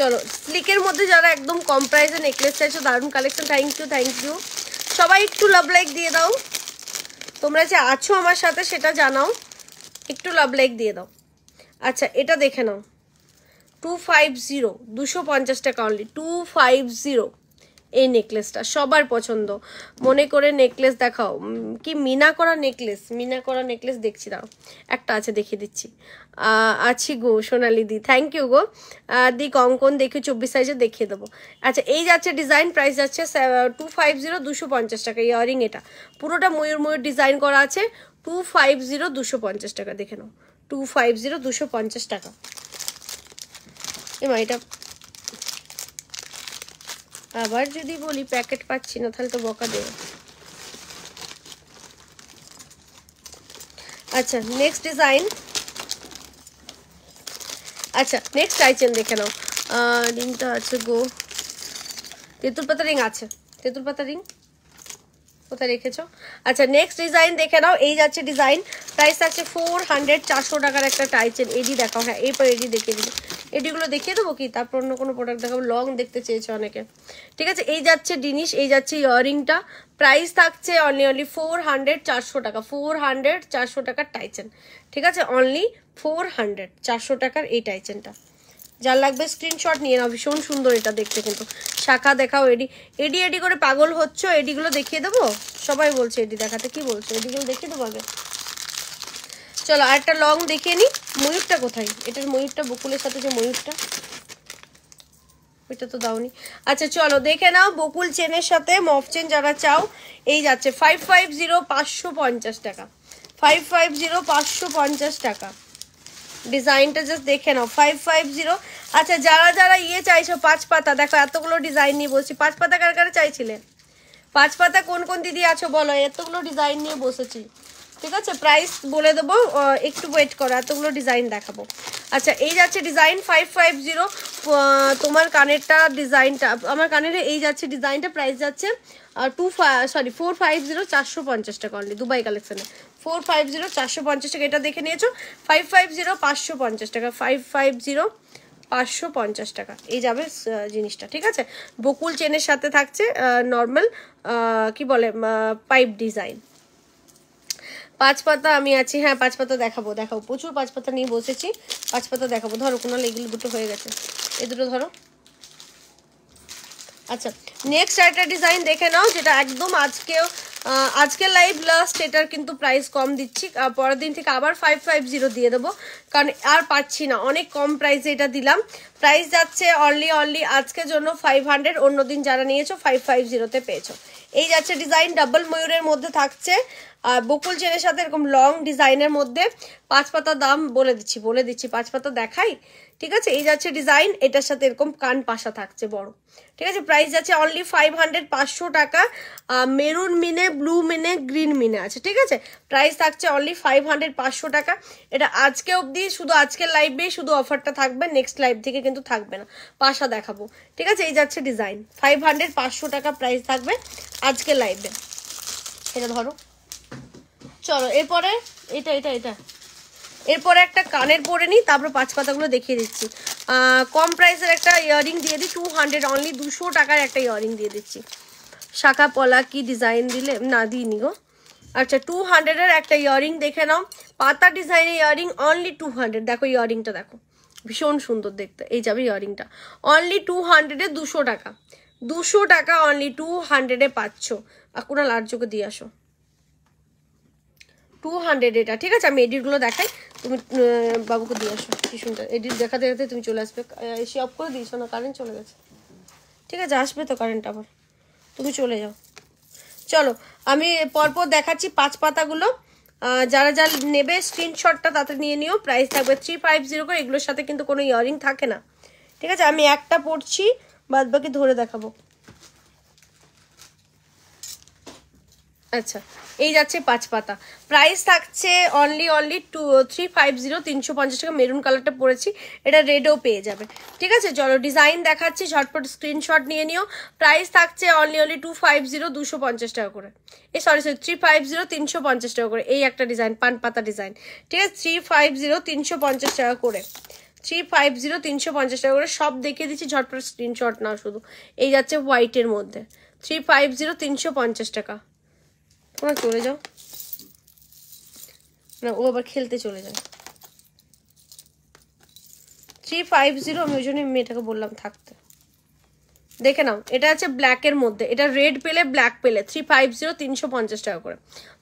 চলো স্লিকের মধ্যে যারা একদম কম প্রাইসে নেকলেস চাইছো দারুণ collection thank you thank you সবাই একটু লাভ লাইক দিয়ে দাও তোমরা যে আছো আমার সাথে সেটা জানাও একটু লাভ লাইক দিয়ে দাও আচ্ছা এটা দেখে নাও টু ফাইভ জিরো দুশো পঞ্চাশ টাকা অনলি টু ফাইভ জিরো এই নেকলেসটা সবার পছন্দ মনে করে নেকলেস দেখাও কি মিনা করা নেকলেস মিনা করা নেকলেস দেখছি দাও একটা আছে দেখিয়ে দিচ্ছি আছি গো সোনালি দি থ্যাংক ইউ গো দি কঙ্কন দেখে চব্বিশ সাইজে দেখিয়ে দেবো আচ্ছা এই যাচ্ছে ডিজাইন প্রাইস যাচ্ছে টু ফাইভ জিরো দুশো পঞ্চাশ টাকা ইয়ারিং এটা পুরোটা ময়ূর ময়ূর ডিজাইন করা আছে টু ফাইভ জিরো দুশো পঞ্চাশ টাকা দেখে নাও টু ফাইভ জিরো দুশো পঞ্চাশ টাকা এবার এটা আবার যদি বলি প্যাকেট পাচ্ছি না তাহলে তো বকা দেব আচ্ছা নেক্সট ডিজাইন আচ্ছা নেক্সট আইচেন দেখে নাও রিংটা আছে গো তেঁতুল পাতা রিং আছে তেঁতুল পাতা রিং কোথায় রেখেছো আচ্ছা নেক্সট ডিজাইন দেখে নাও এই যাচ্ছে ডিজাইন প্রাইস আছে ফোর হান্ড্রেড চারশো টাকার একটা টাইচেন এডি দেখাও হ্যাঁ এরপর এডি দেখিয়ে দিবি এডিগুলো দেখিয়ে দেবো কি তারপর অন্য কোনো প্রোডাক্ট দেখাবো লং দেখতে চেয়েছে অনেকে ঠিক আছে এই যাচ্ছে জিনিস এই যাচ্ছে ইয়াররিংটা প্রাইস থাকছে অনলি অনলি ফোর হান্ড্রেড চারশো টাকা ফোর হান্ড্রেড চারশো টাকার টাইচেন ঠিক আছে অনলি ফোর হান্ড্রেড চারশো টাকার এই টাইচেনটা যার লাগবে স্ক্রিনশট নিয়ে নাও ভীষণ সুন্দর এটা দেখতে কিন্তু শাখা দেখাও এডি এডি এডি করে পাগল হচ্ছ এডিগুলো দেখিয়ে দেবো সবাই বলছে এডি দেখাতে কি বলছে এডিগুলো দেখিয়ে দেবো আগে চলো আরেকটা লং দেখিয়ে নিই ময়ূরটা কোথায় এটার ময়ূরটা বকুলের সাথে যে ময়ূরটা ওইটা তো দাওনি আচ্ছা চলো দেখে নাও বকুল চেনের সাথে মফ চেন যারা চাও এই যাচ্ছে ফাইভ ফাইভ জিরো পাঁচশো পঞ্চাশ টাকা ফাইভ ফাইভ জিরো পাঁচশো পঞ্চাশ টাকা ডিজাইনটা জাস্ট দেখে নাও ফাইভ ফাইভ জিরো আচ্ছা যারা যারা ইয়ে চাইছো পাঁচ পাতা দেখো এতগুলো ডিজাইন নিয়ে বলছি পাঁচ পাতা কার কারে চাইছিলে পাঁচ পাতা কোন কোন দিদি আছো বলো এতগুলো ডিজাইন নিয়ে বসেছি ঠিক আছে প্রাইস বলে দেবো একটু ওয়েট করো এতগুলো ডিজাইন দেখাবো আচ্ছা এই যাচ্ছে ডিজাইন ফাইভ ফাইভ জিরো তোমার কানেরটা ডিজাইনটা আমার কানের এই যাচ্ছে ডিজাইনটা প্রাইস যাচ্ছে two sorry four five zero চারশো পঞ্চাশ টাকা অনলি দুবাই কালেকশানে ফোর ফাইভ জিরো চারশো পঞ্চাশ টাকা এটা দেখে নিয়েছো ফাইভ ফাইভ জিরো পাঁচশো পঞ্চাশ টাকা ফাইভ ফাইভ জিরো পাঁচশো পঞ্চাশ টাকা এই যাবে জিনিসটা ঠিক আছে বকুল চেনের সাথে থাকছে নর্মাল কি বলে পাইপ ডিজাইন পাঁচ পাতা আমি আছি হ্যাঁ পাঁচ পাতা দেখাবো দেখাবো প্রচুর পাঁচ পাতা নিয়ে বসেছি পাঁচ পাতা দেখাবো ধরো কোনো লেগিল দুটো হয়ে গেছে এ দুটো ধরো আচ্ছা নেক্সট একটা ডিজাইন দেখে নাও যেটা একদম আজকেও আজকের লাইভ লাস্ট এটার কিন্তু প্রাইস কম দিচ্ছি পরের দিন থেকে আবার ফাইভ ফাইভ জিরো দিয়ে দেবো কারণ আর পাচ্ছি না অনেক কম প্রাইসে এটা দিলাম প্রাইস যাচ্ছে অনলি অনলি আজকের জন্য ফাইভ হান্ড্রেড অন্য দিন যারা নিয়েছো ফাইভ ফাইভ জিরোতে পেয়েছো এই যাচ্ছে ডিজাইন ডাবল ময়ূরের মধ্যে থাকছে আর বকুল চেনের সাথে এরকম লং ডিজাইনের মধ্যে পাঁচ পাতা দাম বলে দিচ্ছি বলে দিচ্ছি পাঁচ পাতা দেখাই ঠিক আছে এই যাচ্ছে ডিজাইন এটার সাথে এরকম কান পাশা থাকছে বড় ঠিক আছে প্রাইস যাচ্ছে অনলি ফাইভ হান্ড্রেড পাঁচশো টাকা মেরুন মিনে ব্লু মিনে গ্রিন মিনে আছে ঠিক আছে প্রাইস থাকছে অনলি ফাইভ হান্ড্রেড পাঁচশো টাকা এটা আজকে অবধি শুধু আজকের লাইভে শুধু অফারটা থাকবে নেক্সট লাইভ থেকে কিন্তু থাকবে না পাশা দেখাবো ঠিক আছে এই যাচ্ছে ডিজাইন ফাইভ হান্ড্রেড পাঁচশো টাকা প্রাইস থাকবে আজকে লাইভে এটা ধরো চলো এরপরে এটা এটা এটা এরপরে একটা কানের পরে নিই তারপর পাঁচ পাতাগুলো দেখিয়ে দিচ্ছি কম প্রাইসের একটা ইয়াররিং দিয়ে দিই টু হান্ড্রেড অনলি দুশো টাকার একটা ইয়ারিং দিয়ে দিচ্ছি শাখা পলা কি ডিজাইন দিলে না দিইনি গো আচ্ছা টু হান্ড্রেডের একটা ইয়ারিং দেখে নাও পাতা ডিজাইনের ইয়াররিং অনলি টু হান্ড্রেড দেখো ইয়ারিংটা দেখো ভীষণ সুন্দর দেখতে এই যাবে ইয়ারিংটা অনলি টু হান্ড্রেডে দুশো টাকা দুশো টাকা অনলি টু হান্ড্রেডে পাচ্ছ কোনো লার্জকে দিয়ে আসো টু হান্ড্রেড এটা ঠিক আছে আমি এডিটগুলো দেখাই তুমি বাবুকে দিয়ে আসো টিউশনটা এডিট দেখাতে দেখাতে তুমি চলে আসবে এসে অফ করে দিয়েছো না কারেন্ট চলে গেছে ঠিক আছে আসবে তো কারেন্ট আবার তুমি চলে যাও চলো আমি পরপর দেখাচ্ছি পাঁচ পাতাগুলো যারা যারা নেবে স্ক্রিনশটটা তাতে নিয়ে নিও প্রাইস থাকবে থ্রি ফাইভ জিরো করে এগুলোর সাথে কিন্তু কোনো ইয়ারিং থাকে না ঠিক আছে আমি একটা পড়ছি বাদ বাকি ধরে দেখাবো আচ্ছা এই যাচ্ছে পাঁচ পাতা প্রাইস থাকছে only only two three five zero তিনশো পঞ্চাশ টাকা মেরুন কালারটা পড়েছি এটা রেডও পেয়ে যাবে ঠিক আছে চলো ডিজাইন দেখাচ্ছি ঝটপট স্ক্রিনশট নিয়ে নিও প্রাইস থাকছে only only two five zero দুশো পঞ্চাশ টাকা করে এই sorry sorry three five zero তিনশো পঞ্চাশ টাকা করে এই একটা ডিজাইন পান পাতা ডিজাইন ঠিক আছে থ্রি ফাইভ জিরো তিনশো পঞ্চাশ টাকা করে থ্রি ফাইভ জিরো তিনশো পঞ্চাশ টাকা করে সব দেখিয়ে দিচ্ছি ঝটপট স্ক্রিনশট না শুধু এই যাচ্ছে হোয়াইটের মধ্যে থ্রি ফাইভ জিরো তিনশো পঞ্চাশ টাকা তোমরা চলে যাও না ও আবার খেলতে চলে যায় থ্রি ফাইভ জিরো আমি ওই জন্য মেয়েটাকে বললাম থাকতে দেখে নাও এটা আছে ব্ল্যাকের মধ্যে এটা রেড পেলে ব্ল্যাক পেলে থ্রি ফাইভ জিরো তিনশো পঞ্চাশ টাকা করে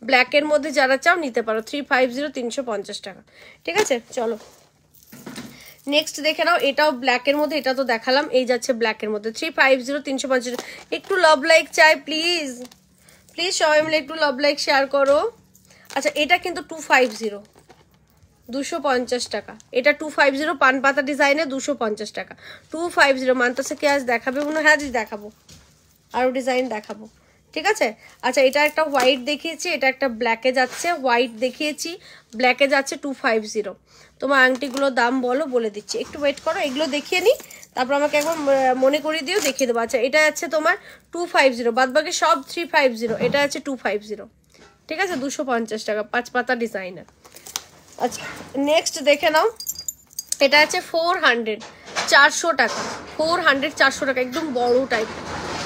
ব্ল্যাকের মধ্যে যারা চাও নিতে পারো থ্রি ফাইভ জিরো তিনশো পঞ্চাশ টাকা ঠিক আছে চলো নেক্সট দেখে নাও এটাও ব্ল্যাকের মধ্যে এটা তো দেখালাম এই যাচ্ছে ব্ল্যাকের মধ্যে থ্রি ফাইভ জিরো তিনশো পঞ্চাশ একটু লভ লাইক চাই প্লিজ প্লিজ সবাই মিলে একটু লাভ লাইক শেয়ার করো আচ্ছা এটা কিন্তু টু ফাইভ জিরো দুশো পঞ্চাশ টাকা এটা টু ফাইভ জিরো পানপাতা ডিজাইনে দুশো পঞ্চাশ টাকা টু ফাইভ জিরো মান্তাসে কি আজ দেখাবে মনে হয় আজই দেখাবো আরও ডিজাইন দেখাবো ঠিক আছে আচ্ছা এটা একটা হোয়াইট দেখিয়েছি এটা একটা ব্ল্যাকে যাচ্ছে হোয়াইট দেখিয়েছি ব্ল্যাকে যাচ্ছে টু ফাইভ জিরো তোমার আংটিগুলোর দাম বলো বলে দিচ্ছি একটু ওয়েট করো এগুলো দেখিয়ে নিই তারপর আমাকে একবার মনে করিয়ে দিও দেখিয়ে দেবো আচ্ছা এটা আছে তোমার টু ফাইভ জিরো বাদ বাকি সব থ্রি ফাইভ জিরো এটা আছে টু ফাইভ জিরো ঠিক আছে দুশো পঞ্চাশ টাকা পাঁচ পাতা ডিজাইনার আচ্ছা নেক্সট দেখে নাও এটা আছে ফোর হান্ড্রেড চারশো টাকা ফোর হান্ড্রেড চারশো টাকা একদম বড় টাইপ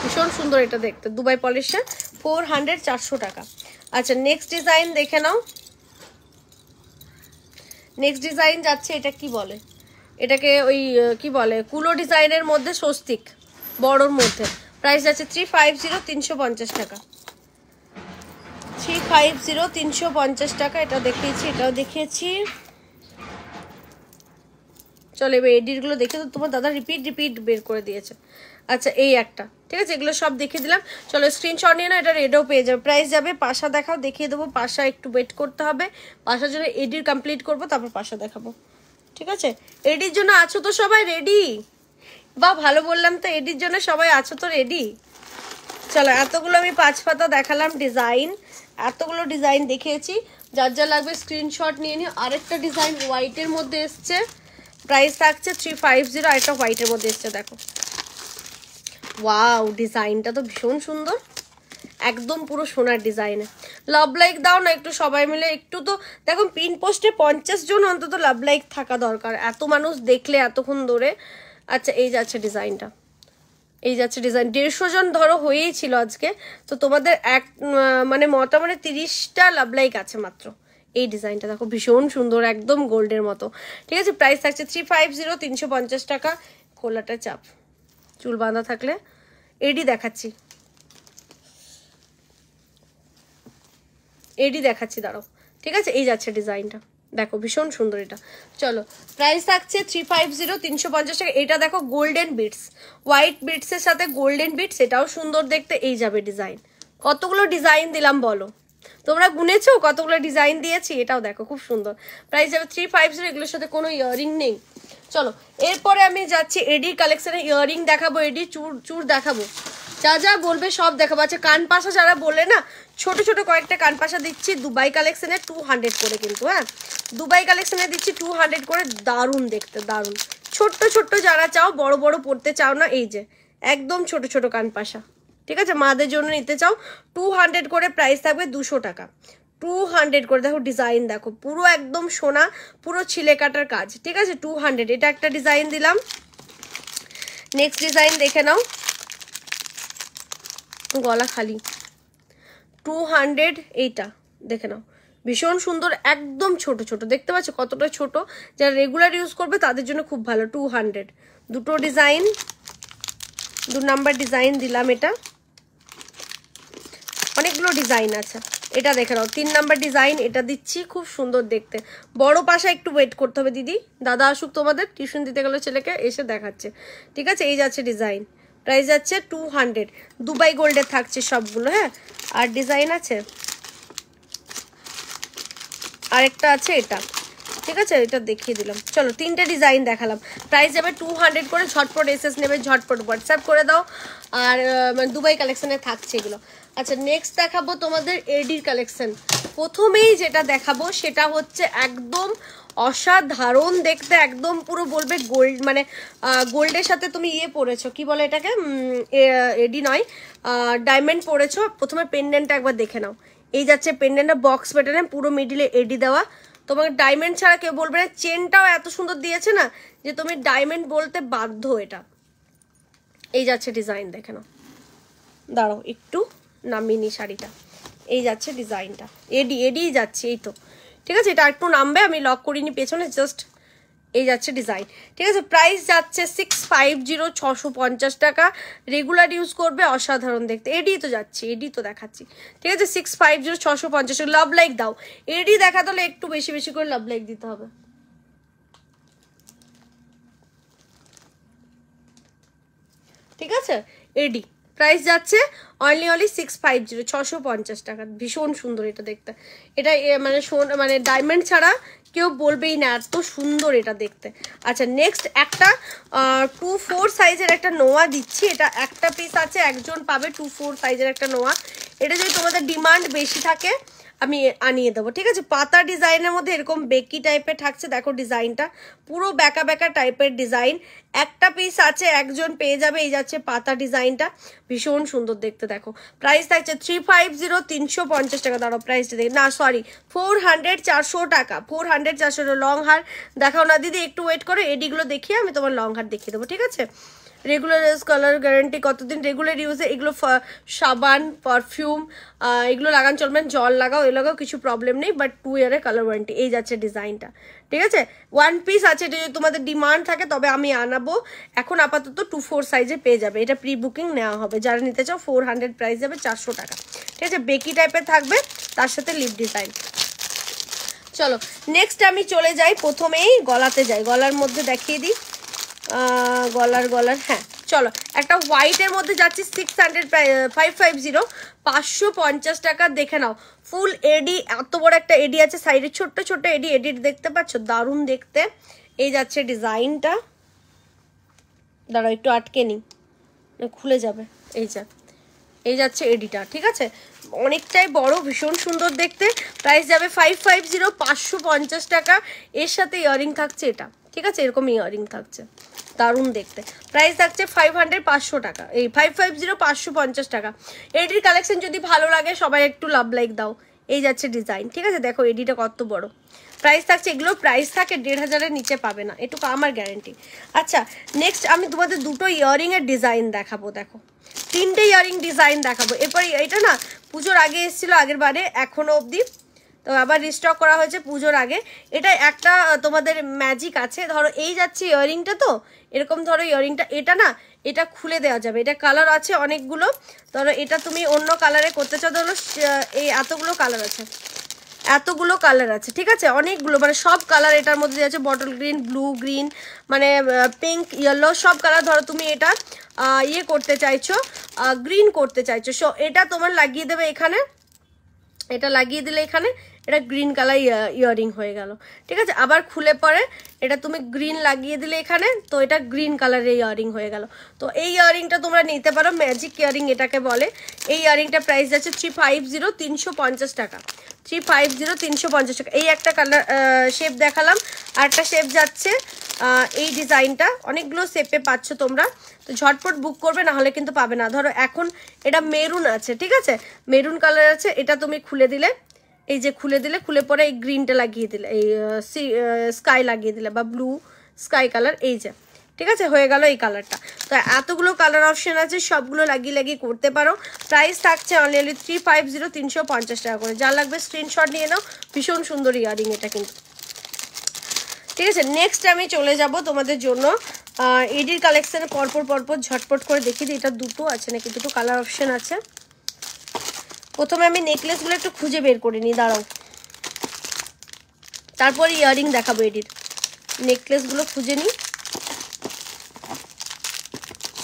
ভীষণ সুন্দর এটা দেখতে দুবাই পলিশটা ফোর হান্ড্রেড চারশো টাকা আচ্ছা নেক্সট ডিজাইন দেখে নাও নেক্সট ডিজাইন যাচ্ছে এটা কি বলে এটাকে ওই কি বলে কুলো ডিজাইনের মধ্যে স্বস্তিক বড়োর মধ্যে প্রাইস আছে থ্রি ফাইভ জিরো তিনশো পঞ্চাশ টাকা থ্রি ফাইভ জিরো তিনশো পঞ্চাশ টাকা এটা দেখিয়েছি এটাও দেখিয়েছি চলে এবার এডিটগুলো দেখে তো তোমার দাদা রিপিট রিপিট বের করে দিয়েছে আচ্ছা এই একটা ঠিক আছে এগুলো সব দেখিয়ে দিলাম চলো স্ক্রিনশট নিয়ে না এটা রেডও পেয়ে যাবে প্রাইস যাবে পাশা দেখাও দেখিয়ে দেবো পাশা একটু ওয়েট করতে হবে পাশার জন্য এডির কমপ্লিট করবো তারপর পাশা দেখাবো ঠিক আছে এডির জন্য আছো তো সবাই রেডি বা ভালো বললাম তো এডির জন্য সবাই আছো তো রেডি চলো এতগুলো আমি পাঁচ পাতা দেখালাম ডিজাইন এতগুলো ডিজাইন দেখিয়েছি যার যা লাগবে স্ক্রিনশট নিয়ে নিই আরেকটা ডিজাইন হোয়াইটের মধ্যে এসছে প্রাইস থাকছে থ্রি ফাইভ জিরো আরেকটা হোয়াইটের মধ্যে এসছে দেখো ওয়াও ডিজাইনটা তো ভীষণ সুন্দর একদম পুরো সোনার ডিজাইনে লাভ লাইক দাও না একটু সবাই মিলে একটু তো দেখো পিন পোস্টে পঞ্চাশ জন অন্তত লাভ লাইক থাকা দরকার এত মানুষ দেখলে এতক্ষণ ধরে আচ্ছা এই যাচ্ছে ডিজাইনটা এই যাচ্ছে ডিজাইন দেড়শো জন ধরো হয়েই ছিল আজকে তো তোমাদের এক মানে মোটামুটি তিরিশটা লাভলাইক আছে মাত্র এই ডিজাইনটা দেখো ভীষণ সুন্দর একদম গোল্ডের মতো ঠিক আছে প্রাইস থাকছে থ্রি ফাইভ জিরো তিনশো পঞ্চাশ টাকা কোলাটা চাপ চুল বাঁধা থাকলে এডি দেখাচ্ছি এডি দেখাচ্ছি দাঁড়ো ঠিক আছে এই যাচ্ছে ডিজাইনটা দেখো ভীষণ সুন্দর এটা চলো প্রাইস থাকছে থ্রি ফাইভ জিরো তিনশো পঞ্চাশ টাকা এটা দেখো গোল্ডেন বিটস হোয়াইট বিটসের সাথে গোল্ডেন বিটস এটাও সুন্দর দেখতে এই যাবে ডিজাইন কতগুলো ডিজাইন দিলাম বলো তোমরা গুনেছো কতগুলো ডিজাইন দিয়েছি এটাও দেখো খুব সুন্দর প্রাইস যাবে থ্রি ফাইভ জিরো এগুলোর সাথে কোনো ইয়ারিং নেই চলো এরপরে আমি যাচ্ছি এডি কালেকশানে ইয়ারিং দেখাবো এডি চুর চুর দেখাবো যা যা বলবে সব দেখাবো আচ্ছা কান পাশা যারা বলে না ছোট ছোট কয়েকটা কানপাশা দিচ্ছি দুবাই কালেকশানে টু হান্ড্রেড করে কিন্তু হ্যাঁ দুবাই কালেকশানে দিচ্ছি টু হান্ড্রেড করে দারুণ দেখতে দারুণ ছোট্ট ছোট্ট যারা চাও বড় বড় পড়তে চাও না এই যে একদম ছোট ছোট কানপাশা ঠিক আছে মাদের জন্য নিতে চাও টু হান্ড্রেড করে প্রাইস থাকবে দুশো টাকা টু হান্ড্রেড করে দেখো ডিজাইন দেখো পুরো একদম সোনা পুরো ছিলে কাটার কাজ ঠিক আছে টু হান্ড্রেড এটা একটা ডিজাইন দিলাম নেক্সট ডিজাইন দেখে নাও গলা খালি টু হান্ড্রেড এইটা দেখে নাও ভীষণ সুন্দর একদম ছোট ছোট দেখতে পাচ্ছ কতটা ছোট যারা রেগুলার ইউজ করবে তাদের জন্য খুব ভালো টু হান্ড্রেড দুটো ডিজাইন দু নাম্বার ডিজাইন দিলাম এটা অনেকগুলো ডিজাইন আছে এটা দেখে নাও তিন নাম্বার ডিজাইন এটা দিচ্ছি খুব সুন্দর দেখতে বড় পাশা একটু ওয়েট করতে হবে দিদি দাদা আসুক তোমাদের টিউশন দিতে গেলো ছেলেকে এসে দেখাচ্ছে ঠিক আছে এই যাচ্ছে ডিজাইন প্রাইস আছে টু হান্ড্রেড দুবাই গোল্ডে থাকছে সবগুলো হ্যাঁ আর ডিজাইন আছে আরেকটা আছে এটা ঠিক আছে এটা দেখিয়ে দিলাম চলো তিনটে ডিজাইন দেখালাম প্রাইস যাবে টু হান্ড্রেড করে ঝটপট এসএস নেবে ঝটপট হোয়াটসঅ্যাপ করে দাও আর মানে দুবাই কালেকশানে থাকছে এগুলো আচ্ছা নেক্সট দেখাবো তোমাদের এডির কালেকশান প্রথমেই যেটা দেখাবো সেটা হচ্ছে একদম অসাধারণ দেখতে একদম পুরো বলবে গোল্ড মানে গোল্ডের সাথে তুমি ইয়ে পরেছো কি বলে এটাকে এডি নয় ডায়মন্ড পরেছো প্রথমে পেন্ডেন্টটা একবার দেখে নাও এই যাচ্ছে পেন্ডেন্টটা বক্স প্যাটার্নে পুরো মিডিলে এডি দেওয়া তোমাকে ডায়মন্ড ছাড়া কেউ বলবে না চেনটাও এত সুন্দর দিয়েছে না যে তুমি ডায়মন্ড বলতে বাধ্য এটা এই যাচ্ছে ডিজাইন দেখে নাও দাঁড়াও একটু নামিনি শাড়িটা এই যাচ্ছে ডিজাইনটা এডি এডি যাচ্ছে এই তো ঠিক আছে এটা একটু নামবে আমি লক করিনি পেছনে জাস্ট এই যাচ্ছে ডিজাইন ঠিক আছে প্রাইস যাচ্ছে সিক্স ফাইভ জিরো ছশো পঞ্চাশ টাকা রেগুলার ইউজ করবে অসাধারণ দেখতে এডি তো যাচ্ছি এডি তো দেখাচ্ছি ঠিক আছে সিক্স ফাইভ জিরো ছশো পঞ্চাশ লাভ লাইক দাও এডি দেখা তাহলে একটু বেশি বেশি করে লাভ লাইক দিতে হবে ঠিক আছে এডি প্রাইস যাচ্ছে only only six five zero ছশো পঞ্চাশ টাকা ভীষণ সুন্দর এটা দেখতে এটা মানে মানে ডায়মন্ড ছাড়া কেউ বলবেই না এত সুন্দর এটা দেখতে আচ্ছা নেক্সট একটা টু ফোর সাইজের একটা নোয়া দিচ্ছি এটা একটা পিস আছে একজন পাবে টু ফোর সাইজের একটা নোয়া এটা যদি তোমাদের ডিমান্ড বেশি থাকে আমি আনিয়ে দেবো ঠিক আছে পাতা ডিজাইনের মধ্যে এরকম বেকি টাইপের থাকছে দেখো ডিজাইনটা পুরো ব্যাকা ব্যাকা টাইপের ডিজাইন একটা পিস আছে একজন পেয়ে যাবে এই যাচ্ছে পাতা ডিজাইনটা ভীষণ সুন্দর দেখতে দেখো প্রাইস থাকছে থ্রি ফাইভ জিরো তিনশো পঞ্চাশ টাকা দাঁড়ো প্রাইসটা দেখি না সরি ফোর হান্ড্রেড চারশো টাকা ফোর হান্ড্রেড চারশো লং হার দেখাও না দিদি একটু ওয়েট করো এডিগুলো দেখিয়ে আমি তোমার লং হার দেখিয়ে দেবো ঠিক আছে রেগুলার ইউজ কালার গ্যারেন্টি কতদিন রেগুলার ইউজে এগুলো সাবান পারফিউম এগুলো লাগান চলবেন জল লাগাও এ লাগাও কিছু প্রবলেম নেই বাট টু ইয়ারে কালার ওয়ারেন্টি এই যাচ্ছে ডিজাইনটা ঠিক আছে ওয়ান পিস আছে যদি তোমাদের ডিমান্ড থাকে তবে আমি আনাবো এখন আপাতত টু ফোর সাইজে পেয়ে যাবে এটা প্রি বুকিং নেওয়া হবে যারা নিতে চাও ফোর হান্ড্রেড প্রাইস যাবে চারশো টাকা ঠিক আছে বেকি টাইপের থাকবে তার সাথে লিপ ডিজাইন চলো নেক্সট আমি চলে যাই প্রথমেই গলাতে যাই গলার মধ্যে দেখিয়ে দিই গলার গলার হ্যাঁ চলো একটা হোয়াইটের মধ্যে যাচ্ছি six hundred five five zero পাঁচশো পঞ্চাশ টাকা দেখে নাও ফুল এডি এত বড় একটা এডি আছে সাইডে ছোট্ট ছোট্ট এডি এডিট দেখতে পাচ্ছ দারুণ দেখতে এই যাচ্ছে ডিজাইনটা দাঁড়াও একটু আটকে নিই খুলে যাবে এই যা এই যাচ্ছে এডিটা ঠিক আছে অনেকটাই বড় ভীষণ সুন্দর দেখতে প্রাইস যাবে ফাইভ ফাইভ জিরো পাঁচশো পঞ্চাশ টাকা এর সাথে ইয়ারিং থাকছে এটা ঠিক আছে এরকম ইয়ারিং থাকছে দারুণ দেখতে প্রাইস থাকছে ফাইভ হান্ড্রেড পাঁচশো টাকা এই ফাইভ ফাইভ জিরো পাঁচশো পঞ্চাশ টাকা এডির কালেকশন যদি ভালো লাগে সবাই একটু লাভ লাইক দাও এই যাচ্ছে ডিজাইন ঠিক আছে দেখো এডিটা কত বড় প্রাইস থাকছে এগুলোর প্রাইস থাকে দেড় হাজারের নিচে পাবে না এটুকু আমার গ্যারেন্টি আচ্ছা নেক্সট আমি তোমাদের দুটো ইয়ারিংয়ের ডিজাইন দেখাবো দেখো তিনটে ইয়ারিং ডিজাইন দেখাবো এরপর এটা না পুজোর আগে এসেছিলো আগের বারে এখনও অবধি তো আবার রিস্টক করা হয়েছে পুজোর আগে এটা একটা তোমাদের ম্যাজিক আছে ধরো এই যাচ্ছে ইয়ারিংটা তো এরকম ধরো ইয়ারিংটা এটা না এটা খুলে দেওয়া যাবে এটা কালার আছে অনেকগুলো ধরো এটা তুমি অন্য কালারে করতে চাও ধরো এই এতগুলো কালার আছে এতগুলো কালার আছে ঠিক আছে অনেকগুলো মানে সব কালার এটার মধ্যে আছে বটল গ্রিন ব্লু গ্রিন মানে পিঙ্ক ইয়েলো সব কালার ধরো তুমি এটা ইয়ে করতে চাইছো গ্রিন করতে চাইছো সো এটা তোমার লাগিয়ে দেবে এখানে এটা লাগিয়ে দিলে এখানে এটা গ্রিন কালার ইয়ারিং হয়ে গেল ঠিক আছে আবার খুলে পরে এটা তুমি গ্রিন লাগিয়ে দিলে এখানে তো এটা গ্রিন কালারের ইয়ারিং হয়ে গেল তো এই ইয়ারিংটা তোমরা নিতে পারো ম্যাজিক ইয়ারিং এটাকে বলে এই ইয়ারিংটা প্রাইস যাচ্ছে থ্রি ফাইভ জিরো তিনশো পঞ্চাশ টাকা থ্রি ফাইভ জিরো তিনশো পঞ্চাশ টাকা এই একটা কালার শেপ দেখালাম আর একটা শেপ যাচ্ছে এই ডিজাইনটা অনেকগুলো শেপে পাচ্ছ তোমরা তো ঝটপট বুক করবে না হলে কিন্তু পাবে না ধরো এখন এটা মেরুন আছে ঠিক আছে মেরুন কালার আছে এটা তুমি খুলে দিলে এই যে খুলে দিলে খুলে পরে এই গ্রিনটা লাগিয়ে দিলে এই স্কাই লাগিয়ে দিলে বা ব্লু স্কাই কালার এই যে ঠিক আছে হয়ে গেল এই কালারটা তো এতগুলো কালার অপশান আছে সবগুলো লাগিয়ে লাগিয়ে করতে পারো প্রাইস থাকছে অনলি থ্রি ফাইভ জিরো তিনশো পঞ্চাশ টাকা করে যা লাগবে স্ক্রিনশট নিয়ে নাও ভীষণ সুন্দর ইয়ারিং এটা কিন্তু ঠিক আছে নেক্সট আমি চলে যাব তোমাদের জন্য এডির কালেকশানে পরপর পরপর ঝটপট করে দেখি এটা দুটো আছে নাকি দুটো কালার অপশান আছে প্রথমে আমি নেকলেসগুলো একটু খুঁজে বের করে নিই দাঁড়াও তারপর ইয়ারিং দেখাবো এটির নেকলেসগুলো খুঁজে নিই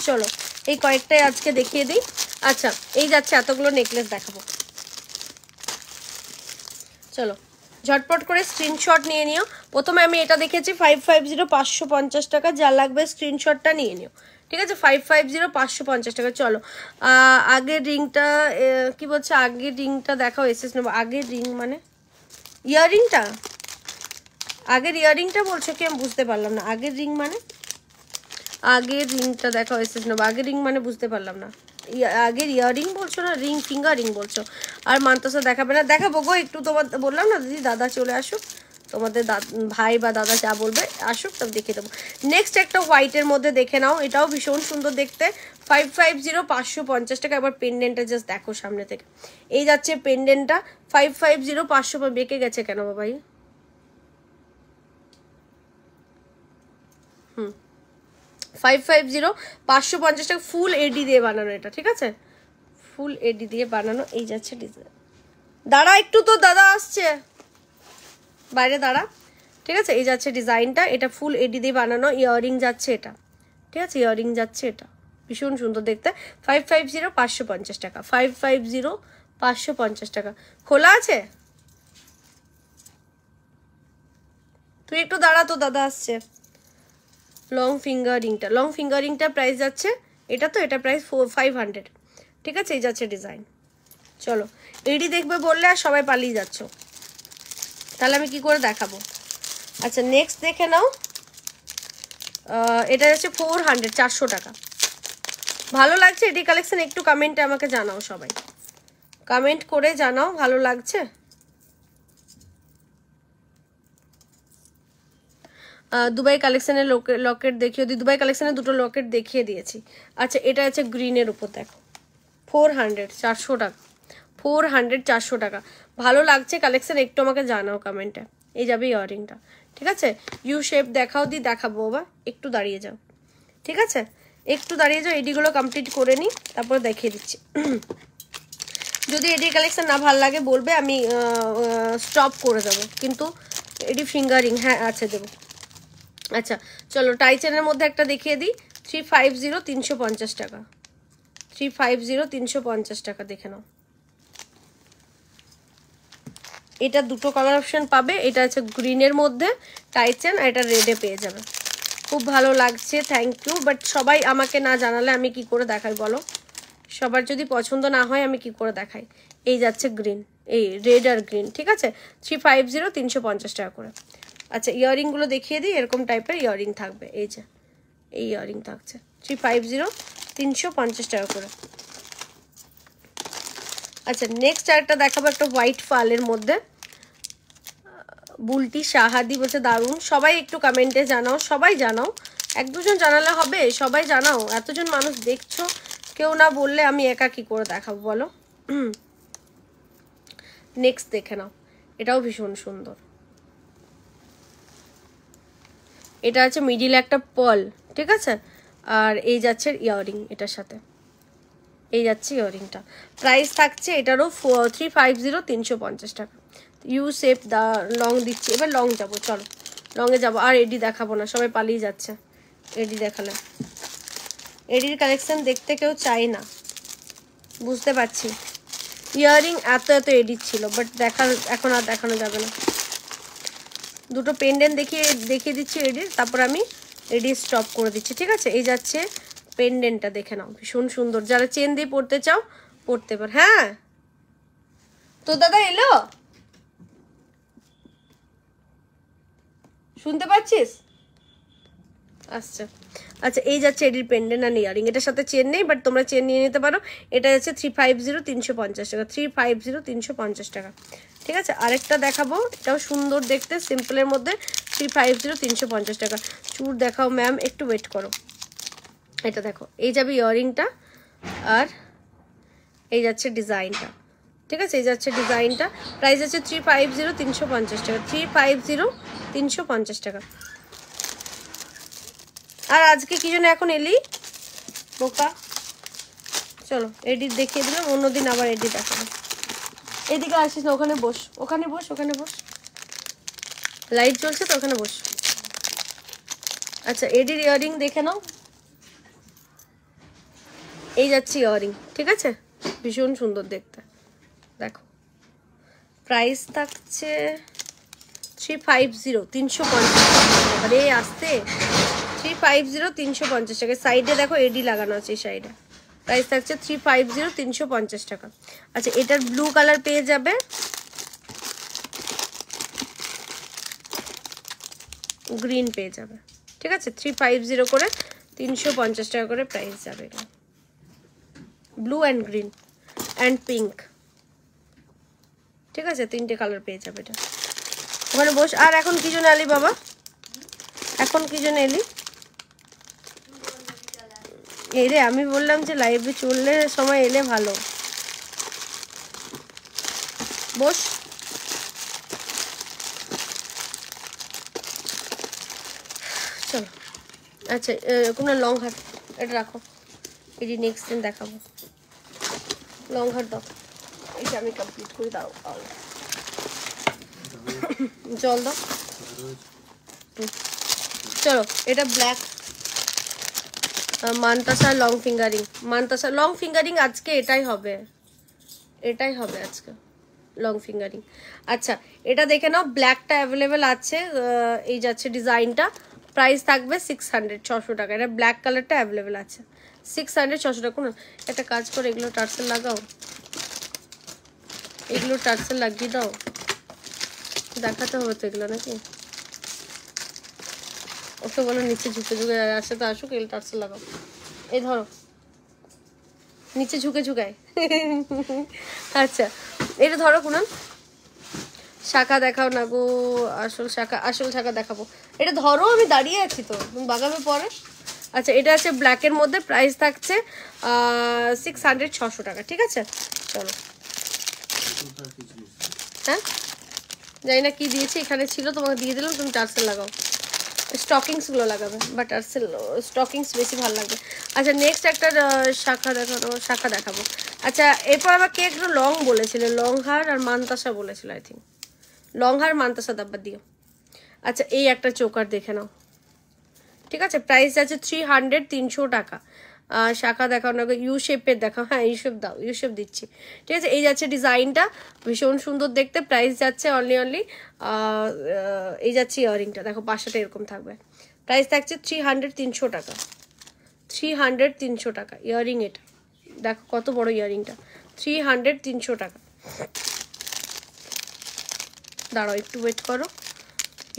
চলো এই কয়েকটাই আজকে দেখিয়ে দিই আচ্ছা এই যাচ্ছে এতগুলো নেকলেস দেখাবো চলো ঝটপট করে স্ক্রিনশট নিয়ে নিও প্রথমে আমি এটা দেখেছি ফাইভ ফাইভ জিরো পাঁচশো পঞ্চাশ টাকা যা লাগবে স্ক্রিনশটটা নিয়ে নিও ঠিক আছে ফাইভ ফাইভ জিরো পাঁচশো পঞ্চাশ টাকা চলো আগের রিংটা কি বলছে আগের রিংটা দেখাও এসএস নেবো আগের রিং মানে ইয়াররিংটা আগের ইয়াররিংটা বলছো কি আমি বুঝতে পারলাম না আগের রিং মানে আগের রিংটা দেখাও এসএস নেবো আগের রিং মানে বুঝতে পারলাম না আগের ইয়াররিং বলছো না রিং ফিঙ্গার রিং বলছো আর মানতাসা দেখাবে না দেখাবো গো একটু তোমার বললাম না দিদি দাদা চলে আসুক তোমাদের ভাই বা দাদা যা বলবে আসুক তবে দেখে দেবো নেক্সট একটা হোয়াইটের মধ্যে দেখে নাও এটাও ভীষণ সুন্দর দেখতে ফাইভ ফাইভ জিরো পাঁচশো পঞ্চাশ টাকা এবার পেন্ডেন্টটা জাস্ট দেখো সামনে থেকে এই যাচ্ছে পেন্ডেন্টটা ফাইভ ফাইভ জিরো পাঁচশো বেঁকে গেছে কেন বাবাই হুম ফাইভ ফাইভ জিরো পাঁচশো পঞ্চাশ টাকা ফুল এডি দিয়ে বানানো এটা ঠিক আছে ফুল এডি দিয়ে বানানো এই যাচ্ছে ডিজাইন দাঁড়া একটু তো দাদা আসছে বাইরে দাঁড়া ঠিক আছে এই যাচ্ছে ডিজাইনটা এটা ফুল এডি দিয়ে বানানো ইয়াররিং যাচ্ছে এটা ঠিক আছে ইয়াররিং যাচ্ছে এটা ভীষণ সুন্দর দেখতে ফাইভ ফাইভ জিরো পাঁচশো পঞ্চাশ টাকা ফাইভ ফাইভ জিরো পাঁচশো পঞ্চাশ টাকা খোলা আছে তুই একটু দাঁড়া তো দাদা আসছে লং ফিঙ্গারিংটা লং ফিঙ্গারিংটা প্রাইস যাচ্ছে এটা তো এটা প্রাইস ফোর ফাইভ হান্ড্রেড ঠিক আছে এই যাচ্ছে ডিজাইন চলো এডি দেখবে বললে আর সবাই পালিয়ে যাচ্ছ তাহলে আমি কি করে দেখাবো আচ্ছা নেক্সট দেখে নাও এটা হচ্ছে ফোর হান্ড্রেড চারশো টাকা ভালো লাগছে এটি কালেকশান একটু কমেন্টে আমাকে জানাও সবাই কমেন্ট করে জানাও ভালো লাগছে দুবাই কালেকশানের লকেট দেখিয়ে দিই দুবাই কালেকশানে দুটো লকেট দেখিয়ে দিয়েছি আচ্ছা এটা আছে গ্রিনের উপর দেখো ফোর হান্ড্রেড চারশো টাকা ফোর হান্ড্রেড চারশো টাকা ভালো লাগছে কালেকশন একটু আমাকে জানাও কমেন্টে এই যাবে ইয়াররিংটা ঠিক আছে ইউ শেপ দেখাও দি দেখাবো বা একটু দাঁড়িয়ে যাও ঠিক আছে একটু দাঁড়িয়ে যাও এডিগুলো কমপ্লিট করে নিই তারপরে দেখিয়ে দিচ্ছি যদি এডির কালেকশন না ভালো লাগে বলবে আমি স্টপ করে দেবো কিন্তু এডি ফিঙ্গারিং হ্যাঁ আছে দেবো আচ্ছা চলো টাইচেনের মধ্যে একটা দেখিয়ে দিই থ্রি ফাইভ জিরো তিনশো পঞ্চাশ টাকা থ্রি ফাইভ জিরো তিনশো পঞ্চাশ টাকা দেখে নাও এটা দুটো কালার অপশান পাবে এটা আছে গ্রিনের মধ্যে টাইচেন আর এটা রেডে পেয়ে যাবে খুব ভালো লাগছে থ্যাংক ইউ বাট সবাই আমাকে না জানালে আমি কি করে দেখাই বলো সবার যদি পছন্দ না হয় আমি কি করে দেখাই এই যাচ্ছে গ্রিন এই রেড আর গ্রিন ঠিক আছে থ্রি ফাইভ জিরো তিনশো পঞ্চাশ টাকা করে আচ্ছা ইয়ারিংগুলো দেখিয়ে দিই এরকম টাইপের ইয়ারিং থাকবে এই যে এই ইয়ারিং থাকছে থ্রি ফাইভ জিরো তিনশো পঞ্চাশ টাকা করে আচ্ছা নেক্সট আরেকটা দেখাবো একটা হোয়াইট ফালের মধ্যে বুলটি সাহাদি বলছে দারুণ সবাই একটু কমেন্টে জানাও সবাই জানাও এক দুজন জানালে হবে সবাই জানাও এতজন মানুষ দেখছো কেউ না বললে আমি একা কি করে দেখাবো বলো নেক্সট দেখে নাও এটাও ভীষণ সুন্দর এটা আছে মিডিল একটা পল ঠিক আছে আর এই যাচ্ছে ইয়াররিং এটার সাথে এই যাচ্ছে ইয়াররিংটা প্রাইস থাকছে এটারও থ্রি ফাইভ জিরো তিনশো পঞ্চাশ টাকা ইউ সেফ দা লং দিচ্ছি এবার লং যাবো চলো লংয়ে যাবো আর এডি দেখাবো না সবাই পালিয়ে যাচ্ছে এডি দেখালে এডির কালেকশান দেখতে কেউ চাই না বুঝতে পারছি ইয়াররিং এত এত এডিট ছিল বাট দেখা এখন আর দেখানো যাবে না দুটো পেন্ডেন্ট দেখিয়ে দেখিয়ে দিচ্ছি এডির তারপর আমি এডি স্টপ করে দিচ্ছি ঠিক আছে এই যাচ্ছে পেন্ডেন্টটা দেখে নাও ভীষণ সুন্দর যারা চেন দিয়ে পড়তে চাও পড়তে পার হ্যাঁ তো দাদা এলো শুনতে পাচ্ছিস আচ্ছা আচ্ছা এই যাচ্ছে এটির পেন্ডেন্ট আর ইয়ারিং এটার সাথে চেন নেই বাট তোমরা চেন নিয়ে নিতে পারো এটা যাচ্ছে থ্রি ফাইভ জিরো তিনশো পঞ্চাশ টাকা থ্রি ফাইভ জিরো তিনশো পঞ্চাশ টাকা ঠিক আছে আরেকটা দেখাবো এটাও সুন্দর দেখতে সিম্পলের মধ্যে থ্রি ফাইভ জিরো তিনশো পঞ্চাশ টাকা চুর দেখাও ম্যাম একটু ওয়েট করো এটা দেখো এই যাবে ইয়ারিংটা আর এই যাচ্ছে ডিজাইনটা ঠিক আছে এই যাচ্ছে ডিজাইনটা প্রাইস আছে থ্রি ফাইভ জিরো তিনশো পঞ্চাশ টাকা থ্রি ফাইভ জিরো তিনশো পঞ্চাশ টাকা আর আজকে কি জন্য এখন এলি বোকা চলো এডিট দেখিয়ে দিলাম অন্যদিন আবার এডিট দেখাবো এদিকে আসিস না ওখানে বস ওখানে বস ওখানে বস লাইট চলছে তো ওখানে বস আচ্ছা এডির ইয়ারিং দেখে নাও এই যাচ্ছে ইয়ারিং ঠিক আছে ভীষণ সুন্দর দেখতে দেখো প্রাইস থাকছে থ্রি ফাইভ জিরো তিনশো পঞ্চাশ আরে আসতে থ্রি ফাইভ জিরো তিনশো পঞ্চাশ টাকা সাইডে দেখো এডি লাগানো আছে এই সাইডে প্রাইস থাকছে থ্রি ফাইভ জিরো তিনশো পঞ্চাশ টাকা আচ্ছা এটার ব্লু কালার পেয়ে যাবে গ্রিন পেয়ে যাবে ঠিক আছে থ্রি ফাইভ জিরো করে তিনশো পঞ্চাশ টাকা করে প্রাইস যাবে এটা blue and green and pink ঠিক আছে তিনটে কালার পেয়ে যাবে এটা ওখানে বস আর এখন কি জন্য এলি বাবা এখন কি জন্য এলি এই রে আমি বললাম যে লাইভে চললে সময় এলে ভালো বস চলো আচ্ছা কোনো লং হাত এটা রাখো এটি নেক্সট দিন দেখাবো লঙ্ঘার দাও এটা আমি কমপ্লিট করি দাও জল দাও চলো এটা ব্ল্যাক মানতাসা লং ফিঙ্গারিং মানতাসা লং ফিঙ্গারিং আজকে এটাই হবে এটাই হবে আজকে লং ফিঙ্গারিং আচ্ছা এটা দেখে নাও ব্ল্যাকটা অ্যাভেলেবেল আছে এই যাচ্ছে ডিজাইনটা প্রাইস থাকবে সিক্স হান্ড্রেড ছশো টাকা এটা ব্ল্যাক কালারটা অ্যাভেলেবেল আছে সিক্স হান্ড্রেড ছশো টাকা কোনো একটা কাজ করে এগুলো টার্সেল লাগাও এগুলো টার্সেল লাগিয়ে দাও দেখাতে হবে তো এগুলো নাকি ওকে বলো নিচে ঝুঁকে ঝুঁকে আসে তো আসুক এগুলো টার্সেল লাগাও এই ধরো নিচে ঝুঁকে ঝুঁকায় আচ্ছা এটা ধরো কোন শাখা দেখাও না গো আসল শাখা আসল শাখা দেখাবো এটা ধরো আমি দাঁড়িয়ে আছি তো বাগাবে পরে আচ্ছা এটা আছে ব্ল্যাকের মধ্যে প্রাইস থাকছে সিক্স হান্ড্রেড ছশো টাকা ঠিক আছে চলো হ্যাঁ জানি না কী দিয়েছি এখানে ছিল তোমাকে দিয়ে দিলাম তুমি টার্সেল লাগাও স্টকিংসগুলো লাগাবে বা টার্সেল স্টকিংস বেশি ভালো লাগবে আচ্ছা নেক্সট একটা শাখা দেখানো শাখা দেখাবো আচ্ছা এরপর আবার কে একটু লং বলেছিল লং হার আর মানতাসা বলেছিল আই থিঙ্ক লং হার মানতাসা দাব্বা দিও আচ্ছা এই একটা চোকার দেখে নাও ঠিক আছে প্রাইস আছে থ্রি হান্ড্রেড তিনশো টাকা শাখা দেখাও না ইউ শেপের দেখাও হ্যাঁ ইউশেপ দাও ইউশেপ দিচ্ছি ঠিক আছে এই যাচ্ছে ডিজাইনটা ভীষণ সুন্দর দেখতে প্রাইস যাচ্ছে অনলি অনলি এই যাচ্ছে ইয়ারিংটা দেখো পাশাটা এরকম থাকবে প্রাইস থাকছে থ্রি হান্ড্রেড তিনশো টাকা থ্রি হান্ড্রেড তিনশো টাকা ইয়ারিং এটা দেখো কত বড় ইয়ারিংটা থ্রি হান্ড্রেড তিনশো টাকা দাঁড়াও একটু ওয়েট করো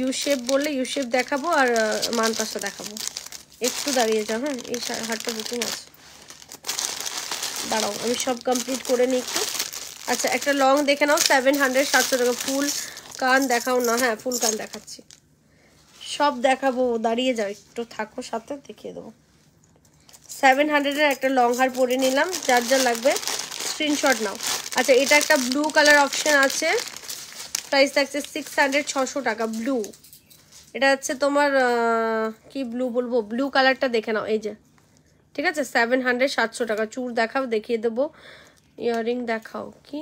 ইউশেপ বললে ইউশেপ দেখাবো আর মানতাসটা দেখাবো একটু দাঁড়িয়ে যাও হ্যাঁ এই হাটটা বুকিং আছে দাঁড়াও আমি সব কমপ্লিট করে নিই একটু আচ্ছা একটা লং দেখে নাও সেভেন হান্ড্রেড সাতশো টাকা ফুল কান দেখাও না হ্যাঁ ফুল কান দেখাচ্ছি সব দেখাবো দাঁড়িয়ে যাও একটু থাকো সাথে দেখিয়ে দেবো সেভেন হান্ড্রেডের একটা লং হার পরে নিলাম যার যা লাগবে স্ক্রিনশট নাও আচ্ছা এটা একটা ব্লু কালার অপশান আছে প্রাইস থাকছে সিক্স হান্ড্রেড ছশো টাকা ব্লু এটা হচ্ছে তোমার কি ব্লু বলবো ব্লু কালারটা দেখে নাও এই যে ঠিক আছে সেভেন হান্ড্রেড সাতশো টাকা চুর দেখাও দেখিয়ে দেবো ইয়াররিং দেখাও কি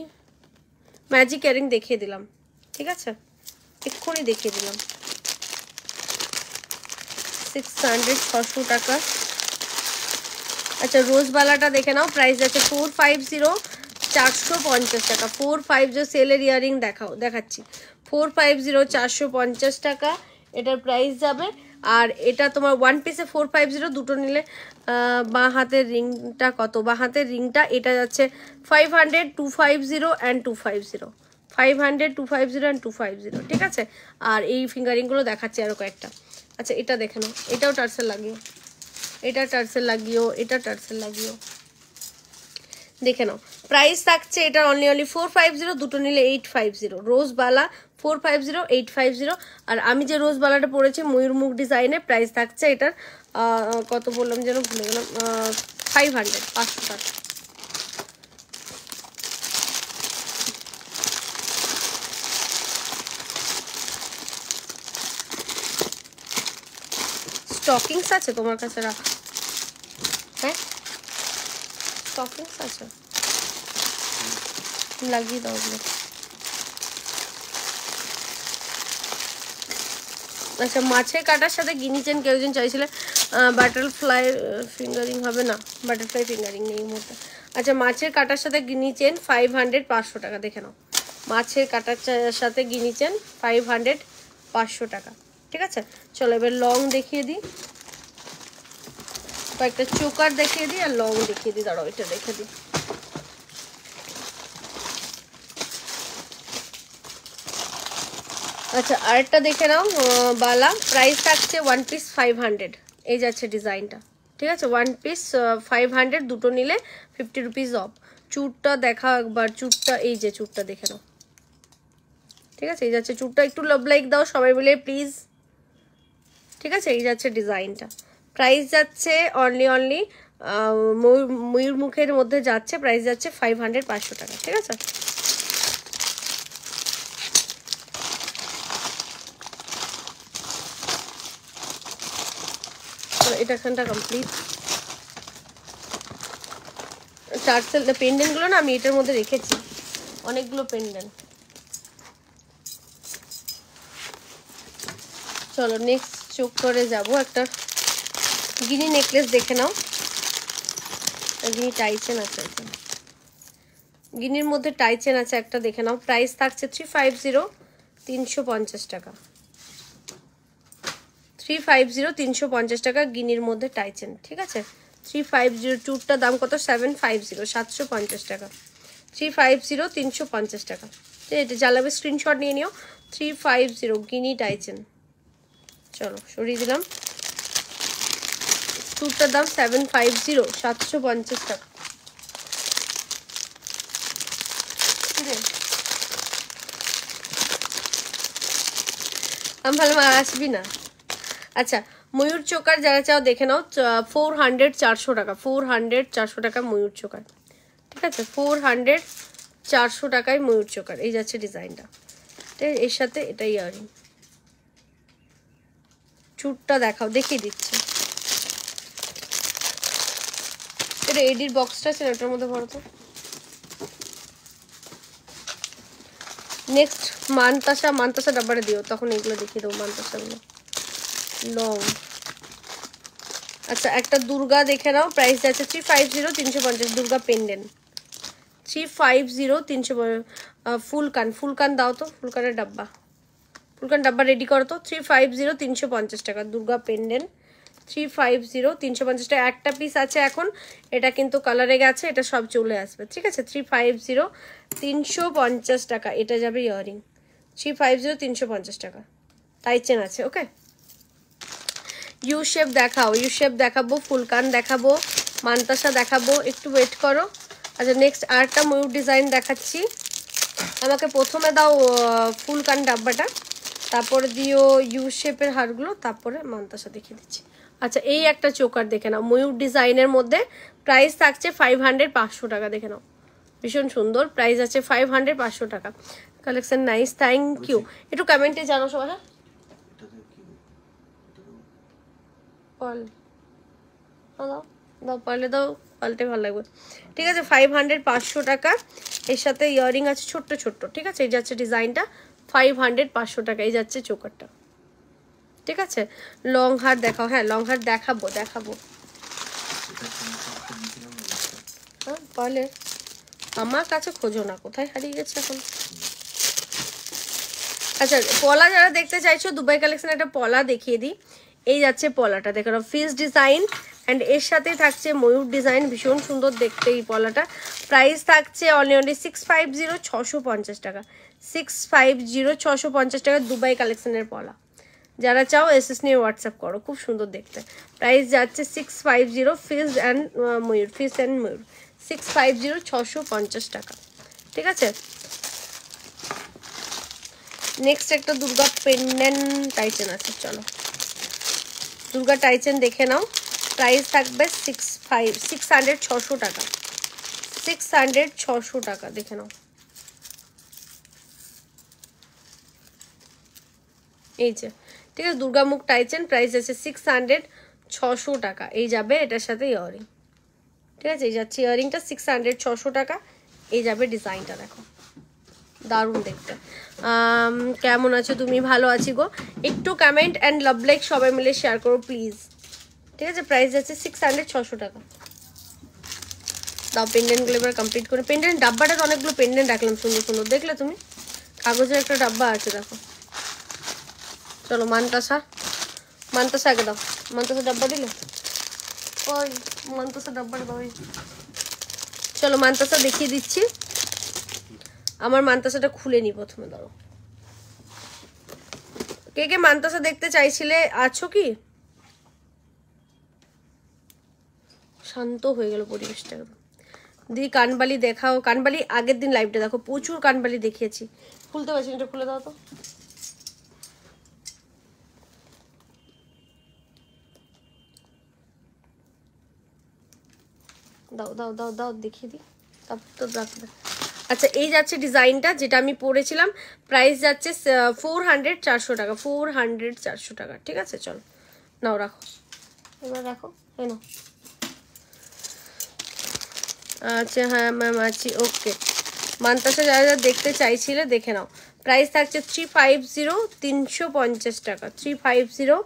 ম্যাজিক ইয়াররিং দেখিয়ে দিলাম ঠিক আছে এক্ষুনি দেখিয়ে দিলাম সিক্স হান্ড্রেড ছশো টাকা আচ্ছা রোজবালাটা দেখে নাও প্রাইস আছে ফোর ফাইভ জিরো চারশো পঞ্চাশ টাকা ফোর ফাইভ জিরো সেলের ইয়ারিং দেখাও দেখাচ্ছি ফোর ফাইভ জিরো চারশো পঞ্চাশ টাকা এটার প্রাইস যাবে আর এটা তোমার ওয়ান পিসে ফোর ফাইভ জিরো দুটো নিলে বা হাতের রিংটা কত বা হাতের রিংটা এটা যাচ্ছে five hundred two five zero and two five zero five hundred two five zero and two five zero ঠিক আছে আর এই ফিঙ্গারিংগুলো দেখাচ্ছি আরও কয়েকটা আচ্ছা এটা দেখে নাও এটাও টার্সেল লাগিও এটা টার্সেল লাগিও এটা টার্সেল লাগিও দেখে নাও প্রাইস থাকছে এটা only only four five zero দুটো নিলে এইট ফাইভ জিরো রোজবালা four five zero eight five zero আর আমি যে রোজবালাটা পড়েছি ময়ূরমুখ ডিজাইনে প্রাইস থাকছে এটার কত বললাম যেন ভুলে গেলাম ফাইভ হান্ড্রেড পাঁচশো টাকা স্টকিংস আছে তোমার কাছে রাখা হ্যাঁ টপিংস আছে লাগিয়ে দাও আচ্ছা মাছের কাটার সাথে গিনিচেন কেউ জন চাইছিলেন বাটারফ্লাই ফিঙ্গারিং হবে না বাটারফ্লাই ফিঙ্গারিং নেই মুহূর্তে আচ্ছা মাছের কাটার সাথে গিনি চেন ফাইভ হান্ড্রেড পাঁচশো টাকা দেখে নাও মাছের কাটার সাথে গিনি চেন ফাইভ হান্ড্রেড পাঁচশো টাকা ঠিক আছে চলো এবার লং দেখিয়ে দিই কয়েকটা চোকার দেখিয়ে দিই আর লং দেখিয়ে দিই দাঁড়াও এটা দেখে দিই আচ্ছা আরেকটা দেখে নাও বালা প্রাইস থাকছে ওয়ান পিস ফাইভ হান্ড্রেড এই যাচ্ছে ডিজাইনটা ঠিক আছে ওয়ান পিস ফাইভ হান্ড্রেড দুটো নিলে ফিফটি রুপিস অফ চুরটা দেখা একবার চুরটা এই যে চুরটা দেখে নাও ঠিক আছে এই যাচ্ছে চুরটা একটু লাভ লাইক দাও সবাই মিলে প্লিজ ঠিক আছে এই যাচ্ছে ডিজাইনটা প্রাইস যাচ্ছে অনলি অনলি ময়ূর মুখের মধ্যে যাচ্ছে প্রাইস যাচ্ছে ফাইভ হান্ড্রেড পাঁচশো টাকা ঠিক আছে কমপ্লিট না আমি এটার মধ্যে রেখেছি অনেকগুলো চলো নেক্সট চোখ করে যাব একটা গিনি নেকলেস দেখে নাও গিনি টাই চেন আছে গিনির মধ্যে টাই চেন আছে একটা দেখে নাও প্রাইস থাকছে থ্রি ফাইভ জিরো তিনশো পঞ্চাশ টাকা থ্রি ফাইভ জিরো তিনশো পঞ্চাশ টাকা গিনির মধ্যে টাই চেন ঠিক আছে থ্রি ফাইভ জিরো টুরটা দাম কত সেভেন ফাইভ জিরো সাতশো পঞ্চাশ টাকা থ্রি ফাইভ জিরো তিনশো পঞ্চাশ টাকা ঠিক আছে জ্বালাবে স্ক্রিনশট নিয়ে নিও থ্রি ফাইভ জিরো গিনি টাইচেন চলো সরিয়ে দিলাম স্যুটটার দাম সেভেন ফাইভ জিরো সাতশো পঞ্চাশ টাকা আমি ভাবলাম আসবি না আচ্ছা ময়ূর চোকার যারা চাও দেখে নাও ফোর হান্ড্রেড চারশো টাকা ফোর হান্ড্রেড চারশো টাকা ময়ূর চোকার ঠিক আছে ফোর হান্ড্রেড চারশো টাকায় ময়ূর চোকার এই যাচ্ছে ডিজাইনটা ঠিক এর সাথে এটাই আর চুটটা দেখাও দেখিয়ে দিচ্ছি এটা এডির বক্সটা আছে ওটার মধ্যে ভরো তো নেক্সট মানতাসা মানতাসা ডাব্বারে দিও তখন এগুলো দেখিয়ে দেবো মানতাসাগুলো লং আচ্ছা একটা দুর্গা দেখে নাও প্রাইস আছে থ্রি ফাইভ জিরো তিনশো পঞ্চাশ Durga pendant three five zero তিনশো ফুলকান ফুলকান দাও তো ফুলকানের ডাব্বা ফুলকান ডাব্বা রেডি করো তো থ্রি ফাইভ জিরো তিনশো পঞ্চাশ টাকা Durga pendant three five zero তিনশো পঞ্চাশটা একটা পিস আছে এখন এটা কিন্তু কালারে গেছে এটা সব চলে আসবে ঠিক আছে থ্রি ফাইভ জিরো তিনশো পঞ্চাশ টাকা এটা যাবে ইয়ারিং থ্রি ফাইভ জিরো তিনশো পঞ্চাশ টাকা তাই চেন আছে ওকে ইউ শেপ দেখাও ইউ শেপ দেখাবো ফুলকান দেখাবো মানতাসা দেখাবো একটু ওয়েট করো আচ্ছা নেক্সট আরেকটা ময়ূর ডিজাইন দেখাচ্ছি আমাকে প্রথমে দাও ফুলকান ডাব্বাটা তারপরে দিও ইউ শেপের হারগুলো তারপরে মানতাসা দেখিয়ে দিচ্ছি আচ্ছা এই একটা চোকার দেখে নাও ময়ূর ডিজাইনের মধ্যে প্রাইস থাকছে ফাইভ হান্ড্রেড পাঁচশো টাকা দেখে নাও ভীষণ সুন্দর প্রাইস আছে ফাইভ হান্ড্রেড পাঁচশো টাকা কালেকশন নাইস থ্যাংক ইউ একটু কমেন্টে জানো সবাই পাল হ্যাঁ? দাও দাও পারলে দাও পাল্টে ভালো লাগবে ঠিক আছে ফাইভ হান্ড্রেড পাঁচশো টাকা এর সাথে আছে ছোট্ট ছোট্ট ঠিক আছে এই যাচ্ছে ডিজাইনটা ফাইভ হান্ড্রেড পাঁচশো টাকা এই যাচ্ছে চোকারটা ঠিক আছে লং হার দেখাও হ্যাঁ লং হার দেখাবো দেখাবো হ্যাঁ তাহলে আমার কাছে খোঁজো না কোথায় হারিয়ে গেছে এখন আচ্ছা পলা যারা দেখতে চাইছো দুবাই কালেকশন একটা পলা দেখিয়ে দিই এই যাচ্ছে পলাটা দেখো ফিস ডিজাইন অ্যান্ড এর সাথে থাকছে ময়ূর ডিজাইন ভীষণ সুন্দর দেখতে এই পলাটা প্রাইস থাকছে only only six five zero ছশো পঞ্চাশ টাকা সিক্স ফাইভ জিরো ছশো পঞ্চাশ টাকা দুবাই কালেকশনের পলা যারা চাও এসএস নিয়ে হোয়াটসঅ্যাপ করো খুব সুন্দর দেখতে প্রাইস যাচ্ছে six five zero fish and ময়ূর ফিস অ্যান্ড ময়ূর সিক্স ফাইভ জিরো ছশো পঞ্চাশ টাকা ঠিক আছে নেক্সট একটা দুর্গা পেন্ডেন টাইচেন আছে চলো দুর্গা টাইচেন দেখে নাও প্রাইস থাকবে সিক্স ফাইভ সিক্স হান্ড্রেড ছশো টাকা সিক্স হান্ড্রেড ছশো টাকা দেখে নাও এই যে ঠিক আছে দুর্গামুখ টাইচেন প্রাইস আছে সিক্স হান্ড্রেড ছশো টাকা এই যাবে এটার সাথে ইয়ারিং ঠিক আছে এই যাচ্ছে ইয়ারিংটা সিক্স হান্ড্রেড ছশো টাকা এই যাবে ডিজাইনটা দেখো দারুণ দেখতে কেমন আছো তুমি ভালো আছি গো একটু কমেন্ট অ্যান্ড লাভ লাইক সবাই মিলে শেয়ার করো প্লিজ ঠিক আছে প্রাইস যাচ্ছে সিক্স হান্ড্রেড ছশো টাকা দাও পেন্ডেন্টগুলো এবার কমপ্লিট করে পেন্ডেন্ট ডাব্বাটা তো অনেকগুলো পেন্ডেন্ট রাখলাম সুন্দর সুন্দর দেখলে তুমি কাগজের একটা ডাব্বা আছে দেখো চলো মানতাসা মানতাসা আগে দাও মানতাসা ডাব্বা দিলে ওই মানতাসা ডাব্বাটা দাও চলো মানতাসা দেখিয়ে দিচ্ছি আমার মানতাসাটা খুলে নি প্রথমে দাঁড়ো কে কে মানতাসা দেখতে চাইছিলে আছো কি শান্ত হয়ে গেল পরিবেশটা দি কানবালি দেখাও কানবালি আগের দিন লাইভটা দেখো প্রচুর কানবালি দেখিয়েছি খুলতে পারছি এটা খুলে দাও তো দাও দাও দাও দাও দেখিয়ে দিই তারপর তো রাখবে আচ্ছা এই যাচ্ছে ডিজাইনটা যেটা আমি পরেছিলাম প্রাইস যাচ্ছে ফোর হান্ড্রেড চারশো টাকা ফোর হান্ড্রেড চারশো টাকা ঠিক আছে চলো নাও রাখো এবার রাখো এনো আচ্ছা হ্যাঁ ম্যাম আছি ওকে মানতাসা যা যা দেখতে চাইছিলে দেখে নাও প্রাইস থাকছে থ্রি ফাইভ জিরো তিনশো পঞ্চাশ টাকা থ্রি ফাইভ জিরো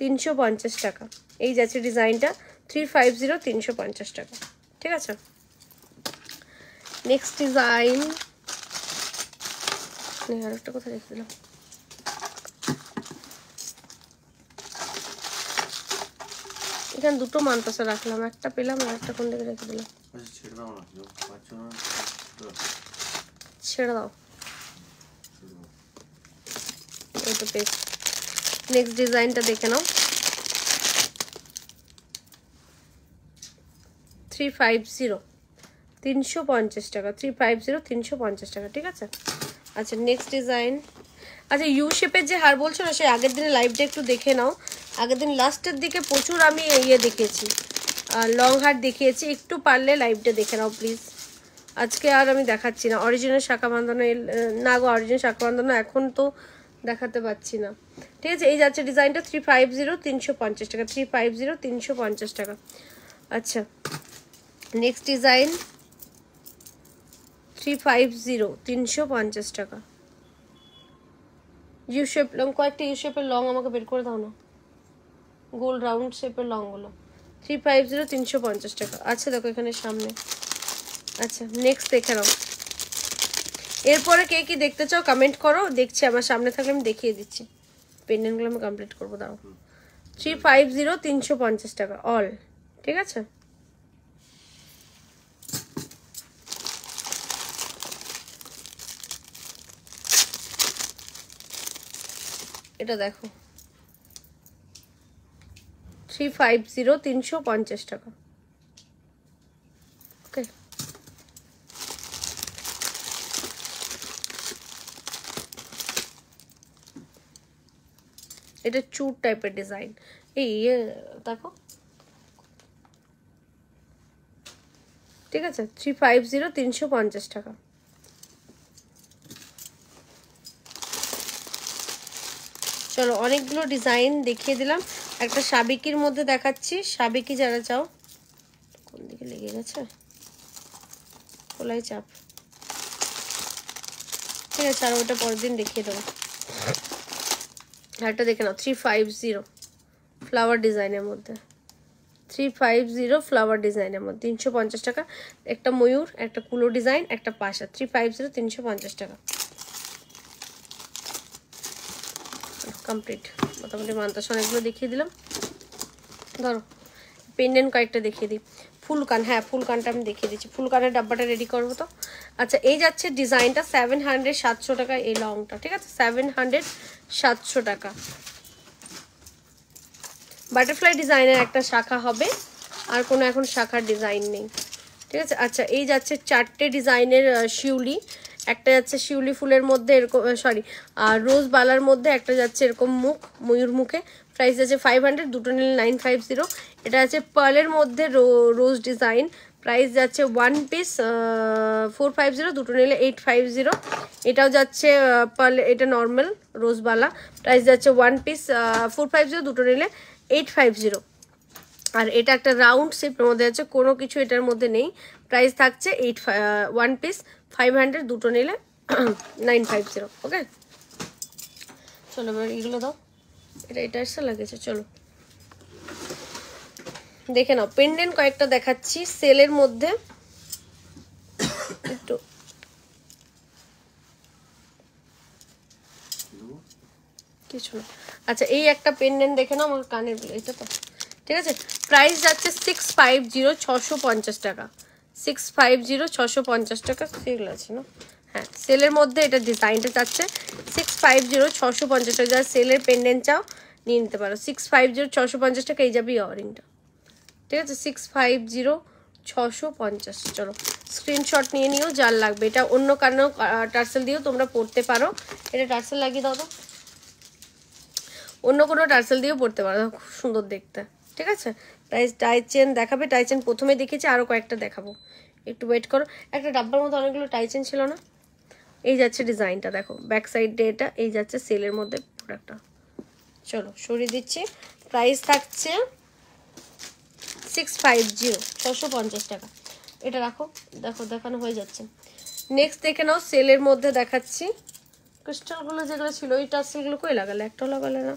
তিনশো পঞ্চাশ টাকা এই যাচ্ছে ডিজাইনটা থ্রি ফাইভ জিরো তিনশো পঞ্চাশ টাকা ঠিক আছে নেক্সট ডিজাইন আর একটা কোথায় রেখে দিলাম এখানে দুটো মানপাশে রাখলাম একটা পেলাম আর একটা কোন দিকে রেখে দিলাম আচ্ছা, ছেড়ে দাও এই তো নেক্সট ডিজাইনটা দেখে নাও থ্রি ফাইভ জিরো তিনশো পঞ্চাশ টাকা থ্রি ফাইভ জিরো তিনশো পঞ্চাশ টাকা ঠিক আছে আচ্ছা নেক্সট ডিজাইন আচ্ছা ইউ শেপের যে হার বলছো না সে আগের দিনে লাইভটা একটু দেখে নাও আগের দিন লাস্টের দিকে প্রচুর আমি ইয়ে দেখেছি লং হার দেখিয়েছি একটু পারলে লাইভটা দেখে নাও প্লিজ আজকে আর আমি দেখাচ্ছি না অরিজিনাল শাখা বাঁধানো না গো অরিজিনাল শাখা বাঁধানো এখন তো দেখাতে পাচ্ছি না ঠিক আছে এই যাচ্ছে ডিজাইনটা থ্রি ফাইভ জিরো তিনশো পঞ্চাশ টাকা থ্রি ফাইভ জিরো তিনশো পঞ্চাশ টাকা আচ্ছা next design three five zero তিনশো পঞ্চাশ টাকা ইউ শেপ লং কয়েকটা ইউ শেপের লং আমাকে বের করে দাও না গোল রাউন্ড শেপের লংগুলো থ্রি ফাইভ জিরো তিনশো পঞ্চাশ টাকা আচ্ছা দেখো এখানে সামনে আচ্ছা নেক্সট দেখে নাও এরপরে কে কি দেখতে চাও কমেন্ট করো দেখছি আমার সামনে থাকলে আমি দেখিয়ে দিচ্ছি পেন্ডেন্টগুলো আমি কমপ্লিট করবো দাও থ্রি ফাইভ জিরো তিনশো পঞ্চাশ টাকা অল ঠিক আছে এটা দেখো থ্রি ফাইভ জিরো তিনশো পঞ্চাশ টাকা ওকে এটা চুট টাইপের ডিজাইন এই ইয়ে দেখো ঠিক আছে থ্রি ফাইভ জিরো তিনশো পঞ্চাশ টাকা চলো অনেকগুলো ডিজাইন দেখিয়ে দিলাম একটা সাবেকির মধ্যে দেখাচ্ছি সাবেকি যারা চাও কোন দিকে লেগে গেছে কোলাই চাপ ঠিক আছে আর ওটা পরের দিন দেখিয়ে দেবো একটা দেখে নাও থ্রি ফাইভ জিরো ফ্লাওয়ার ডিজাইনের মধ্যে থ্রি ফাইভ জিরো ফ্লাওয়ার ডিজাইনের মধ্যে তিনশো পঞ্চাশ টাকা একটা ময়ূর একটা কুলো ডিজাইন একটা পাশা থ্রি ফাইভ জিরো তিনশো পঞ্চাশ টাকা কমপ্লিট মোটামুটি মানতাস অনেকগুলো দেখিয়ে দিলাম ধরো পেন্ডেন্ট কয়েকটা দেখিয়ে দিই ফুল কান হ্যাঁ ফুল কানটা আমি দেখিয়ে দিচ্ছি ফুল কানের ডাব্বাটা রেডি করবো তো আচ্ছা এই যাচ্ছে ডিজাইনটা সেভেন হান্ড্রেড সাতশো টাকা এই লংটা ঠিক আছে সেভেন হান্ড্রেড সাতশো টাকা বাটারফ্লাই ডিজাইনের একটা শাখা হবে আর কোনো এখন শাখার ডিজাইন নেই ঠিক আছে আচ্ছা এই যাচ্ছে চারটে ডিজাইনের শিউলি একটা যাচ্ছে শিউলি ফুলের মধ্যে এরকম সরি রোজ বালার মধ্যে একটা যাচ্ছে এরকম মুখ ময়ূর মুখে প্রাইস আছে ফাইভ হান্ড্রেড দুটো নিলে নাইন ফাইভ জিরো এটা আছে পার্লের মধ্যে রোজ ডিজাইন প্রাইস যাচ্ছে one piece four five zero দুটো নিলে এইট ফাইভ জিরো এটাও যাচ্ছে পার্লে এটা নর্মাল রোজবালা প্রাইস যাচ্ছে one piece four five zero দুটো নিলে এইট ফাইভ জিরো আর এটা একটা রাউন্ড শেপের মধ্যে আছে কোনো কিছু এটার মধ্যে নেই প্রাইস থাকছে eight one piece five hundred দুটো নিলে নাইন ফাইভ জিরো ওকে চলো এবার এগুলো দাও এটা এটা এসে লাগেছে চলো দেখে নাও পেন্ডেন্ট কয়েকটা দেখাচ্ছি সেলের মধ্যে একটু কিছু না আচ্ছা এই একটা পেন্ডেন্ট দেখে নাও আমার কানের এটা তো ঠিক আছে প্রাইস যাচ্ছে সিক্স ফাইভ জিরো ছশো পঞ্চাশ টাকা সিক্স ফাইভ জিরো ছশো পঞ্চাশ টাকা সেগুলো আছে না হ্যাঁ সেলের মধ্যে এটা ডিজাইনটা চাচ্ছে সিক্স ফাইভ জিরো ছশো পঞ্চাশ টাকা যারা সেলের পেন্ডেন্ট চাও নিয়ে নিতে পারো সিক্স ফাইভ জিরো ছশো পঞ্চাশ টাকা এই যাবে ইয়ারিংটা ঠিক আছে সিক্স ফাইভ জিরো ছশো পঞ্চাশ চলো স্ক্রিনশট নিয়ে নিও যার লাগবে এটা অন্য কারণেও টার্সেল দিয়েও তোমরা পড়তে পারো এটা টার্সেল লাগিয়ে দাও তো অন্য কোনো টার্সেল দিয়েও পড়তে পারো খুব সুন্দর দেখতে ঠিক আছে তাই টাই চেন দেখাবে টাই চেন প্রথমে দেখেছি আরও কয়েকটা দেখাবো একটু ওয়েট করো একটা ডাব্বার মধ্যে অনেকগুলো টাই চেন ছিল না এই যাচ্ছে ডিজাইনটা দেখো ব্যাক সাইড এটা এই যাচ্ছে সেলের মধ্যে প্রোডাক্টটা চলো সরিয়ে দিচ্ছি প্রাইস থাকছে সিক্স ফাইভ জিরো ছশো পঞ্চাশ টাকা এটা রাখো দেখো দেখানো হয়ে যাচ্ছে নেক্সট দেখে নাও সেলের মধ্যে দেখাচ্ছি ক্রিস্টালগুলো যেগুলো ছিল ওই টাসেলগুলো কই লাগালে একটাও লাগালে না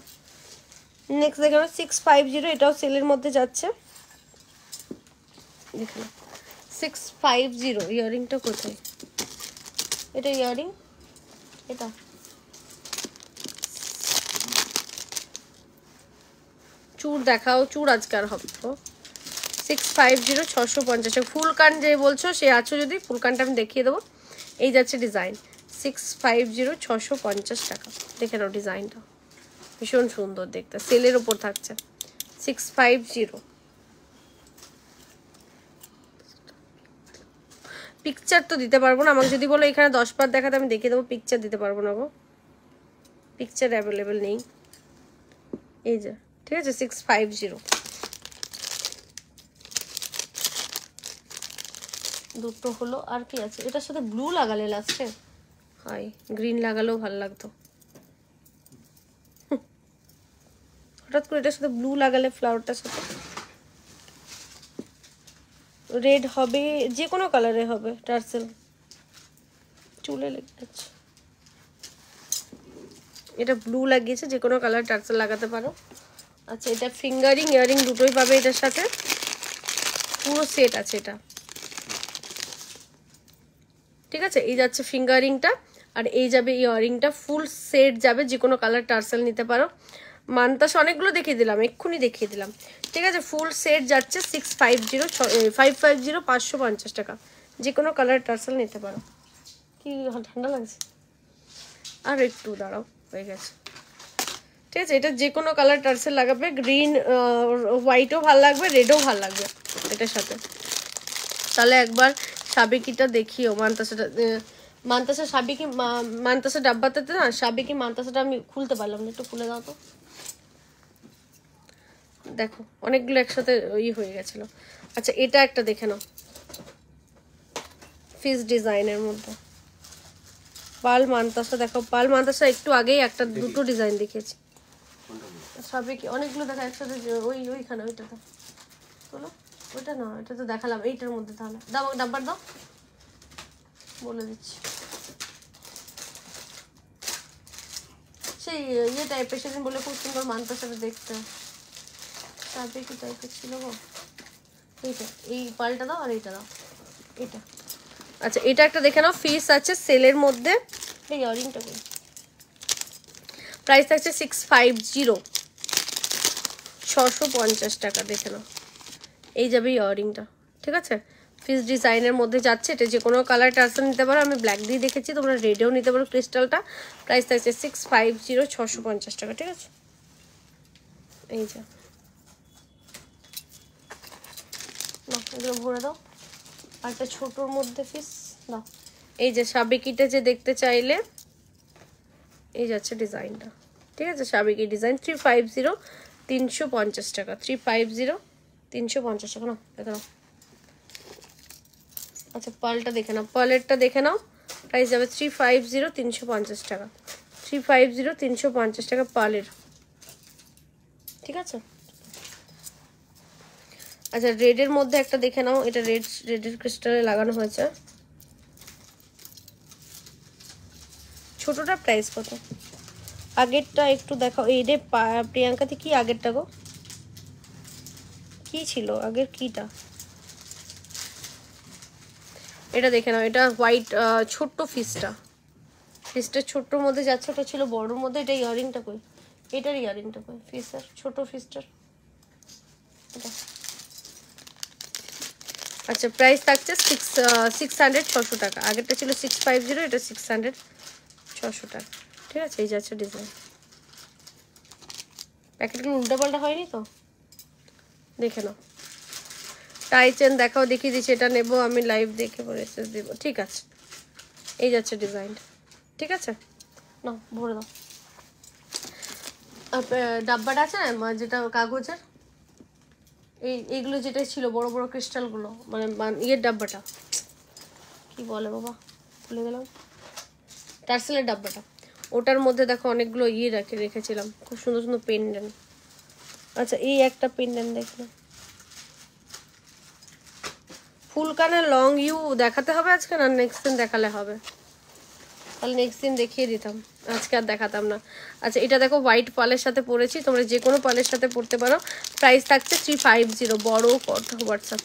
নেক্সট দেখানো সিক্স ফাইভ জিরো এটাও সেলের মধ্যে যাচ্ছে দেখুন সিক্স ফাইভ জিরো ইয়ারিংটা কোথায় এটা ইয়ারিং এটা চুর দেখাও চুর আজকাল হবে সিক্স ফাইভ জিরো ছশো ফুল ফুলকান যে বলছো সে আছো যদি ফুলকানটা আমি দেখিয়ে দেবো এই যাচ্ছে ডিজাইন সিক্স ফাইভ জিরো ছশো পঞ্চাশ টাকা দেখে নাও ডিজাইনটা ভীষণ সুন্দর দেখতে সেলের ওপর থাকছে সিক্স ফাইভ জিরো পিকচার তো দিতে পারবো না আমাকে যদি বলো এখানে দশ পার দেখাতে আমি দেখিয়ে দেবো পিকচার দিতে পারবো না গো পিকচার অ্যাভেলেবেল নেই এই যে ঠিক আছে সিক্স ফাইভ জিরো দুটো হলো আর কি আছে এটার সাথে ব্লু লাগালে লাস্টে হয় গ্রিন লাগালেও ভালো লাগতো হঠাৎ করে এটার সাথে ব্লু লাগালে ফ্লাওয়ারটার সাথে রেড হবে যে কোনো কালারে হবে টার্সেল চুলে লেগে যাচ্ছে এটা ব্লু লাগিয়েছে যে কোনো কালার টার্সেল লাগাতে পারো আচ্ছা এটা ফিঙ্গারিং ইয়ারিং দুটোই পাবে এটার সাথে পুরো সেট আছে এটা ঠিক আছে এই যাচ্ছে ফিঙ্গারিংটা আর এই যাবে ইয়ারিংটা ফুল সেট যাবে যে কোনো কালার টার্সেল নিতে পারো মানতাস অনেকগুলো দেখিয়ে দিলাম এক্ষুনি দেখিয়ে দিলাম ঠিক আছে ফুল সেট যাচ্ছে six five zero five five zero পাঁচশো পঞ্চাশ টাকা যে কোনো কালার টার্সেল নিতে পারো কি ঠান্ডা লাগছে আর একটু দাঁড়াও হয়ে গেছে ঠিক আছে এটা যে কোনো কালার টার্সেল লাগাবে গ্রিন হোয়াইটও ভালো লাগবে রেডও ভালো লাগবে এটার সাথে তাহলে একবার সাবেকিটা দেখিও মানতাসাটা মান্তাসা সাবিকি মানতাসা ডাব্বাতে না কি মান্তাসাটা আমি খুলতে পারলাম না একটু খুলে দাও তো দেখো অনেকগুলো একসাথে ই হয়ে গেছিলো আচ্ছা এটা একটা দেখে নাও ফিস ডিজাইনের মধ্যে পাল মানতাসা দেখো পাল মানতাসা একটু আগেই একটা দুটো ডিজাইন দেখিয়েছি সবে কি অনেকগুলো দেখা একসাথে ওই ওইখানে ওইটা তো তোলো ওইটা না ওইটা তো দেখালাম এইটার মধ্যে তাহলে দাও ডাব্বার দাও বলে দিচ্ছি সেই ইয়ে টাইপের সেদিন বলে খুব সুন্দর মানতার সাথে দেখতে তারপরে কি টাইপের ছিল গো এইটা এই পাল্টা দাও আর এইটা দাও এটা আচ্ছা এটা একটা দেখে নাও ফিস আছে সেলের মধ্যে এই ইয়ারিংটা প্রাইস আছে সিক্স ফাইভ জিরো ছশো পঞ্চাশ টাকা দেখে নাও এই যাবে ইয়ারিংটা ঠিক আছে ফিস ডিজাইনের মধ্যে যাচ্ছে এটা যে কোনো কালার টার্সেল নিতে পারো আমি ব্ল্যাক দিয়ে দেখেছি তোমরা রেডেও নিতে পারো ক্রিস্টালটা প্রাইস থাকছে সিক্স ফাইভ জিরো ছশো পঞ্চাশ টাকা ঠিক আছে এই যা এগুলো ভরে দাও আর একটা ছোটোর মধ্যে ফিস না এই যে সাবেকিটা যে দেখতে চাইলে এই যাচ্ছে ডিজাইনটা ঠিক আছে সাবেকি ডিজাইন থ্রি ফাইভ জিরো তিনশো পঞ্চাশ টাকা থ্রি ফাইভ জিরো তিনশো পঞ্চাশ টাকা না এটা আচ্ছা পালটা দেখে নাও পার্লেরটা দেখে নাও প্রাইস যাবে থ্রি ফাইভ জিরো তিনশো পঞ্চাশ টাকা থ্রি ফাইভ জিরো তিনশো পঞ্চাশ টাকা পালের ঠিক আছে আচ্ছা রেডের মধ্যে একটা দেখে নাও এটা রেড রেডের ক্রিস্টালে লাগানো হয়েছে ছোটোটা প্রাইস কত আগেরটা একটু দেখাও এই রে প্রিয়াঙ্কাতে কি আগেরটা গো কি ছিল আগের কিটা এটা দেখে নাও এটা হোয়াইট ছোট্ট ফিসটা ফিসটা ছোট্ট মধ্যে যাচ্ছে ওটা ছিল বড়োর মধ্যে এটা ইয়ারিংটা কই এটার ইয়ারিংটা কই ফিসটার ছোট ফিসটার এটা আচ্ছা প্রাইস থাকছে সিক্স সিক্স হান্ড্রেড ছশো টাকা আগেরটা ছিল সিক্স ফাইভ জিরো এটা সিক্স হান্ড্রেড ছশো টাকা ঠিক আছে এই যাচ্ছে ডিজাইন প্যাকেটগুলো উল্টাপাল্টা হয়নি তো দেখে নাও টাই চেন দেখাও দেখিয়ে দিচ্ছি এটা নেবো আমি লাইভ দেখে পরে দেব দেবো ঠিক আছে এই যাচ্ছে ডিজাইন ঠিক আছে না ভরে দাও ডাব্বাটা আছে না যেটা কাগজের এই এইগুলো যেটা ছিল বড় বড় ক্রিস্টালগুলো মানে, মানে ইয়ের ডাব্বাটা কি বলে বাবা ভুলে গেলাম টার্সেলের ডাব্বাটা ওটার মধ্যে দেখো অনেকগুলো ইয়ে রাখে রেখেছিলাম খুব সুন্দর সুন্দর পেন্ডেন্ট আচ্ছা এই একটা পেন্ডেন্ট দেখলাম ফুল কানে লং ইউ দেখাতে হবে আজকে না নেক্সট দিন দেখালে হবে তাহলে নেক্সট দিন দেখিয়ে দিতাম আজকে আর দেখাতাম না আচ্ছা এটা দেখো হোয়াইট পালের সাথে পরেছি তোমরা যে কোনো পালের সাথে পড়তে পারো প্রাইস থাকছে থ্রি ফাইভ জিরো বড়ো কত হোয়াটসঅ্যাপ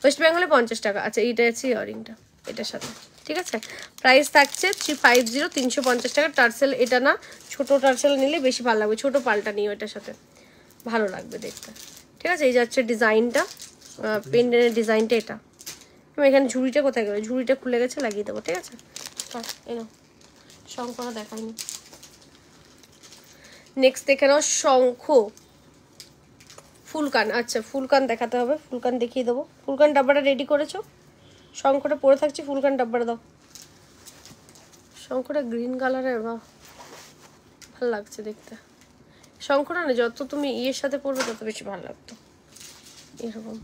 ওয়েস্ট বেঙ্গলে পঞ্চাশ টাকা আচ্ছা এইটা আছে ইয়ারিংটা এটার সাথে ঠিক আছে প্রাইস থাকছে থ্রি ফাইভ জিরো তিনশো পঞ্চাশ টাকা টার্সেল এটা না ছোটো টার্সেল নিলে বেশি ভালো লাগবে ছোটো পালটা নিও এটার সাথে ভালো লাগবে দেখতে ঠিক আছে এই যাচ্ছে ডিজাইনটা পেন্ডেনের ডিজাইনটা এটা এখানে ঝুড়িটা কোথায় গেলো ঝুড়িটা খুলে গেছে লাগিয়ে দেবো ঠিক আছে এরকম শঙ্করা দেখাইনি নেক্সট দেখে শঙ্খ ফুলকান আচ্ছা ফুলকান দেখাতে হবে ফুলকান দেখিয়ে দেবো ফুলকান ডাব্বাটা রেডি করেছো শঙ্খটা পরে থাকছে ফুলকান ডাব্বাটা দাও শঙ্খটা গ্রিন কালারের বা ভালো লাগছে দেখতে শঙ্করা না যত তুমি ইয়ের সাথে পড়বে তত বেশি ভালো লাগতো এরকম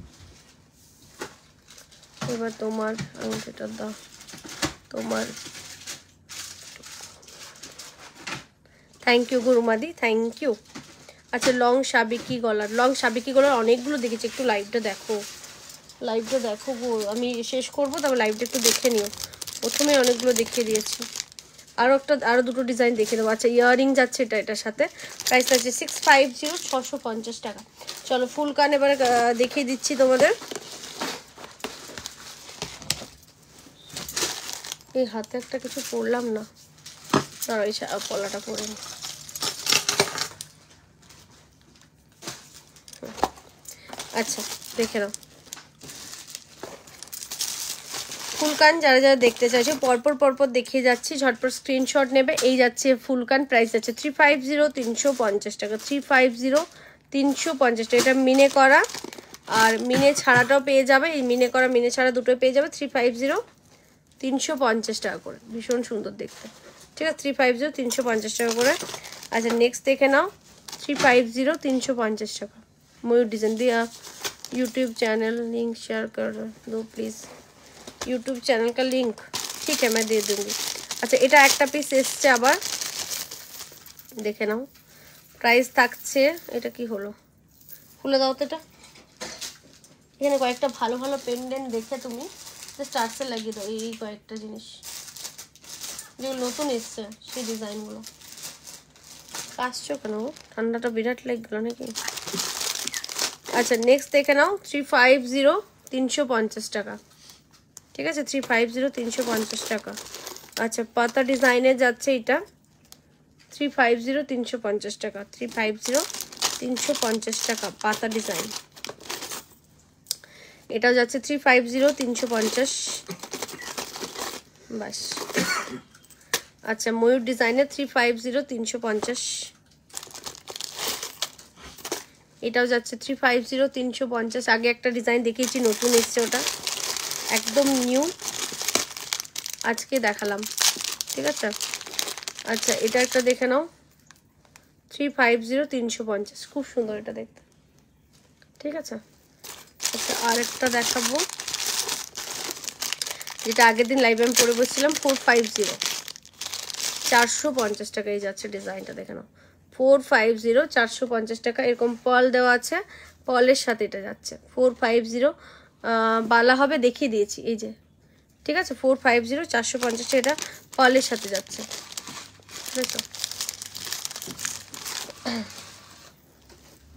এবার তোমার আংটিটা দাও তোমার থ্যাংক ইউ গুরুমাদি থ্যাংক ইউ আচ্ছা লং সাবেকি গলার লং সাবেকি গলার অনেকগুলো দেখেছি একটু লাইভটা দেখো লাইভটা দেখো গো আমি শেষ করবো তারপর লাইভটা একটু দেখে নিও প্রথমে অনেকগুলো দেখিয়ে দিয়েছি আরও একটা আরও দুটো ডিজাইন দেখে দেবো আচ্ছা ইয়াররিং যাচ্ছে এটা এটার সাথে প্রাইস আছে সিক্স ফাইভ জিরো ছশো পঞ্চাশ টাকা চলো ফুল কান এবার দেখিয়ে দিচ্ছি তোমাদের এই হাতে একটা কিছু পরলাম না এই কলাটা পরে নি আচ্ছা দেখে নাও ফুলকান যারা যারা দেখতে চাইছো পরপর পরপর দেখিয়ে যাচ্ছি ঝটপট স্ক্রিনশট নেবে এই যাচ্ছে ফুলকান প্রাইস যাচ্ছে থ্রি ফাইভ জিরো তিনশো পঞ্চাশ টাকা থ্রি ফাইভ জিরো তিনশো পঞ্চাশ টাকা এটা মিনে করা আর মিনে ছাড়াটাও পেয়ে যাবে এই মিনে করা মিনে ছাড়া দুটোই পেয়ে যাবে থ্রি ফাইভ জিরো তিনশো পঞ্চাশ টাকা করে ভীষণ সুন্দর দেখতে ঠিক আছে থ্রি ফাইভ জিরো তিনশো পঞ্চাশ টাকা করে আচ্ছা নেক্সট দেখে নাও থ্রি ফাইভ জিরো তিনশো পঞ্চাশ টাকা ময়ূর ডিজাইন দিয়া ইউটিউব চ্যানেল লিঙ্ক শেয়ার করো দো প্লিজ यूट्यूब चैनल का लिंक ठीक है मैं दे दूँगी আচ্ছা এটা একটা পিস এসছে আবার দেখে নাও প্রাইস থাকছে এটা কি হলো খুলে দাও তো এটা এখানে কয়েকটা ভালো ভালো পেন্ডেন্ট দেখে তুমি স্টার্সে লাগিয়ে দাও এই কয়েকটা জিনিস যেগুলো নতুন এসছে সেই ডিজাইনগুলো কাশছো কেন ঠান্ডাটা বিরাট লাগলো নাকি আচ্ছা নেক্সট দেখে নাও থ্রি ফাইভ জিরো তিনশো পঞ্চাশ টাকা ঠিক আছে থ্রি ফাইভ জিরো তিনশো পঞ্চাশ টাকা আচ্ছা পাতা ডিজাইনে যাচ্ছে এটা থ্রি ফাইভ জিরো তিনশো পঞ্চাশ টাকা থ্রি ফাইভ জিরো তিনশো পঞ্চাশ টাকা পাতা ডিজাইন এটা যাচ্ছে থ্রি ফাইভ জিরো তিনশো পঞ্চাশ বাস আচ্ছা ময়ূর ডিজাইনে থ্রি ফাইভ জিরো তিনশো পঞ্চাশ এটাও যাচ্ছে থ্রি ফাইভ জিরো তিনশো পঞ্চাশ আগে একটা ডিজাইন দেখিয়েছি নতুন এসছে ওটা একদম নিউ আজকে দেখালাম ঠিক আছে আচ্ছা এটা একটা দেখে নাও থ্রি ফাইভ জিরো তিনশো পঞ্চাশ খুব সুন্দর এটা দেখতে ঠিক আছে আচ্ছা আর একটা দেখাবো যেটা আগের দিন লাইভে আমি পরে বসছিলাম ফোর ফাইভ জিরো চারশো পঞ্চাশ টাকা এই যাচ্ছে ডিজাইনটা দেখে নাও ফোর ফাইভ জিরো চারশো পঞ্চাশ টাকা এরকম পল দেওয়া আছে পলের সাথে এটা যাচ্ছে ফোর ফাইভ জিরো বালা হবে দেখিয়ে দিয়েছি এই যে ঠিক আছে ফোর ফাইভ জিরো চারশো পঞ্চাশে এটা পালের সাথে যাচ্ছে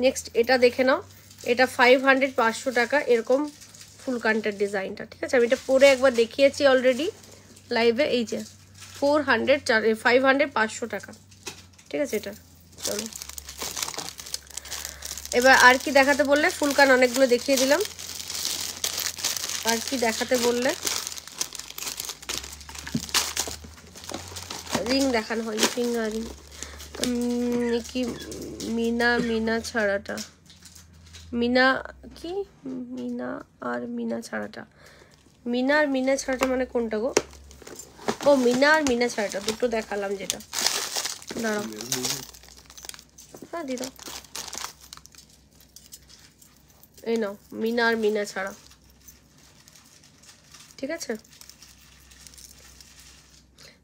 নেক্সট এটা দেখে নাও এটা ফাইভ হান্ড্রেড পাঁচশো টাকা এরকম ফুল কান্টার ডিজাইনটা ঠিক আছে আমি এটা পরে একবার দেখিয়েছি অলরেডি লাইভে এই যে ফোর হান্ড্রেড চার ফাইভ হান্ড্রেড পাঁচশো টাকা ঠিক আছে এটা চলো এবার আর কি দেখাতে বললে ফুলকান অনেকগুলো দেখিয়ে দিলাম আর কি দেখাতে বললে রিং দেখানো হয়নি ফিঙ্গার রিং কি মিনা মিনা ছাড়াটা মিনা কি মিনা আর মিনা ছাড়াটা মিনা আর মিনা ছাড়াটা মানে কোনটা গো ও মিনা আর মিনা ছাড়াটা দুটো দেখালাম যেটা দাঁড়াও হ্যাঁ দিদা এই নাও মিনা আর মিনা ছাড়া ঠিক আছে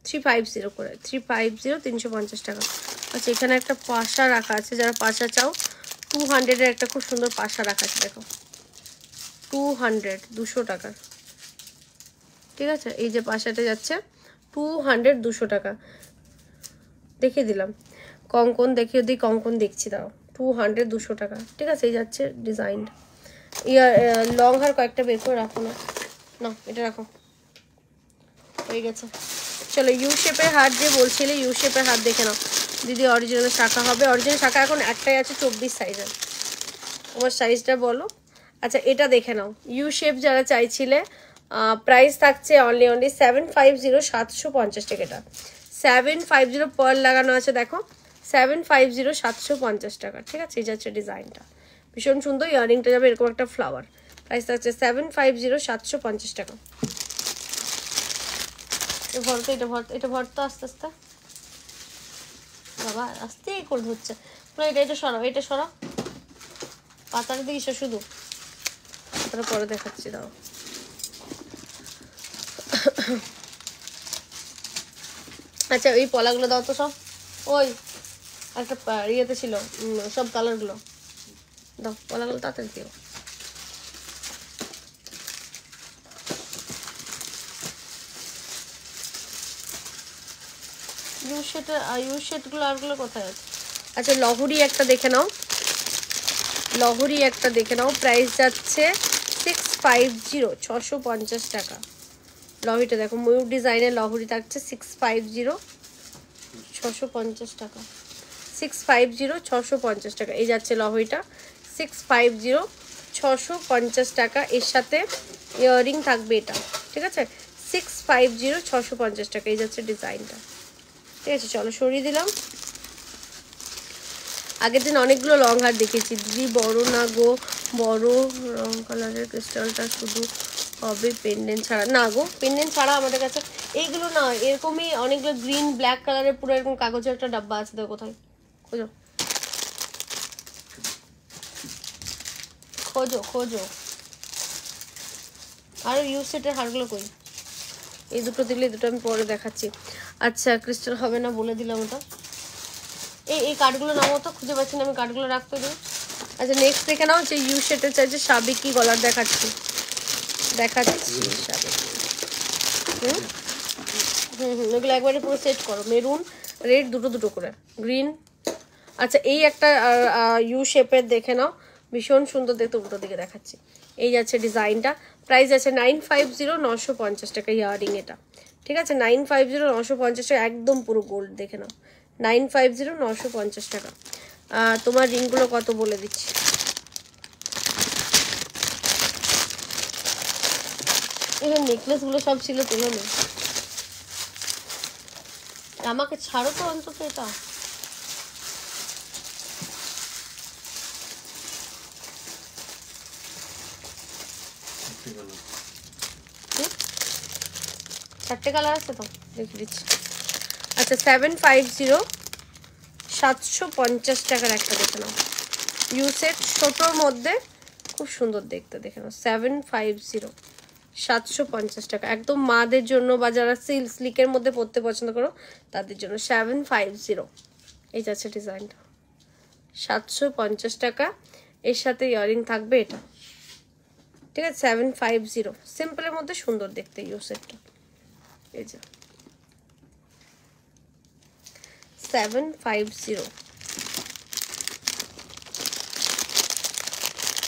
থ্রি ফাইভ জিরো করে থ্রি ফাইভ জিরো তিনশো পঞ্চাশ টাকা আচ্ছা এখানে একটা পাশা রাখা আছে যারা পাশা চাও টু হান্ড্রেডের একটা খুব সুন্দর পাশা রাখা আছে দেখো টু হান্ড্রেড দুশো টাকার ঠিক আছে এই যে পাশাটা যাচ্ছে টু হান্ড্রেড দুশো টাকা দেখিয়ে দিলাম কঙ্কন দেখিয়ে দিই কঙ্কন দেখছি দাও টু হান্ড্রেড দুশো টাকা ঠিক আছে এই যাচ্ছে ডিজাইন ইয়ার লং হার কয়েকটা বের করে রাখো না না এটা রাখো হয়ে গেছে চলো ইউ শেপের হাত যে বলছিলে ইউ শেপের হাত দেখে নাও দিদি অরিজিনাল শাখা হবে অরিজিনাল শাখা এখন একটাই আছে চব্বিশ সাইজের তোমার সাইজটা বলো আচ্ছা এটা দেখে নাও ইউ শেপ যারা চাইছিলে প্রাইস থাকছে only only seven five zero সাতশো পঞ্চাশ টাকাটা সেভেন ফাইভ জিরো পার্ল লাগানো আছে দেখো সেভেন ফাইভ জিরো সাতশো পঞ্চাশ টাকা ঠিক আছে এই যাচ্ছে ডিজাইনটা ভীষণ সুন্দর ইয়ারিংটা যাবে এরকম একটা ফ্লাওয়ার প্রাইস হচ্ছে সেভেন ফাইভ জিরো সাতশো পঞ্চাশ টাকা ভরতো এটা ভরতো এটা ভরতো আস্তে আস্তে বাবা আস্তে করে ধরছে এটা এটা সরাও এটা সরাও পাতার দিকে শুধু পাতাটা পরে দেখাচ্ছি দাও আচ্ছা ওই পলাগুলো দাও তো সব ওই একটা ইয়েতে ছিল সব কালারগুলো দাও পলাগুলো তাড়াতাড়ি দিও ইউ শেড ইউ শেডগুলো আরগুলো কোথায় আচ্ছা লহরি একটা দেখে নাও লহরি একটা দেখে নাও প্রাইস যাচ্ছে সিক্স ফাইভ জিরো ছশো পঞ্চাশ টাকা লহরিটা দেখো ময়ূর ডিজাইনের লহরি থাকছে সিক্স ফাইভ জিরো ছশো পঞ্চাশ টাকা সিক্স ফাইভ জিরো ছশো পঞ্চাশ টাকা এই যাচ্ছে লহরিটা সিক্স ফাইভ জিরো ছশো পঞ্চাশ টাকা এর সাথে ইয়াররিং থাকবে এটা ঠিক আছে সিক্স ফাইভ জিরো ছশো পঞ্চাশ টাকা এই যাচ্ছে ডিজাইনটা ঠিক আছে চলো সরিয়ে দিলাম আগের দিন অনেকগুলো লং হার দেখেছি দিদি বড় না গো বড় রং কালারের ক্রিস্টালটা শুধু হবে পেন্ডেন্ট ছাড়া না গো পেন্ডেন্ট ছাড়া আমাদের কাছে এইগুলো না এরকমই অনেকগুলো গ্রিন ব্ল্যাক কালারের পুরো এরকম কাগজের একটা ডাব্বা আছে তো কোথায় খোঁজো খোঁজো খোঁজো আর ইউসেটের হারগুলো কই এই দুটো দিলে দুটো আমি পরে দেখাচ্ছি আচ্ছা ক্রিস্টাল হবে না বলে দিলাম ওটা এই এই কার্ডগুলো নামও তো খুঁজে পাচ্ছি না আমি কার্ডগুলো রাখতে দিই আচ্ছা নেক্সট দেখে নাও যে ইউ সেটে চাইছে সাবেকি গলার দেখাচ্ছি দেখাচ্ছি সাবেকি হুম হুম হুম ওগুলো একবারে পুরো সেট করো মেরুন রেড দুটো দুটো করে গ্রিন আচ্ছা এই একটা ইউ শেপের দেখে নাও ভীষণ সুন্দর দেখতে উল্টো দিকে দেখাচ্ছি এই যাচ্ছে ডিজাইনটা প্রাইস আছে নাইন ফাইভ জিরো নশো পঞ্চাশ টাকা ইয়ারিং এটা ঠিক আছে নাইন ফাইভ জিরো নশো পঞ্চাশ টাকা একদম পুরো গোল্ড দেখে নাও নাইন ফাইভ জিরো নশো পঞ্চাশ টাকা তোমার রিংগুলো কত বলে দিচ্ছি নেকলেসগুলো সব ছিল তুলনে আমাকে ছাড়ো তো অন্তত এটা চারটে কালার আছে তো দেখে দিচ্ছি আচ্ছা সেভেন ফাইভ জিরো সাতশো পঞ্চাশ টাকার একটা দেখে নাও ইউসেট ছোটোর মধ্যে খুব সুন্দর দেখতে দেখে নাও সেভেন ফাইভ জিরো সাতশো পঞ্চাশ টাকা একদম মাদের জন্য বা যারা সিল স্লিকের মধ্যে পড়তে পছন্দ করো তাদের জন্য সেভেন ফাইভ জিরো এই যাচ্ছে ডিজাইনটা সাতশো পঞ্চাশ টাকা এর সাথে ইয়ারিং থাকবে এটা ঠিক আছে সেভেন ফাইভ জিরো সিম্পলের মধ্যে সুন্দর দেখতে ইউসেটটা সেভেন ফাইভ জিরো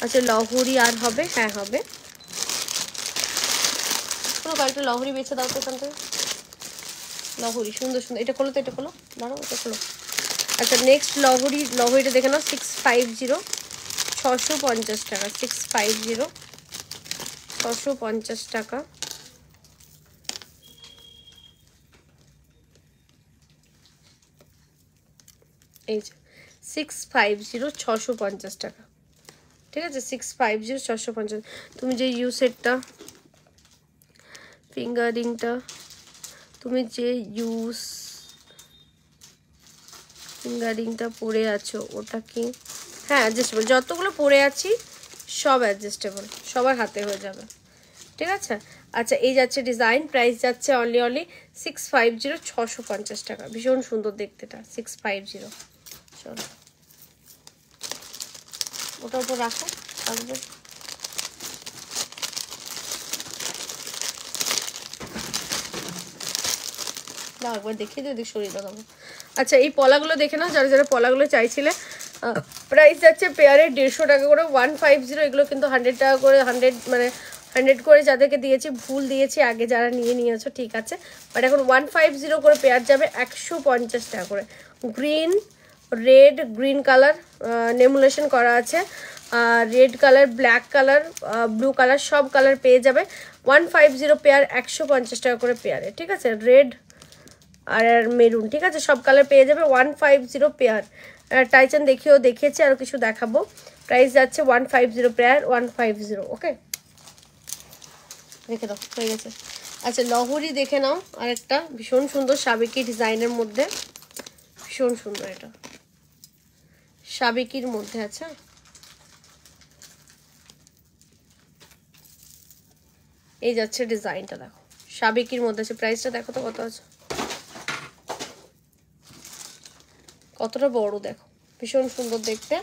আচ্ছা লহরি আর হবে হ্যাঁ হবে কোনো কয়েকটা লহরি বেছে দাও তো এখান থেকে লহরি সুন্দর সুন্দর এটা খোলো তো এটা খোলো বারো এটা খোলো আচ্ছা নেক্সট লহরি লহরিটা দেখে নাও সিক্স ফাইভ জিরো ছশো পঞ্চাশ টাকা সিক্স ফাইভ জিরো ছশো পঞ্চাশ টাকা এই যে সিক্স ফাইভ জিরো ছশো পঞ্চাশ টাকা ঠিক আছে সিক্স ফাইভ জিরো ছশো পঞ্চাশ তুমি যে ইউ সেটটা ফিঙ্গার তুমি যে ইউস ফিঙ্গারিংটা রিংটা পরে আছো ওটা কি হ্যাঁ অ্যাডজাস্টেবল যতগুলো পরে আছি সব অ্যাডজাস্টেবল সবার হাতে হয়ে যাবে ঠিক আছে আচ্ছা এই যাচ্ছে ডিজাইন প্রাইস যাচ্ছে only only six five zero ছশো পঞ্চাশ টাকা ভীষণ সুন্দর দেখতেটা সিক্স ফাইভ জিরো চলো ওটা উপর রাখো থাকবে না একবার দেখিয়ে দিই শরীর দেখাবো আচ্ছা এই পলাগুলো দেখে না যারা যারা পলাগুলো চাইছিলে প্রাইস যাচ্ছে পেয়ারে দেড়শো টাকা করে ওয়ান ফাইভ জিরো এগুলো কিন্তু হান্ড্রেড টাকা করে হান্ড্রেড মানে হান্ড্রেড করে যাদেরকে দিয়েছি ভুল দিয়েছি আগে যারা নিয়ে নিয়েছো ঠিক আছে বাট এখন ওয়ান ফাইভ জিরো করে পেয়ার যাবে একশো পঞ্চাশ টাকা করে গ্রিন রেড গ্রিন কালার নেমুলেশন করা আছে red colour black colour blue colour সব কালার পেয়ে যাবে ওয়ান ফাইভ জিরো পেয়ার একশো পঞ্চাশ টাকা করে পেয়ারে ঠিক আছে রেড আর মেরুন ঠিক আছে সব কালার পেয়ে যাবে ওয়ান ফাইভ জিরো পেয়ার টাইচান দেখিয়েও দেখিয়েছি আরও কিছু দেখাবো প্রাইস যাচ্ছে one five zero pair one five zero okay দেখে দাও হয়ে গেছে আচ্ছা লহরি দেখে নাও আরেকটা ভীষণ সুন্দর সাবেকি ডিজাইনের মধ্যে ভীষণ সুন্দর এটা সাবেকির মধ্যে আছে এই যাচ্ছে ডিজাইনটা দেখো সাবেকির মধ্যে আছে প্রাইসটা দেখো তো কত আছে কতটা বড় দেখো ভীষণ সুন্দর দেখতে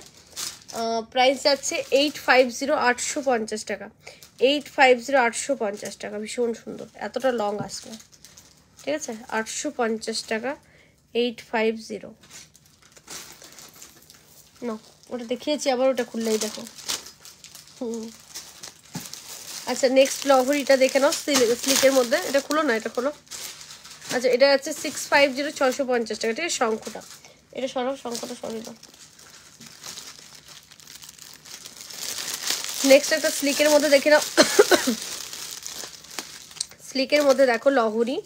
প্রাইস যাচ্ছে এইট ফাইভ জিরো আটশো পঞ্চাশ টাকা এইট ফাইভ জিরো আটশো পঞ্চাশ টাকা ভীষণ সুন্দর এতটা লং আসবে ঠিক আছে আটশো পঞ্চাশ টাকা এইট ফাইভ জিরো না ওটা দেখিয়েছি আবার ওটা খুললেই দেখো হুম আচ্ছা নেক্সট লহরিটা দেখে নাও স্লিকের মধ্যে এটা খুলো না এটা খোলো আচ্ছা এটা আছে সিক্স ফাইভ জিরো ছশো পঞ্চাশ টাকা ঠিক আছে শঙ্খটা এটা সরব শঙ্খটা সরি দাও নেক্সট একটা স্লিকের মধ্যে দেখে নাও স্লিকের মধ্যে দেখো লহরি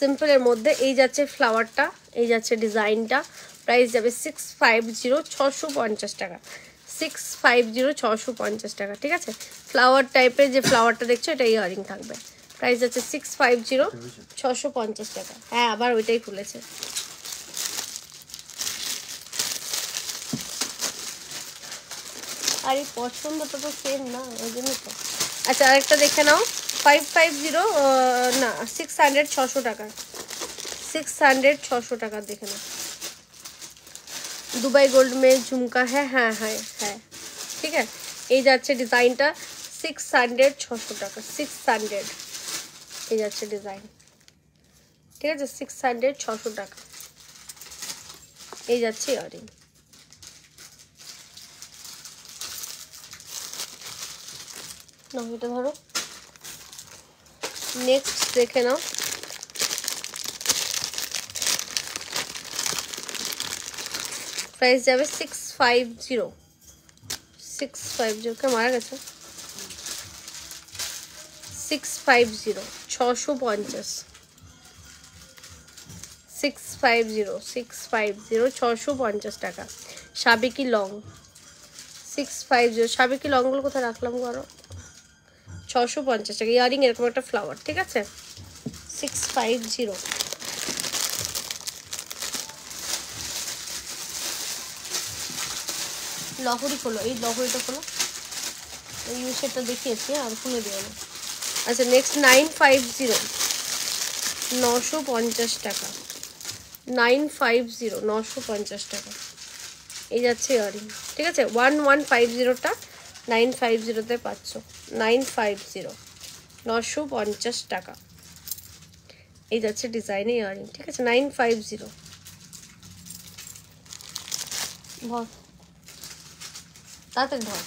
সিম্পলের মধ্যে এই যাচ্ছে ফ্লাওয়ারটা এই যাচ্ছে ডিজাইনটা প্রাইস যাবে সিক্স ফাইভ জিরো ছশো পঞ্চাশ টাকা সিক্স ফাইভ জিরো ছশো পঞ্চাশ টাকা ঠিক আছে ফ্লাওয়ার টাইপের যে ফ্লাওয়ারটা দেখছো এটা ইয়ারিং থাকবে প্রাইস আছে সিক্স ফাইভ জিরো ছশো পঞ্চাশ টাকা হ্যাঁ আবার ওইটাই খুলেছে আর এই পছন্দটা তো সেম না ওই জন্য তো আচ্ছা আরেকটা দেখে নাও ফাইভ ফাইভ জিরো না সিক্স হান্ড্রেড ছশো টাকা সিক্স হান্ড্রেড ছশো টাকা দেখে নাও দুবাই গোল্ড में ঝুমকা হ্যাঁ হ্যাঁ হ্যাঁ হ্যাঁ ঠিক আছে এই যাচ্ছে ডিজাইনটা সিক্স হান্ড্রেড ছশো টাকা সিক্স হান্ড্রেড এই যাচ্ছে ডিজাইন ঠিক আছে সিক্স হান্ড্রেড ছশো টাকা এই যাচ্ছে ইয়ারিং না এটা ধরো নেক্সট দেখে নাও প্রাইস যাবে six five zero six five জিরোকে মারা গেছে সিক্স ফাইভ জিরো ছশো পঞ্চাশ six five zero six five zero ছশো পঞ্চাশ টাকা সাবেকি লং সিক্স ফাইভ জিরো সাবেকি লংগুলো কোথায় রাখলাম আরও ছশো পঞ্চাশ টাকা ইয়ারিং এরকম একটা ফ্লাওয়ার ঠিক আছে সিক্স ফাইভ জিরো লহরি খোলো এই লহরিটা খোলো এই সেটা দেখিয়েছি আর খুলে দিও না আচ্ছা নেক্সট নাইন ফাইভ জিরো নশো পঞ্চাশ টাকা নাইন ফাইভ জিরো নশো পঞ্চাশ টাকা এই যাচ্ছে ইয়ারিং ঠিক আছে ওয়ান ওয়ান ফাইভ জিরোটা নাইন ফাইভ জিরোতে পাচ্ছ নাইন ফাইভ জিরো নশো পঞ্চাশ টাকা এই যাচ্ছে ডিজাইনে ইয়ারিং ঠিক আছে নাইন ফাইভ জিরো তাতে ধর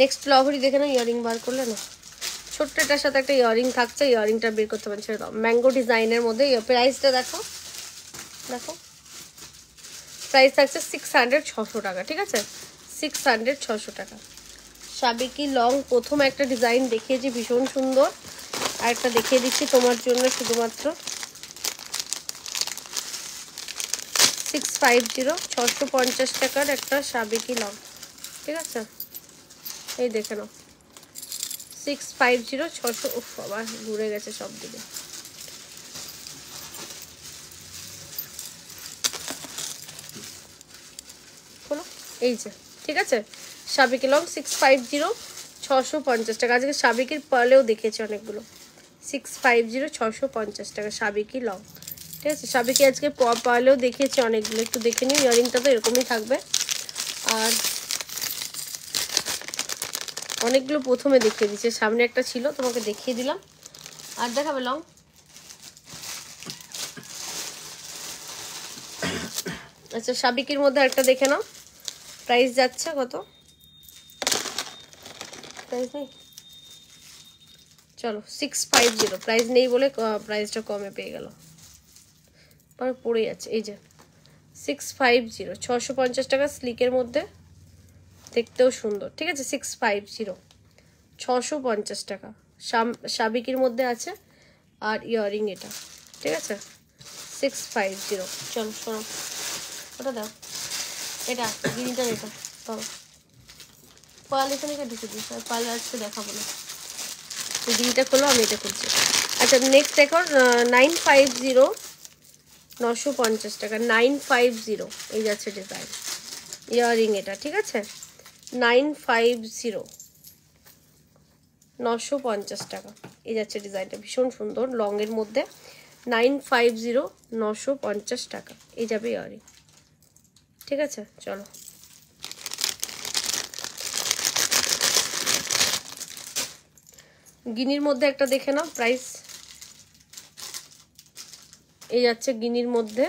নেক্সট লহরি দেখে না ইয়ারিং বার করলে না ছোট্টটার সাথে একটা ইয়ারিং থাকছে ইয়ারিংটা বের করতে পারছি দাও ম্যাঙ্গো ডিজাইনের মধ্যে প্রাইসটা দেখো দেখো প্রাইস থাকছে সিক্স হান্ড্রেড ছশো টাকা ঠিক আছে সিক্স হান্ড্রেড ছশো টাকা সাবেকি লং প্রথম একটা ডিজাইন দেখিয়েছি ভীষণ সুন্দর আর একটা দেখিয়ে দিচ্ছি তোমার জন্য শুধুমাত্র সিক্স ফাইভ জিরো ছশো পঞ্চাশ টাকার একটা সাবেকি লং ঠিক আছে এই দেখে নাও সিক্স ফাইভ জিরো ছশো ও বাবা ঘুরে গেছে সব দিকে এই যে ঠিক আছে সাবেকি লং সিক্স ফাইভ জিরো ছশো পঞ্চাশ টাকা আজকে সাবেকির পলেও দেখেছি অনেকগুলো সিক্স ফাইভ জিরো ছশো পঞ্চাশ টাকা সাবেকি লং ঠিক আছে সাবেকে আজকে পালেও দেখেছি অনেকগুলো একটু দেখে নিই ইয়ারিংটা তো এরকমই থাকবে আর অনেকগুলো প্রথমে দেখিয়ে দিচ্ছে সামনে একটা ছিল তোমাকে দেখিয়ে দিলাম আর দেখাবে লং আচ্ছা সাবিকির মধ্যে একটা দেখে নাও প্রাইস যাচ্ছে কত প্রাইস নেই চলো সিক্স ফাইভ জিরো প্রাইস নেই বলে প্রাইসটা কমে পেয়ে গেল পরে পড়ে যাচ্ছে এই যে সিক্স ফাইভ জিরো ছশো পঞ্চাশ টাকা স্লিকের মধ্যে দেখতেও সুন্দর ঠিক আছে সিক্স ফাইভ জিরো ছশো পঞ্চাশ টাকা সাবিকির মধ্যে আছে আর ইয়ারিং এটা ঠিক আছে সিক্স ফাইভ জিরো চলো শোনো ওটা দাও এটা গ্রিনটা এটা তো পাল এখানে ঢুকে দিস আর পাল আজকে দেখাবো না গ্রিনটা খোলো আমি এটা খুলছি আচ্ছা নেক্সট এখন নাইন ফাইভ জিরো নশো পঞ্চাশ টাকা নাইন ফাইভ জিরো এই যাচ্ছে ডিজাইন ইয়াররিং এটা ঠিক আছে নাইন ফাইভ জিরো নশো পঞ্চাশ টাকা এই যাচ্ছে ডিজাইনটা ভীষণ সুন্দর লংয়ের মধ্যে নাইন ফাইভ জিরো নশো পঞ্চাশ টাকা এই যাবে ইয়াররিং ঠিক আছে চলো গিনির মধ্যে একটা দেখে নাও প্রাইস এই যাচ্ছে গিনির মধ্যে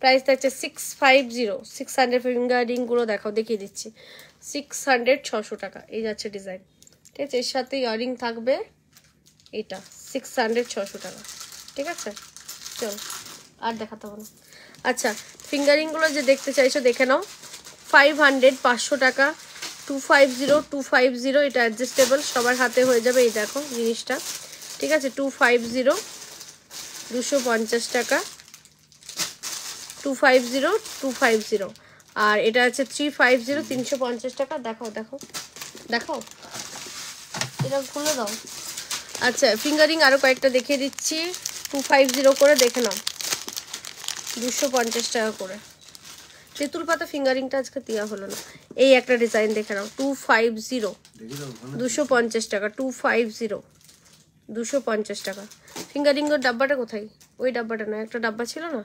প্রাইস থাকছে six five zero six hundred ফিঙ্গারিংগুলো দেখাও দেখিয়ে দিচ্ছি সিক্স হান্ড্রেড ছশো টাকা এই যাচ্ছে ডিজাইন ঠিক আছে এর সাথে ইয়ারিং থাকবে এটা সিক্স হান্ড্রেড ছশো টাকা ঠিক আছে চল আর দেখাতে হবে আচ্ছা ফিঙ্গারিংগুলো যে দেখতে চাইছো দেখে নাও ফাইভ হান্ড্রেড পাঁচশো টাকা two five zero two five zero এটা অ্যাডজাস্টেবল সবার হাতে হয়ে যাবে এই দেখো জিনিসটা ঠিক আছে টু ফাইভ জিরো দুশো পঞ্চাশ টাকা two five zero two five zero আর এটা আছে থ্রি ফাইভ জিরো তিনশো পঞ্চাশ টাকা দেখো দেখো দেখো এটা খুলে দাও আচ্ছা ফিঙ্গারিং আরও কয়েকটা দেখিয়ে দিচ্ছি টু ফাইভ জিরো করে দেখে নাও দুশো পঞ্চাশ টাকা করে তেঁতুল পাতা ফিঙ্গারিংটা আজকে দেওয়া হলো না এই একটা ডিজাইন দেখে নাও টু ফাইভ জিরো দুশো পঞ্চাশ টাকা টু ফাইভ জিরো দুশো পঞ্চাশ টাকা ফিঙ্গারিঙ্গোর ডাব্বাটা কোথায় ওই ডাব্বাটা না একটা ডাব্বা ছিল না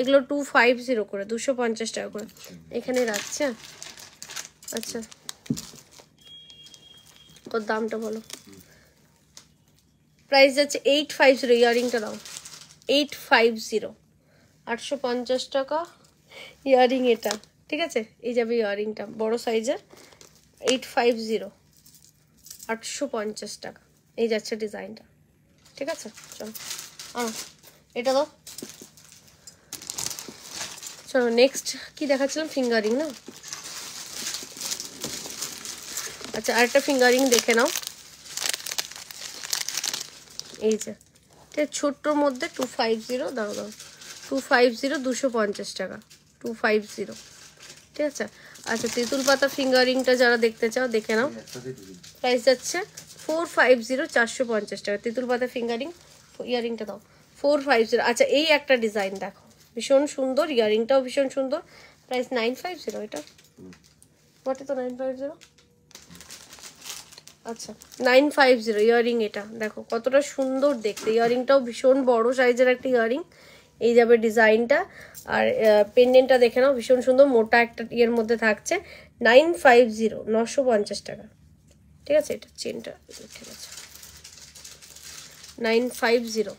এগুলো টু ফাইভ জিরো করে দুশো পঞ্চাশ টাকা করে এখানে রাখছে আচ্ছা ওর দামটা বলো প্রাইস যাচ্ছে এইট ফাইভ জিরো ইয়ারিংটা দাও এইট ফাইভ জিরো আটশো পঞ্চাশ টাকা ইয়ারিং এটা ঠিক আছে এই যাবে ইয়ারিংটা বড় সাইজের এইট ফাইভ জিরো আটশো পঞ্চাশ টাকা এই যাচ্ছে ডিজাইনটা ঠিক আছে চলো এটা দাও চলো নেক্সট কি দেখাচ্ছিলাম ফিঙ্গারিং না আচ্ছা আরেকটা ফিঙ্গারিং দেখে নাও এই যে ছোট্টোর মধ্যে টু ফাইভ জিরো দাও দাও টু ফাইভ জিরো দুশো পঞ্চাশ টাকা টু ফাইভ জিরো ঠিক আছে আচ্ছা তেঁতুল পাতা ফিঙ্গারিংটা যারা দেখতে চাও দেখে নাও প্রাইস যাচ্ছে ফোর ফাইভ জিরো চারশো পঞ্চাশ টাকা তেঁতুল পাতা ফিঙ্গারিং ইয়ারিংটা দাও ফোর ফাইভ জিরো আচ্ছা এই একটা ডিজাইন দেখো ভীষণ সুন্দর ইয়ারিংটাও ভীষণ সুন্দর প্রাইস নাইন ফাইভ জিরো এটা বটে তো নাইন ফাইভ জিরো আচ্ছা নাইন ফাইভ জিরো ইয়ারিং এটা দেখো কতটা সুন্দর দেখতে ইয়ারিংটাও ভীষণ বড় সাইজের একটা ইয়ারিং এই যাবে ডিজাইনটা আর পেন্ডেন্টটা দেখে নাও ভীষণ সুন্দর মোটা একটা ইয়ের মধ্যে থাকছে নাইন ফাইভ জিরো নশো পঞ্চাশ টাকা ঠিক আছে এটা চেনটা ঠিক আছে নাইন ফাইভ জিরো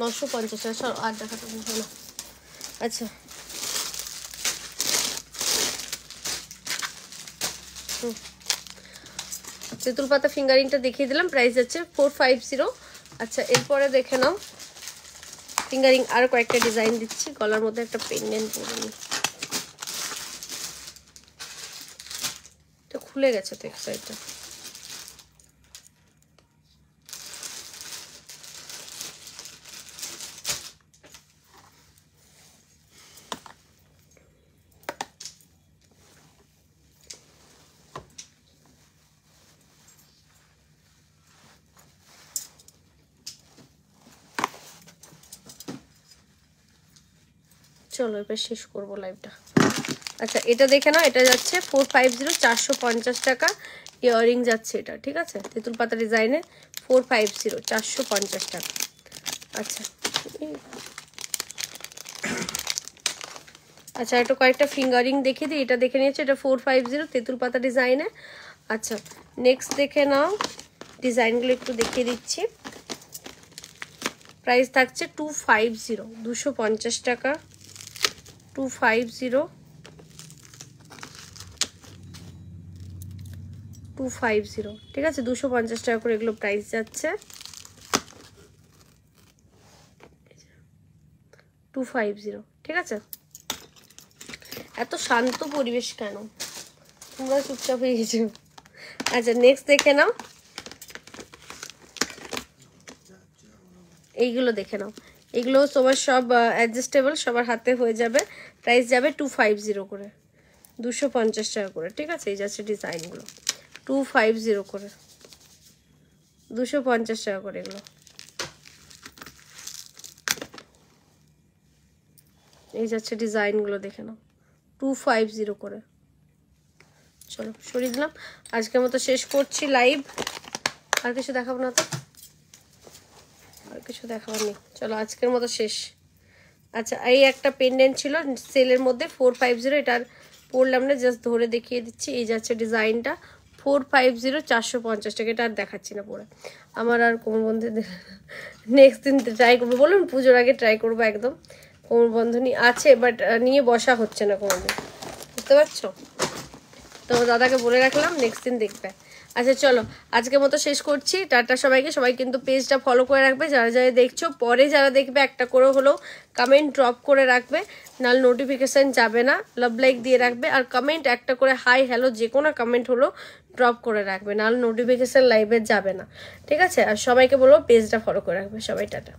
নশো পঞ্চাশ আচ্ছা, আর দেখাতে না আচ্ছা হুম তেঁতুল পাতা ফিঙ্গারিংটা দেখিয়ে দিলাম প্রাইস যাচ্ছে ফোর ফাইভ জিরো আচ্ছা এরপরে দেখে নাও ফিঙ্গারিং আর কয়েকটা ডিজাইন দিচ্ছি গলার মধ্যে একটা পেন্ডেন্ট পরে নিই খুলে গেছে তো এক সাইডটা চলো এবার শেষ করবো লাইভটা আচ্ছা এটা দেখে নাও এটা যাচ্ছে ফোর ফাইভ জিরো চারশো পঞ্চাশ টাকা ইয়ারিং যাচ্ছে এটা ঠিক আছে তেঁতুল পাতা ডিজাইনে ফোর ফাইভ জিরো চারশো পঞ্চাশ টাকা আচ্ছা আচ্ছা একটু কয়েকটা ফিঙ্গারিং দেখে দিই এটা দেখে নিয়েছে এটা ফোর ফাইভ জিরো তেঁতুল পাতা ডিজাইনে আচ্ছা নেক্সট দেখে নাও ডিজাইনগুলো একটু দেখিয়ে দিচ্ছি প্রাইস থাকছে টু ফাইভ জিরো দুশো পঞ্চাশ টাকা two five zero two five zero ঠিক আছে দুশো পঞ্চাশ টাকা করে এগুলো প্রাইস যাচ্ছে টু ফাইভ জিরো ঠিক আছে এত শান্ত পরিবেশ কেন তোমরা চুপচাপ হয়ে গেছো আচ্ছা নেক্সট দেখে নাও এইগুলো দেখে নাও এইগুলো তোমার সব অ্যাডজাস্টেবল সবার হাতে হয়ে যাবে প্রাইস যাবে টু ফাইভ জিরো করে দুশো পঞ্চাশ টাকা করে ঠিক আছে এই যাচ্ছে ডিজাইনগুলো টু ফাইভ জিরো করে দুশো পঞ্চাশ টাকা করে এগুলো এই যাচ্ছে ডিজাইনগুলো দেখে নাও টু ফাইভ জিরো করে চলো সরিয়ে দিলাম আজকের মতো শেষ করছি লাইভ আর কিছু দেখাবো না তো আর কিছু দেখাবো নি চলো আজকের মতো শেষ আচ্ছা এই একটা পেন্ডেন্ট ছিল সেলের মধ্যে ফোর ফাইভ জিরো এটার পড়লাম না জাস্ট ধরে দেখিয়ে দিচ্ছি এই যাচ্ছে ডিজাইনটা ফোর ফাইভ জিরো চারশো পঞ্চাশ টাকা এটা আর দেখাচ্ছি না পরে আমার আর বন্ধু নেক্সট দিন ট্রাই করবো বলুন পুজোর আগে ট্রাই করবো একদম বন্ধনী আছে বাট নিয়ে বসা হচ্ছে না কোমরবন্ধ বুঝতে পারছো তো দাদাকে বলে রাখলাম নেক্সট দিন দেখবে আচ্ছা চলো আজকে মতো শেষ করছি টাটা সবাইকে সবাই কিন্তু পেজটা ফলো করে রাখবে যারা যারা দেখছো পরে যারা দেখবে একটা করে হলেও কমেন্ট ড্রপ করে রাখবে নাহলে নোটিফিকেশান যাবে না লাভ লাইক দিয়ে রাখবে আর কমেন্ট একটা করে হাই হ্যালো যে কোনো কমেন্ট হলো ড্রপ করে রাখবে নাহলে নোটিফিকেশান লাইভে যাবে না ঠিক আছে আর সবাইকে বলবো পেজটা ফলো করে রাখবে সবাই টাটা